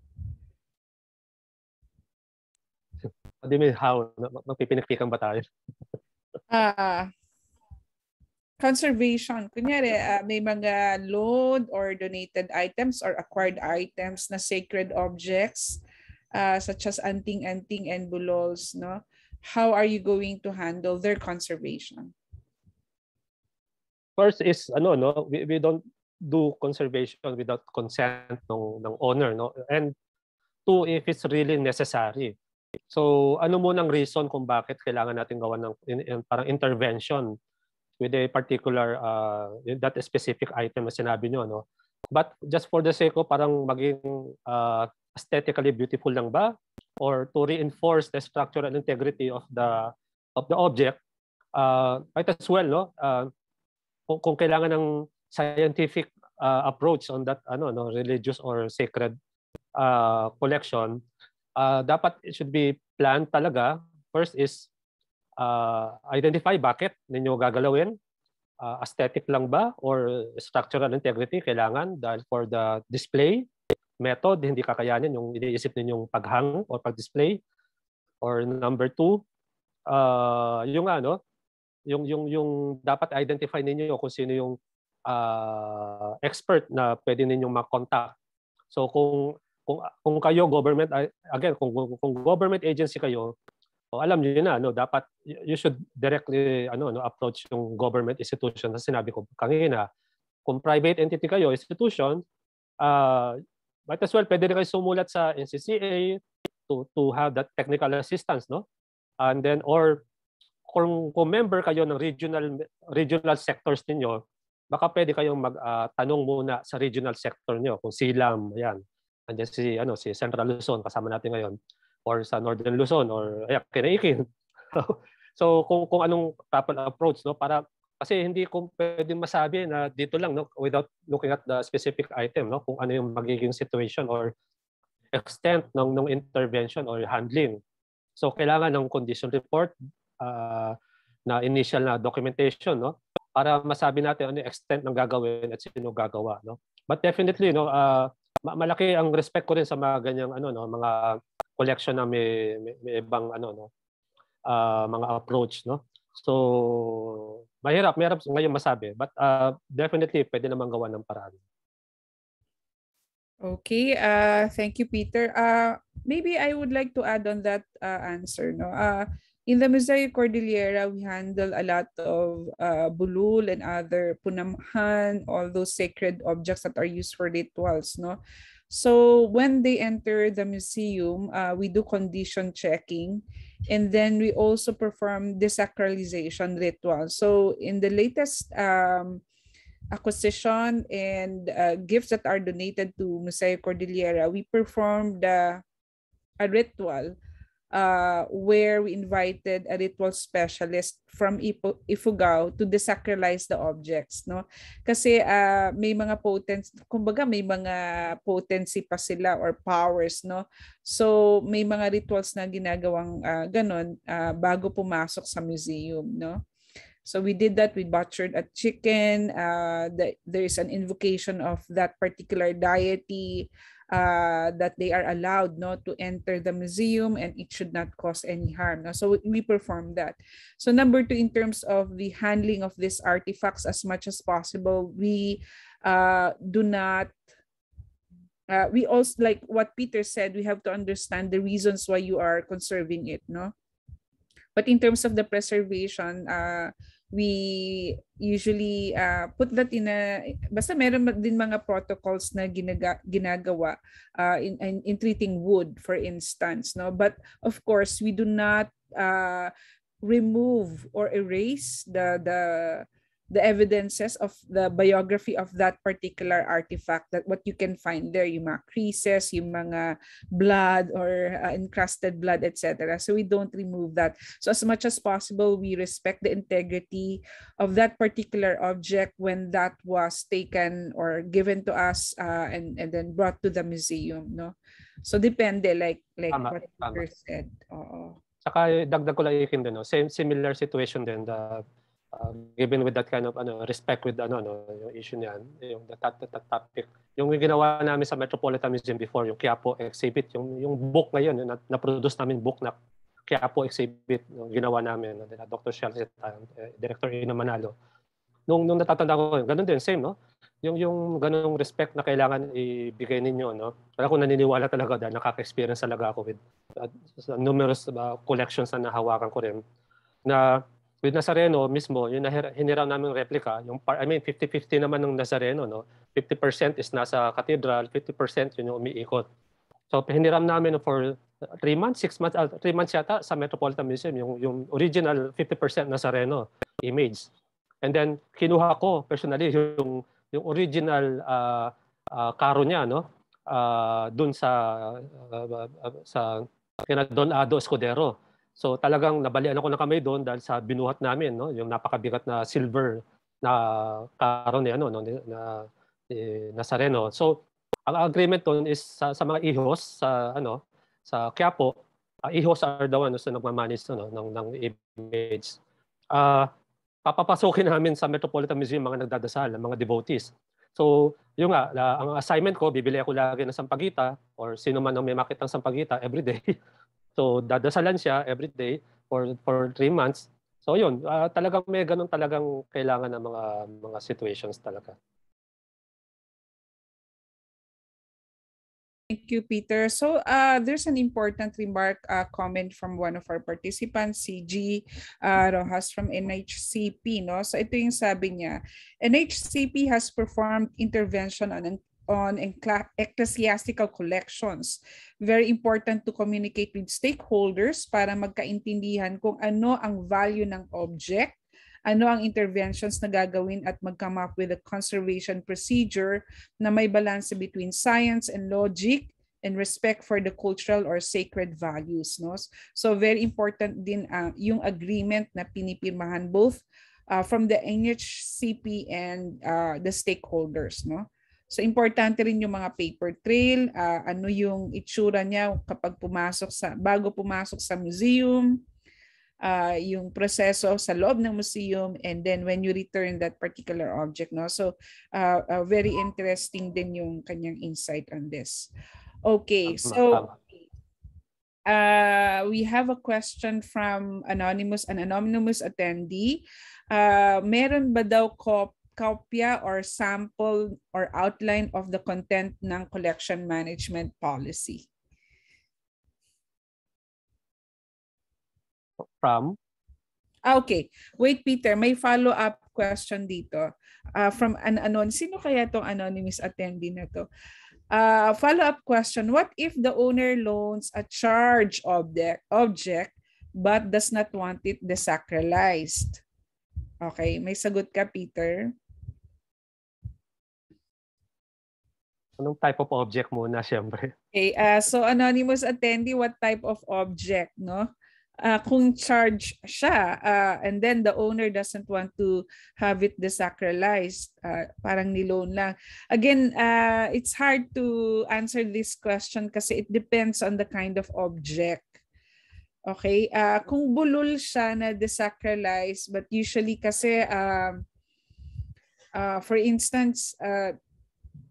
What do you mean how? Magpipinakpikan ba tayo? Ah, conservation. Kunyari, uh, may mga loan or donated items or acquired items na sacred objects uh, such as anting-anting and bulols, no? How are you going to handle their conservation? first is ano no we, we don't do conservation without consent ng ng owner no and two if it's really necessary so ano mo ng reason kung bakit kailangan natin gawa ng in, in, parang intervention with a particular uh, that specific item sinabi niyo no but just for the sake of parang maging uh, aesthetically beautiful lang ba or to reinforce the structural integrity of the of the object uh, might as well no uh, kung, kung kailangan ng scientific uh, approach on that ano no religious or sacred uh, collection uh, dapat it should be planned talaga first is uh, identify bakit ninyo gagalawin uh, aesthetic lang ba or structural integrity kailangan dahil for the display method hindi kakayanin yung iniisip ninyong paghang or pag-display or number two uh, yung ano yung yung yung dapat identify ninyo kung sino yung uh, expert na pwede ninyong mag-contact. So kung kung kung kayo government ah, again kung kung government agency kayo, oh, alam niyo na no dapat you should directly ano no approach yung government institution na sinabi ko kanina. Kung private entity kayo, institution, uh, might as well pwede rin kayo sumulat sa NCCA to to have that technical assistance no and then or kung, kung member kayo ng regional regional sectors niyo, baka pwede kayong magtanong ah, uh, muna sa regional sector niyo kung Silam, ayan. Andiyan si ano si Central Luzon kasama natin ngayon or sa Northern Luzon or ayan, Kinaikin. so kung kung anong proper approach no para kasi hindi ko pwedeng masabi na dito lang no without looking at the specific item no kung ano yung magiging situation or extent ng ng intervention or handling. So kailangan ng condition report uh, na initial na documentation no para masabi natin ano yung extent ng gagawin at sino gagawa no but definitely no uh, malaki ang respect ko rin sa mga ganyang ano no mga collection na may, may, may ibang ano no uh, mga approach no so mahirap mahirap ngayon masabi but uh, definitely pwede namang gawa ng paraan Okay, uh, thank you, Peter. Uh, maybe I would like to add on that uh, answer. No, uh, in the Mosaic Cordillera, we handle a lot of uh, bulul and other punamhan, all those sacred objects that are used for rituals, no? So when they enter the museum, uh, we do condition checking and then we also perform desacralization ritual. So in the latest um, acquisition and uh, gifts that are donated to Museo Cordillera, we perform the uh, a ritual uh, where we invited a ritual specialist from Ipo- Ifugao to desacralize the objects. No? Kasi uh, may mga potency, kumbaga may mga potency pa sila or powers. No? So may mga rituals na ginagawang uh, ganun uh, bago pumasok sa museum. No? So we did that. We butchered a chicken. Uh, the, there is an invocation of that particular deity. uh, that they are allowed not to enter the museum and it should not cause any harm. No? So we perform that. So number two, in terms of the handling of these artifacts as much as possible, we uh, do not uh, we also like what peter said we have to understand the reasons why you are conserving it no but in terms of the preservation uh, we usually uh, put that in a basta meron din mga protocols na ginaga, ginagawa uh, in, in in treating wood for instance no but of course we do not uh, remove or erase the the the evidences of the biography of that particular artifact that what you can find there yung mga creases yung mga blood or uh, encrusted blood etc so we don't remove that so as much as possible we respect the integrity of that particular object when that was taken or given to us uh, and and then brought to the museum no so depende like like tama, what you said oo Saka dagdag ko lang ikin din, no? Same, similar situation din. The, uh, given with that kind of ano respect with ano ano yung issue niyan yung that, that, that topic yung ginawa namin sa Metropolitan Museum before yung Quiapo exhibit yung yung book ngayon yung na, na-produce namin book na Quiapo exhibit yung ginawa namin na Dr. Shell at uh, Director Ina Manalo nung nung natatanda ko yun ganun din same no yung yung ganung respect na kailangan ibigay ninyo no kaya ako naniniwala talaga dahil nakaka-experience talaga ako with uh, numerous uh, collections na nahawakan ko rin na with Nazareno mismo, yung hiniram namin replica, yung par, I mean 50-50 naman ng Nazareno, no? 50% is nasa cathedral, 50% yun yung umiikot. So hiniram namin for 3 months, 6 months, 3 uh, ah, months yata sa Metropolitan Museum, yung, yung original 50% Nazareno image. And then kinuha ko personally yung yung original uh, uh, karo niya no uh, doon sa uh, uh, sa kina Don Ado Escudero So talagang nabalian ako ng kamay doon dahil sa binuhat namin, no? yung napakabigat na silver na karon ni ano no na na eh, Nazareno. So ang agreement doon is sa, sa mga ihos sa ano sa Quiapo, uh, ihos are the ones na nagmamanis ano, ng, ng image. Uh, papapasukin namin sa Metropolitan Museum mga nagdadasal, mga devotees. So, yung nga, uh, ang assignment ko, bibili ako lagi ng sampagita or sino man ang may makita ng sampagita every day. So dadasalan siya every day for for three months. So yun, uh, talagang may ganun talagang kailangan ng mga mga situations talaga. Thank you, Peter. So uh, there's an important remark uh, comment from one of our participants, CG G uh, Rojas from NHCP. No? So ito yung sabi niya, NHCP has performed intervention on on ecclesiastical collections. Very important to communicate with stakeholders para magkaintindihan kung ano ang value ng object, ano ang interventions na gagawin at mag-come up with a conservation procedure na may balance between science and logic and respect for the cultural or sacred values. No? So very important din uh, yung agreement na pinipirmahan both uh, from the NHCP and uh, the stakeholders. No? So importante rin yung mga paper trail, uh, ano yung itsura niya kapag pumasok sa bago pumasok sa museum, uh, yung proseso sa loob ng museum and then when you return that particular object no. So uh, uh, very interesting din yung kanyang insight on this. Okay, so uh, we have a question from anonymous an anonymous attendee. Uh, meron ba daw copy kopya or sample or outline of the content ng collection management policy. From? Ah, okay. Wait, Peter. May follow-up question dito. Uh, from an anon. Sino kaya tong anonymous attendee na to? Uh, follow-up question. What if the owner loans a charge object, object but does not want it desacralized? Okay. May sagot ka, Peter? Anong type of object muna, syempre? Okay, uh, so anonymous attendee, what type of object, no? Uh, kung charge siya uh, and then the owner doesn't want to have it desacralized, uh, parang niloan lang. Again, uh, it's hard to answer this question kasi it depends on the kind of object. Okay, uh, kung bulol siya na desacralized, but usually kasi, uh, uh, for instance, uh,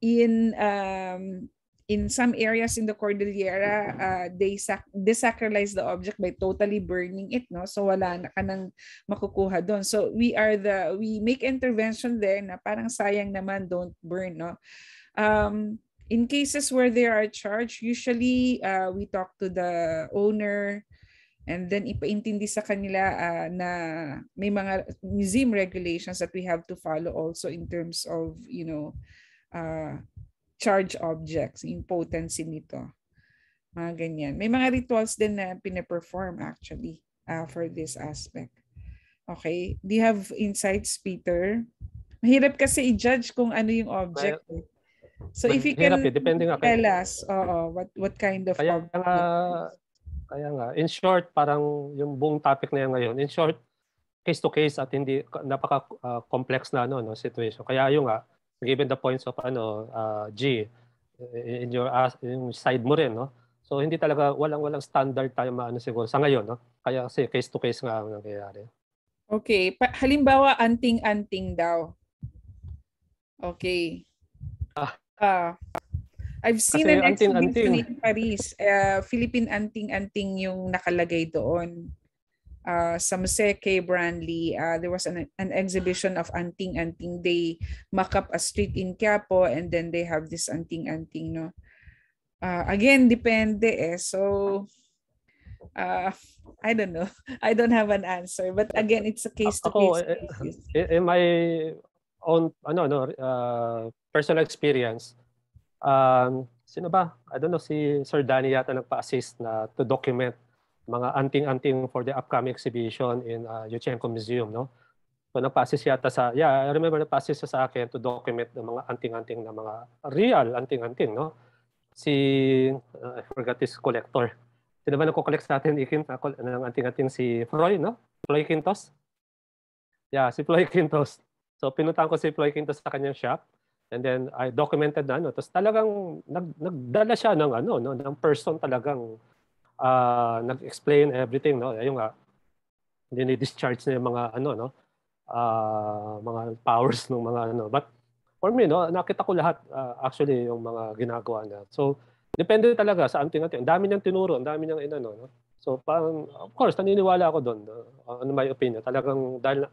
in um, in some areas in the Cordillera, uh, they sac- desacralize the object by totally burning it, no? So wala na ka nang makukuha doon. So we are the, we make intervention there na parang sayang naman, don't burn, no? Um, in cases where there are charged, usually uh, we talk to the owner, And then ipaintindi sa kanila uh, na may mga museum regulations that we have to follow also in terms of, you know, uh, charge objects, yung potency nito. Mga ganyan. May mga rituals din na pinaperform actually uh, for this aspect. Okay? Do you have insights, Peter? Mahirap kasi i-judge kung ano yung object. Well, eh. so if you can eh, depending tell kay... us uh, what, what kind of kaya object. Nga, kaya nga, in short, parang yung buong topic na yan ngayon, in short, case to case at hindi napaka uh, complex na ano no situation. Kaya yung nga given the points of ano uh, G in your uh, side mo rin no so hindi talaga walang walang standard tayo maano siguro sa ngayon no kaya kasi case to case nga ang nangyayari okay pa- halimbawa anting-anting daw okay ah uh, I've seen kasi an anting, anting. in Paris uh, Philippine anting-anting yung nakalagay doon uh, Samse K. Branley. Uh, there was an, an exhibition of Anting Anting. They mock up a street in Quiapo and then they have this Anting Anting. No? Uh, again, depende eh. So, uh, I don't know. I don't have an answer. But again, it's a case-to-case eh, eh, eh, In my own ano, no, uh, personal experience, um, sino ba? I don't know, si Sir Danny yata nagpa-assist na to document mga anting-anting for the upcoming exhibition in uh, Yuchenko Museum, no? So nagpa-assist yata sa, yeah, I remember nagpa-assist siya sa akin to document ng mga anting-anting na mga real anting-anting, no? Si, uh, I forgot this collector. Sino ba nagko-collect sa atin, Ikim, ng anting-anting si Floyd, no? Floyd Quintos? Yeah, si Floyd Quintos. So pinuntahan ko si Floyd Quintos sa kanyang shop. And then I documented na ano. Tapos talagang nag, nagdala siya ng ano, no, ng person talagang uh, nag-explain everything, no? Ayun nga, dinidischarge na yung mga, ano, no? Uh, mga powers ng mga, ano. But for me, no, nakita ko lahat uh, actually yung mga ginagawa niya. So, depende talaga sa anting natin. Ang dami niyang tinuro, ang dami niyang inano, no? So, parang, of course, naniniwala ako doon. Uh, ano my opinion? Talagang, dahil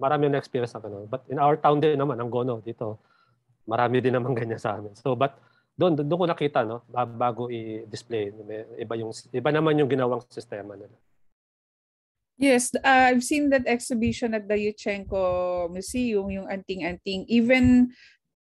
marami na experience na ganun. But in our town din naman, ang Gono, dito, marami din naman ganyan sa amin. So, but doon doon ko nakita no bago i-display iba yung iba naman yung ginawang sistema nila. Yes, uh, I've seen that exhibition at the Yuchenko Museum, yung anting-anting. Even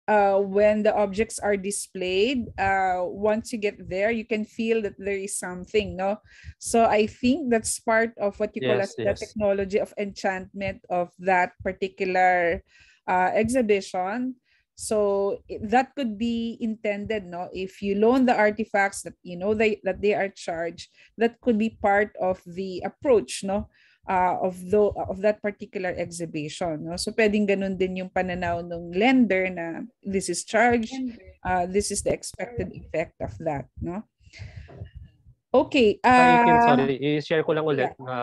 uh, when the objects are displayed, uh, once you get there, you can feel that there is something, no? So I think that's part of what you yes, call as yes. the technology of enchantment of that particular uh, exhibition So that could be intended, no? If you loan the artifacts that you know they, that they are charged, that could be part of the approach, no? Uh, of the of that particular exhibition, no? So pwedeng ganun din yung pananaw ng lender na this is charged, uh, this is the expected effect of that, no? Okay. Uh, sorry, sorry. Um, i-share ko lang ulit yeah. na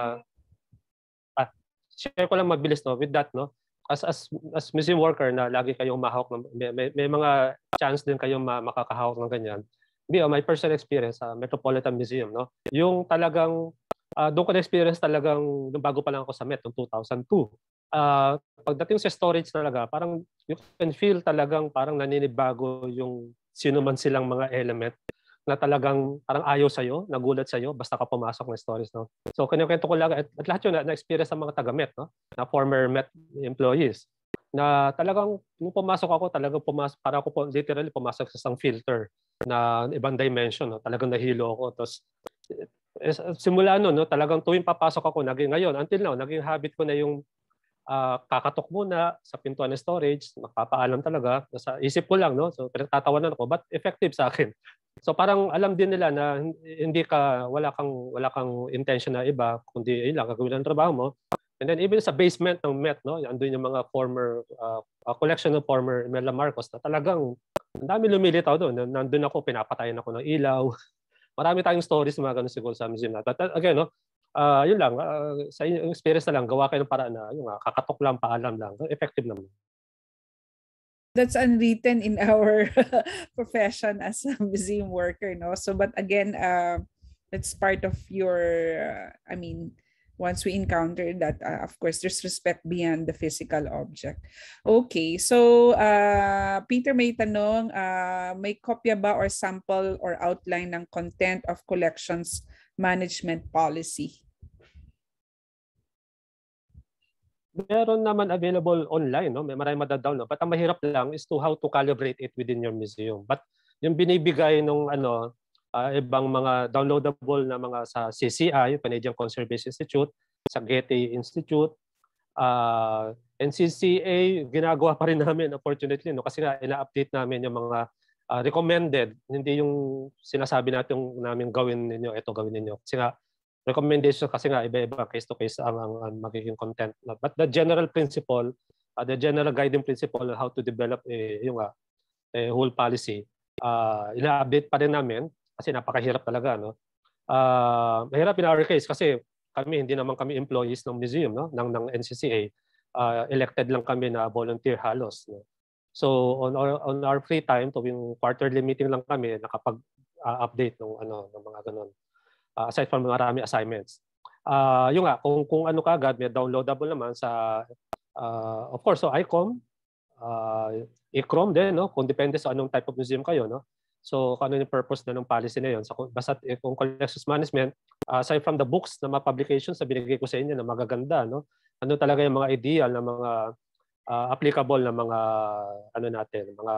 ah, share ko lang mabilis no with that no as as as museum worker na lagi kayong mahawak ng may, may, may mga chance din kayong ma, makakahawak ng ganyan. Hindi, oh, my personal experience sa uh, Metropolitan Museum, no. Yung talagang uh, doon ko na experience talagang nung bago pa lang ako sa Met noong 2002. Uh, pagdating sa storage talaga, parang you can feel talagang parang naninibago yung sino man silang mga element na talagang parang ayaw iyo, nagulat sa iyo basta ka pumasok ng stories. No? So, kinikwento ko lang, at, at lahat yun, na-experience ng mga taga-Met, no? na former Met employees, na talagang, nung pumasok ako, talaga pumasok, para ako po, literally pumasok sa isang filter na ibang dimension. No? Talagang nahilo ako. Tapos, eh, eh, simula noon, no, talagang tuwing papasok ako, naging ngayon, until now, naging habit ko na yung uh, kakatok muna sa pintuan ng storage, nakapaalam talaga. sa isip ko lang, no? So, pinagtatawanan ako, but effective sa akin. So parang alam din nila na hindi ka wala kang wala kang intention na iba kundi ayun lang gagawin ang trabaho mo. And then even sa basement ng Met no, andun yung mga former uh, collection ng former Mela Marcos na talagang ang dami lumilitaw doon. Nandun ako, pinapatayan ako ng ilaw. Marami tayong stories mga ganun siguro sa museum natin. But uh, again, no, uh, yun lang, uh, sa inyong experience na lang, gawa kayo ng paraan na yung, uh, kakatok lang, paalam lang, effective naman that's unwritten in our profession as a museum worker no so but again uh, it's part of your uh, i mean once we encounter that uh, of course there's respect beyond the physical object okay so uh, peter may tanong uh, may kopya ba or sample or outline ng content of collections management policy meron naman available online, no? may maraming madadownload. But ang mahirap lang is to how to calibrate it within your museum. But yung binibigay ng ano, uh, ibang mga downloadable na mga sa CCI, Canadian Conservation Institute, sa Getty Institute, uh, ah, NCCA, ginagawa pa rin namin unfortunately no, kasi nga ina-update namin yung mga uh, recommended, hindi yung sinasabi natin yung namin gawin ninyo, ito gawin ninyo. Kasi nga recommendation kasi nga iba-iba case to case ang, ang, ang magiging content na. But the general principle, uh, the general guiding principle on how to develop eh, yung uh, eh, whole policy, uh, ina-update pa rin namin kasi napakahirap talaga. No? Uh, mahirap in our case kasi kami hindi naman kami employees ng museum no ng ng NCCA uh, elected lang kami na volunteer halos no so on our, on our free time tuwing quarterly meeting lang kami nakapag uh, update ng ano ng mga ganun uh, aside from marami assignments. Uh, ah, yung nga, kung, kung ano kagad, may downloadable naman sa, uh, of course, so ICOM, uh, ICROM din, no? kung depende sa anong type of museum kayo. No? So, kung ano yung purpose na ng policy na yun. So, basta eh, kung collections management, uh, aside from the books na mga publications na binigay ko sa inyo na magaganda, no? ano talaga yung mga ideal na mga uh, applicable na mga ano natin, mga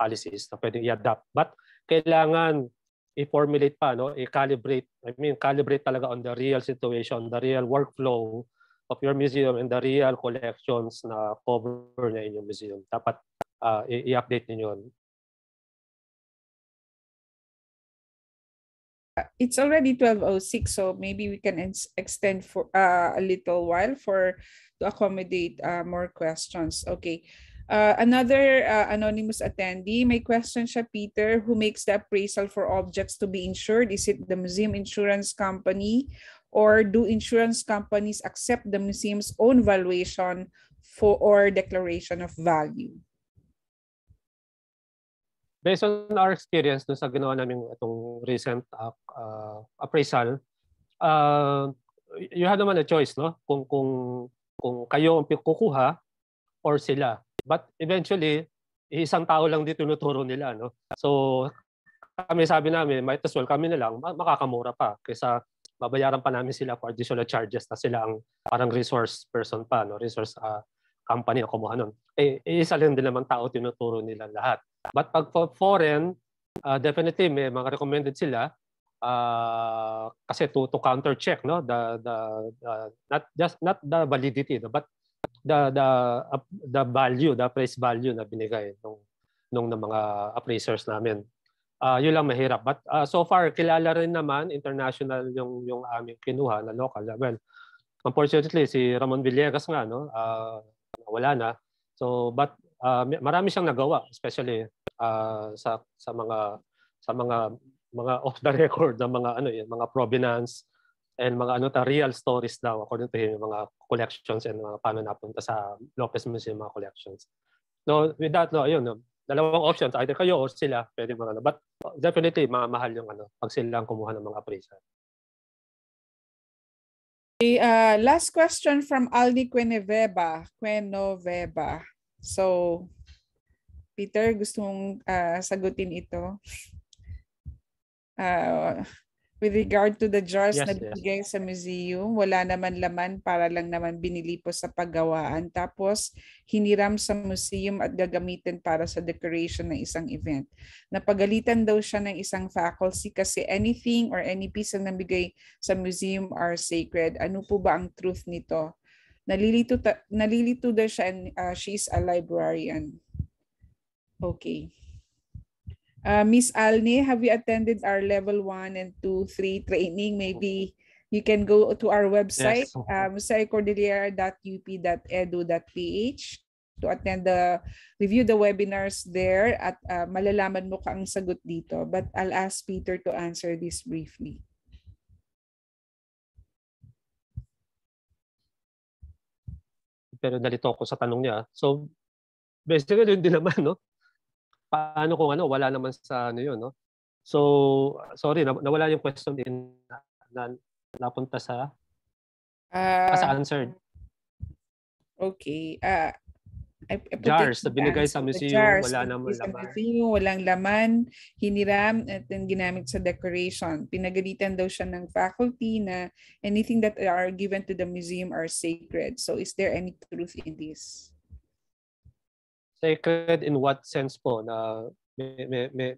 policies na pwedeng i-adapt. But kailangan i-formulate pa, no? i-calibrate, I mean, calibrate talaga on the real situation, the real workflow of your museum and the real collections na cover na inyong museum. Dapat uh, i-update niyo yun. It's already 12.06, so maybe we can ex- extend for uh, a little while for to accommodate uh, more questions. Okay. Uh, another uh, anonymous attendee, may question siya, Peter, who makes the appraisal for objects to be insured? Is it the museum insurance company or do insurance companies accept the museum's own valuation for or declaration of value? Based on our experience dun sa ginawa namin itong recent uh, uh, appraisal, uh, you have naman a choice no kung kung kung kayo ang kukuha or sila. But eventually, isang tao lang dito tinuturo nila. No? So kami sabi namin, might as well kami na lang, makakamura pa kaysa babayaran pa namin sila for additional charges na sila ang parang resource person pa, no? resource uh, company na kumuha nun. Eh, eh isa lang din naman tao tinuturo nila lahat. But pag foreign, uh, definitely may mga recommended sila uh, kasi to, to counter check no the, the the uh, not just not the validity no, but the the uh, the value, the price value na binigay nung nung ng mga appraisers namin. Uh, yun lang mahirap. But uh, so far, kilala rin naman international yung yung aming kinuha na local. Well, unfortunately, si Ramon Villegas nga, no, uh, wala na. So, but uh, marami siyang nagawa, especially uh, sa sa mga sa mga mga off the record na mga ano yun, mga provenance and mga ano ta real stories daw according to him yung mga collections and mga paano napunta sa Lopez Museum mga collections. No, with that no, ayun no, dalawang options either kayo or sila pwede mga ano. But oh, definitely mamahal yung ano pag sila ang kumuha ng mga appraisal. The uh, last question from Aldi Cueneveba. Cuenoveba. So, Peter, gusto mong uh, sagutin ito? Uh, With regard to the jars yes, na binigay yes. sa museum, wala naman laman para lang naman binili po sa paggawaan. Tapos hiniram sa museum at gagamitin para sa decoration ng isang event. Napagalitan daw siya ng isang faculty kasi anything or any piece na nabigay sa museum are sacred. Ano po ba ang truth nito? Nalilito, ta- nalilito daw siya and uh, ah, she's a librarian. Okay. Uh, Miss Alni, have you attended our level 1 and 2, 3 training? Maybe you can go to our website, yes. um, uh, cordillera.up.edu.ph to attend the, review the webinars there at uh, malalaman mo ka ang sagot dito. But I'll ask Peter to answer this briefly. Pero nalito ako sa tanong niya. So, basically yun din naman, no? paano kung ano, wala naman sa ano yun, no? So, sorry, nawala yung question din na napunta sa uh, ah, sa answered. Okay. Uh, I, I jars na binigay sa museum, jars, wala naman sa laman. Sa museum, walang laman, hiniram at then ginamit sa decoration. Pinagalitan daw siya ng faculty na anything that are given to the museum are sacred. So is there any truth in this? Sacred in what sense po? Na may, may, may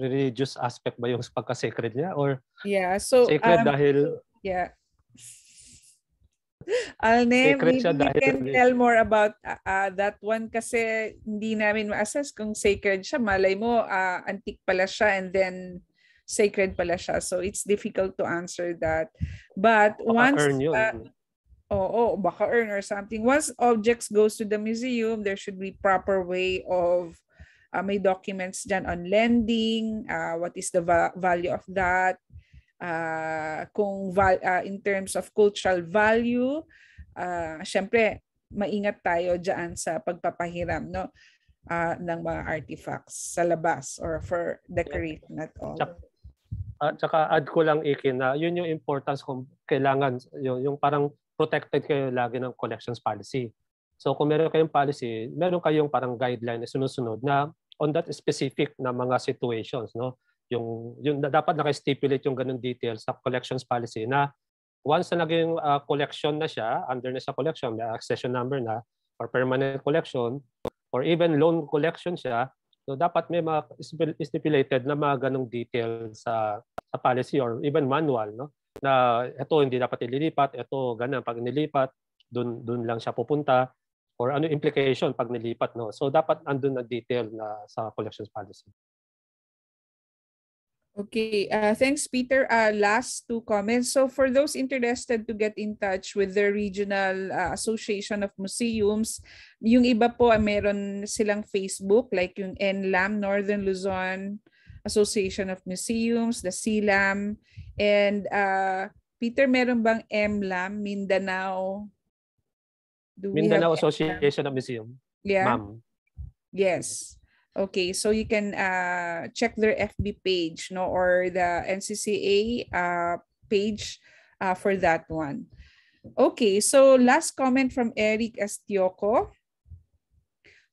religious aspect ba yung pagka-sacred niya? Or yeah, so, sacred um, dahil... Yeah. Alne, maybe siya you can tell more about uh, uh, that one kasi hindi namin ma-assess kung sacred siya. Malay mo, uh, antique pala siya and then sacred pala siya. So it's difficult to answer that. But once... Uh, Oo, baka earn or something. Once objects goes to the museum, there should be proper way of uh, may documents dyan on lending, uh, what is the va- value of that, uh, kung val- uh, in terms of cultural value, uh, syempre, maingat tayo dyan sa pagpapahiram no uh, ng mga artifacts sa labas or for decorate at all. Tsaka, uh, tsaka add ko lang ikin na yun yung importance kung kailangan yung, yung parang protected kayo lagi ng collections policy. So kung meron kayong policy, meron kayong parang guideline na sunod-sunod na on that specific na mga situations, no? Yung, yung dapat naka-stipulate yung ganung details sa collections policy na once na naging uh, collection na siya, under na siya collection, may accession number na, or permanent collection, or even loan collection siya, so dapat may mga stipulated na mga ganung details sa, sa policy or even manual. No? na ito hindi dapat ililipat, ito ganun pag nilipat, doon doon lang siya pupunta or ano implication pag nilipat no. So dapat andun na detail na sa collections policy. Okay, uh, thanks Peter. Uh, last two comments. So for those interested to get in touch with the Regional uh, Association of Museums, yung iba po uh, meron silang Facebook like yung NLAM, Northern Luzon, Association of Museums, the SILAM, and uh, Peter, meron bang MLAM, Mindanao? Do Mindanao Association of Museum. Yeah. Ma'am. Yes. Okay, so you can uh, check their FB page no or the NCCA uh, page uh, for that one. Okay, so last comment from Eric Astioco.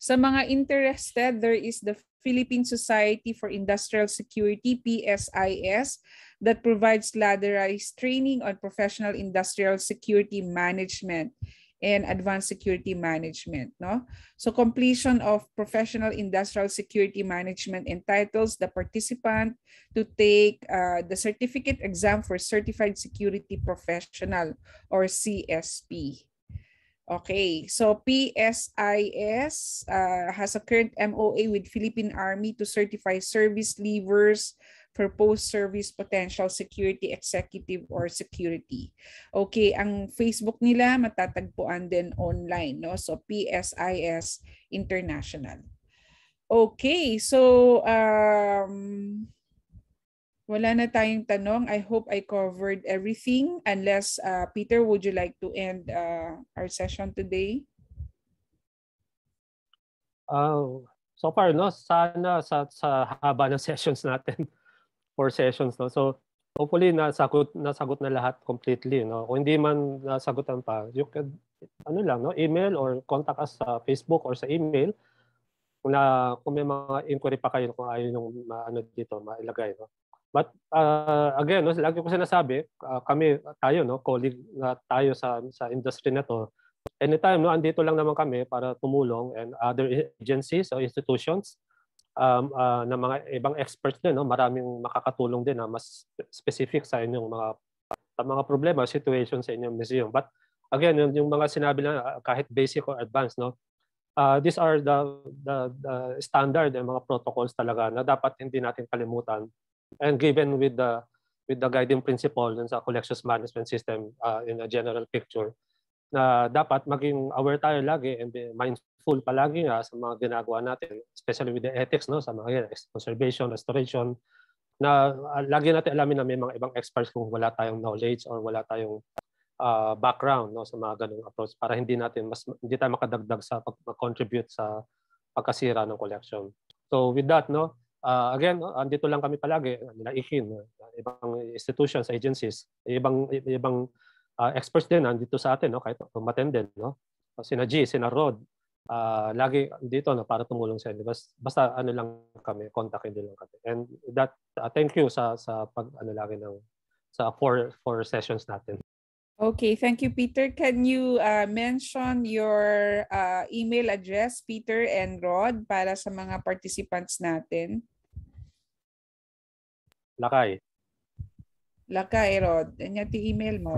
Sa mga interested, there is the Philippine Society for Industrial Security, PSIS, that provides ladderized training on professional industrial security management and advanced security management. No? So completion of professional industrial security management entitles the participant to take uh, the certificate exam for Certified Security Professional or CSP. Okay, so PSIS uh, has a current MOA with Philippine Army to certify service leavers for post-service potential security executive or security. Okay, ang Facebook nila matatagpuan din online, no? So PSIS International. Okay, so um, wala na tayong tanong. I hope I covered everything. Unless, uh, Peter, would you like to end uh, our session today? Uh, so far, no? Sana sa, sa haba ng sessions natin. Four sessions, no? So, hopefully, nasagot, nasagot na lahat completely, no? Kung hindi man nasagutan pa, you can, ano lang, no? Email or contact us sa Facebook or sa email kung, na, kung may mga inquiry pa kayo kung ayaw yung ano dito, mailagay. No? But uh, again, no, lagi ko sinasabi, uh, kami tayo no, colleague na tayo sa sa industry na to. Anytime no, andito lang naman kami para tumulong and other agencies or institutions um, uh, ng mga ibang experts din no, maraming makakatulong din na ah, mas specific sa inyong mga sa mga problema, situation sa inyong museum. But again, yung, yung mga sinabi na ah, kahit basic or advanced no, uh, these are the, the the standard and mga protocols talaga na dapat hindi natin kalimutan and given with the with the guiding principle sa collections management system uh, in a general picture na dapat maging aware tayo lagi and be mindful palagi nga sa mga ginagawa natin, especially with the ethics, no? sa mga yan, conservation, restoration, na uh, lagi natin alamin na may mga ibang experts kung wala tayong knowledge or wala tayong uh, background no, sa mga ganung approach para hindi natin mas hindi tayo makadagdag sa pag-contribute sa pagkasira ng collection. So with that, no, Uh, again, andito lang kami palagi, ah, nila IKIN, ah, ibang institutions, agencies, ibang ibang uh, experts din andito sa atin, no? kahit umaten din. No? Sina G, sina Rod, uh, lagi dito no, para tumulong sa inyo. Basta, basta ano lang kami, contact din lang kami. And that, uh, thank you sa, sa pag ano lagi ng sa four, four sessions natin. Okay, thank you, Peter. Can you uh, mention your uh, email address, Peter and Rod, para sa mga participants natin? Lakay. Lakay, Rod. Yan yung email mo.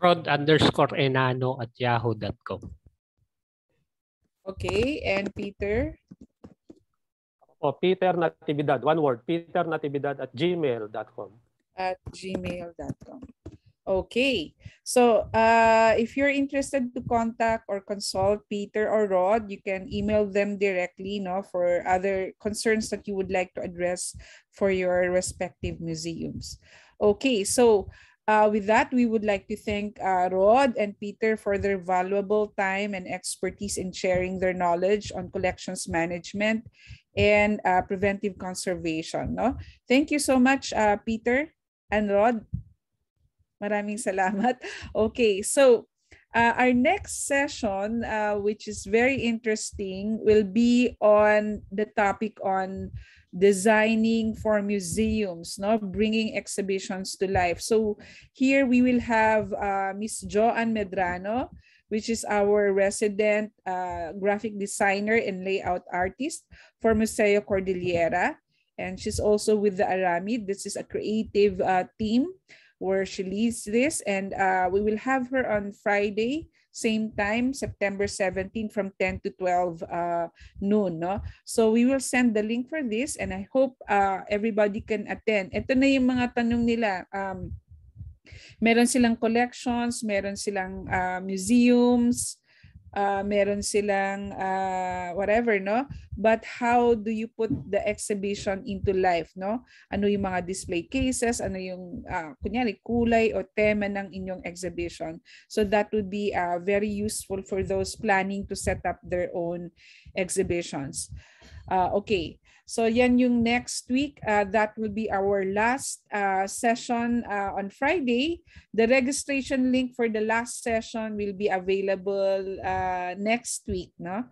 Rod underscore enano at yahoo.com. Okay. And Peter? O, Peter Natividad. One word. Peter Natividad at gmail.com. At gmail.com. Okay. So uh, if you're interested to contact or consult Peter or Rod, you can email them directly no, for other concerns that you would like to address for your respective museums. Okay, so uh, with that, we would like to thank uh, Rod and Peter for their valuable time and expertise in sharing their knowledge on collections management and uh, preventive conservation. No? Thank you so much, uh, Peter and Rod. Maraming salamat. Okay, so uh, our next session, uh, which is very interesting, will be on the topic on designing for museums, no? bringing exhibitions to life. So here we will have uh, Ms. Joanne Medrano, which is our resident uh, graphic designer and layout artist for Museo Cordillera. And she's also with the Aramid. This is a creative uh, team where she leads this. And uh, we will have her on Friday, same time, September 17 from 10 to 12 uh, noon. No? So we will send the link for this and I hope uh, everybody can attend. Ito na yung mga tanong nila. Um, meron silang collections, meron silang uh, museums, uh, meron silang uh, whatever, no? But how do you put the exhibition into life, no? Ano yung mga display cases, ano yung, uh, kunyari, kulay o tema ng inyong exhibition. So that would be uh, very useful for those planning to set up their own exhibitions. Uh, okay. So yan yung next week. Uh, that will be our last uh, session uh, on Friday. The registration link for the last session will be available uh, next week. No?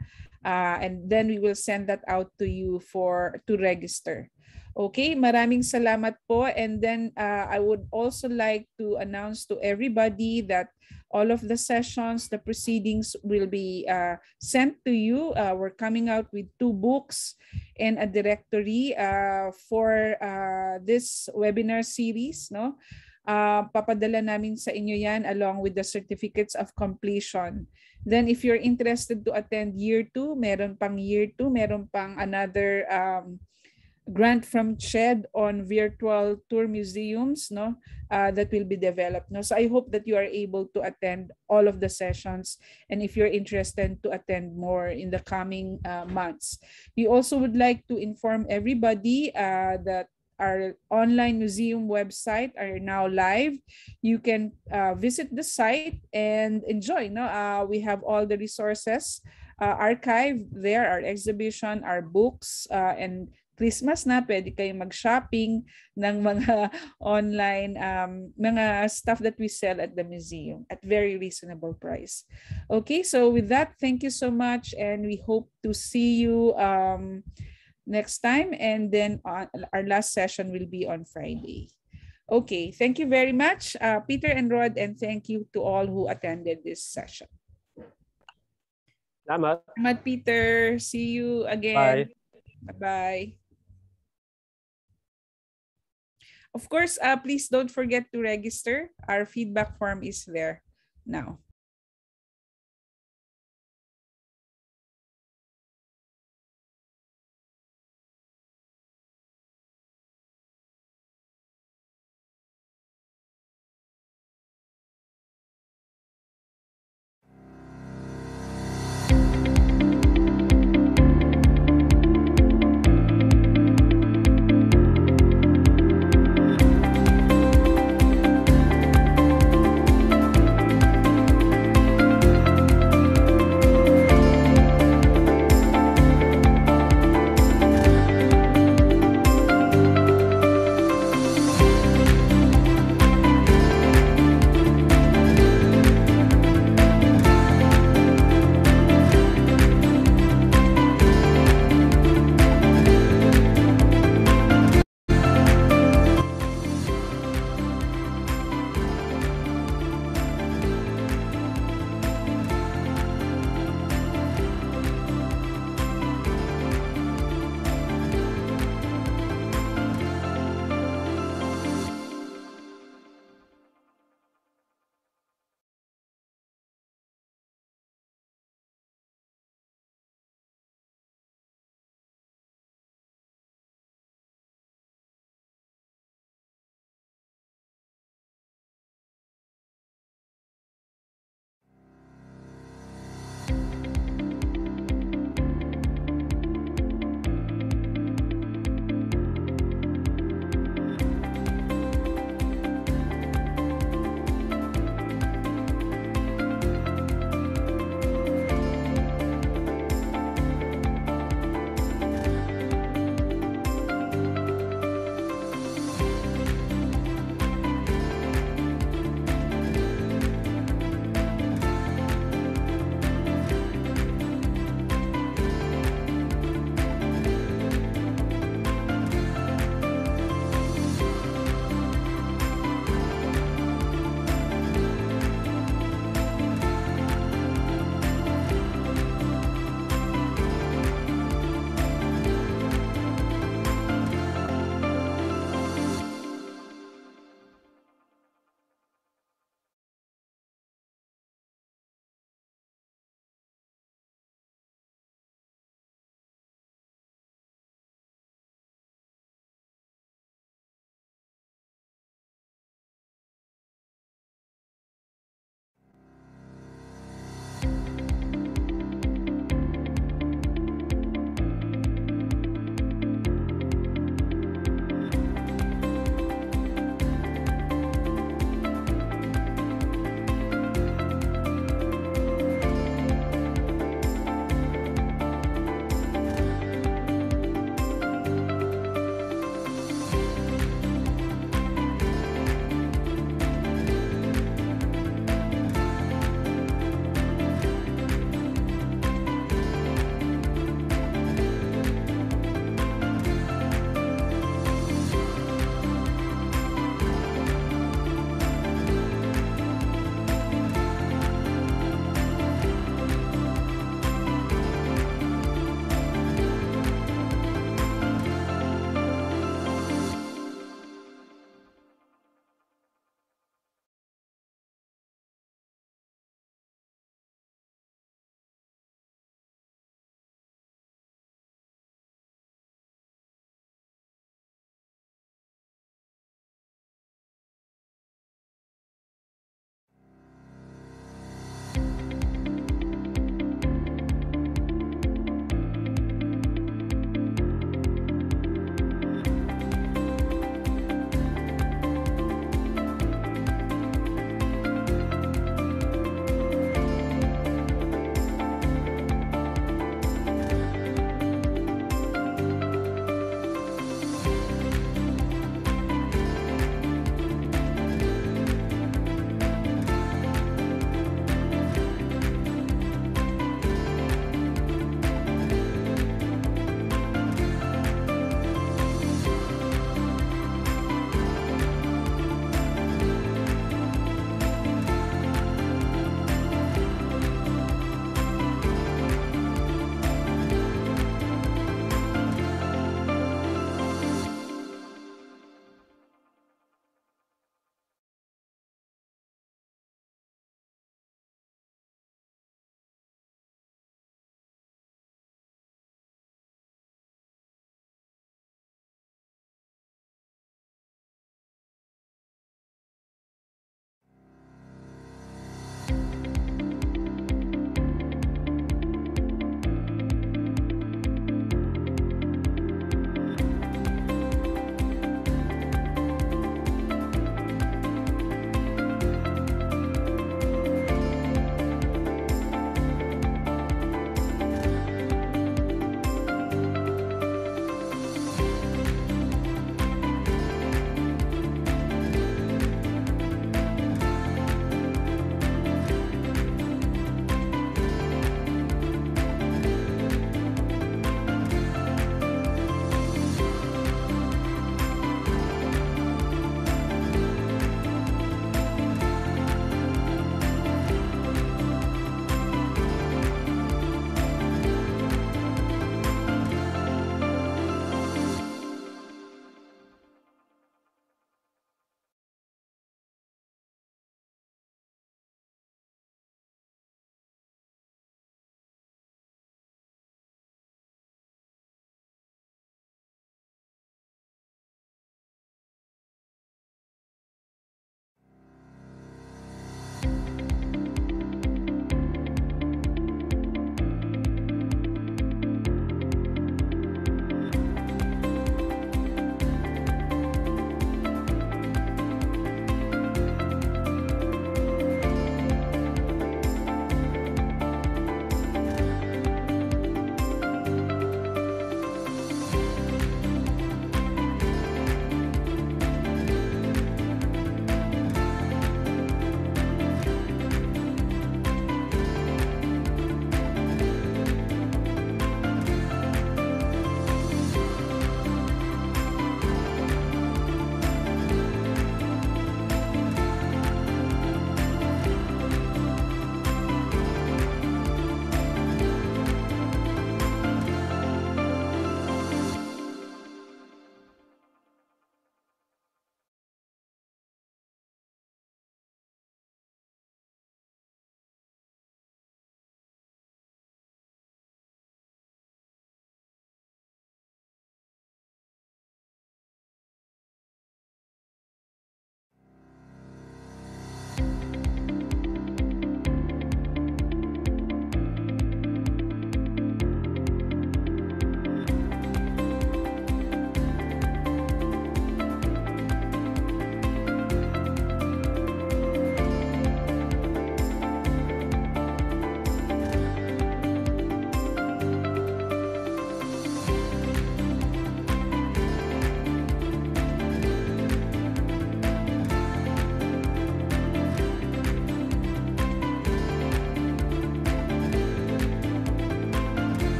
Uh, and then we will send that out to you for to register. Okay, maraming salamat po. And then uh, I would also like to announce to everybody that all of the sessions, the proceedings will be uh, sent to you. Uh, we're coming out with two books and a directory uh, for uh, this webinar series. No? Uh, papadala namin sa inyo yan along with the certificates of completion. Then if you're interested to attend year 2, meron pang year 2, meron pang another um, grant from CHED on virtual tour museums no, uh, that will be developed. No? So I hope that you are able to attend all of the sessions and if you're interested to attend more in the coming uh, months. We also would like to inform everybody uh, that our online museum website are now live. You can uh, visit the site and enjoy. No? Uh, we have all the resources uh, archived there, our exhibition, our books, uh, and Christmas na, pwede kayong mag-shopping ng mga online, um, mga stuff that we sell at the museum at very reasonable price. Okay, so with that, thank you so much and we hope to see you um, next time and then on, our last session will be on Friday. Okay, thank you very much, uh, Peter and Rod, and thank you to all who attended this session. Salamat. Salamat, Peter. See you again. Bye. Bye-bye. Of course, uh, please don't forget to register. Our feedback form is there now.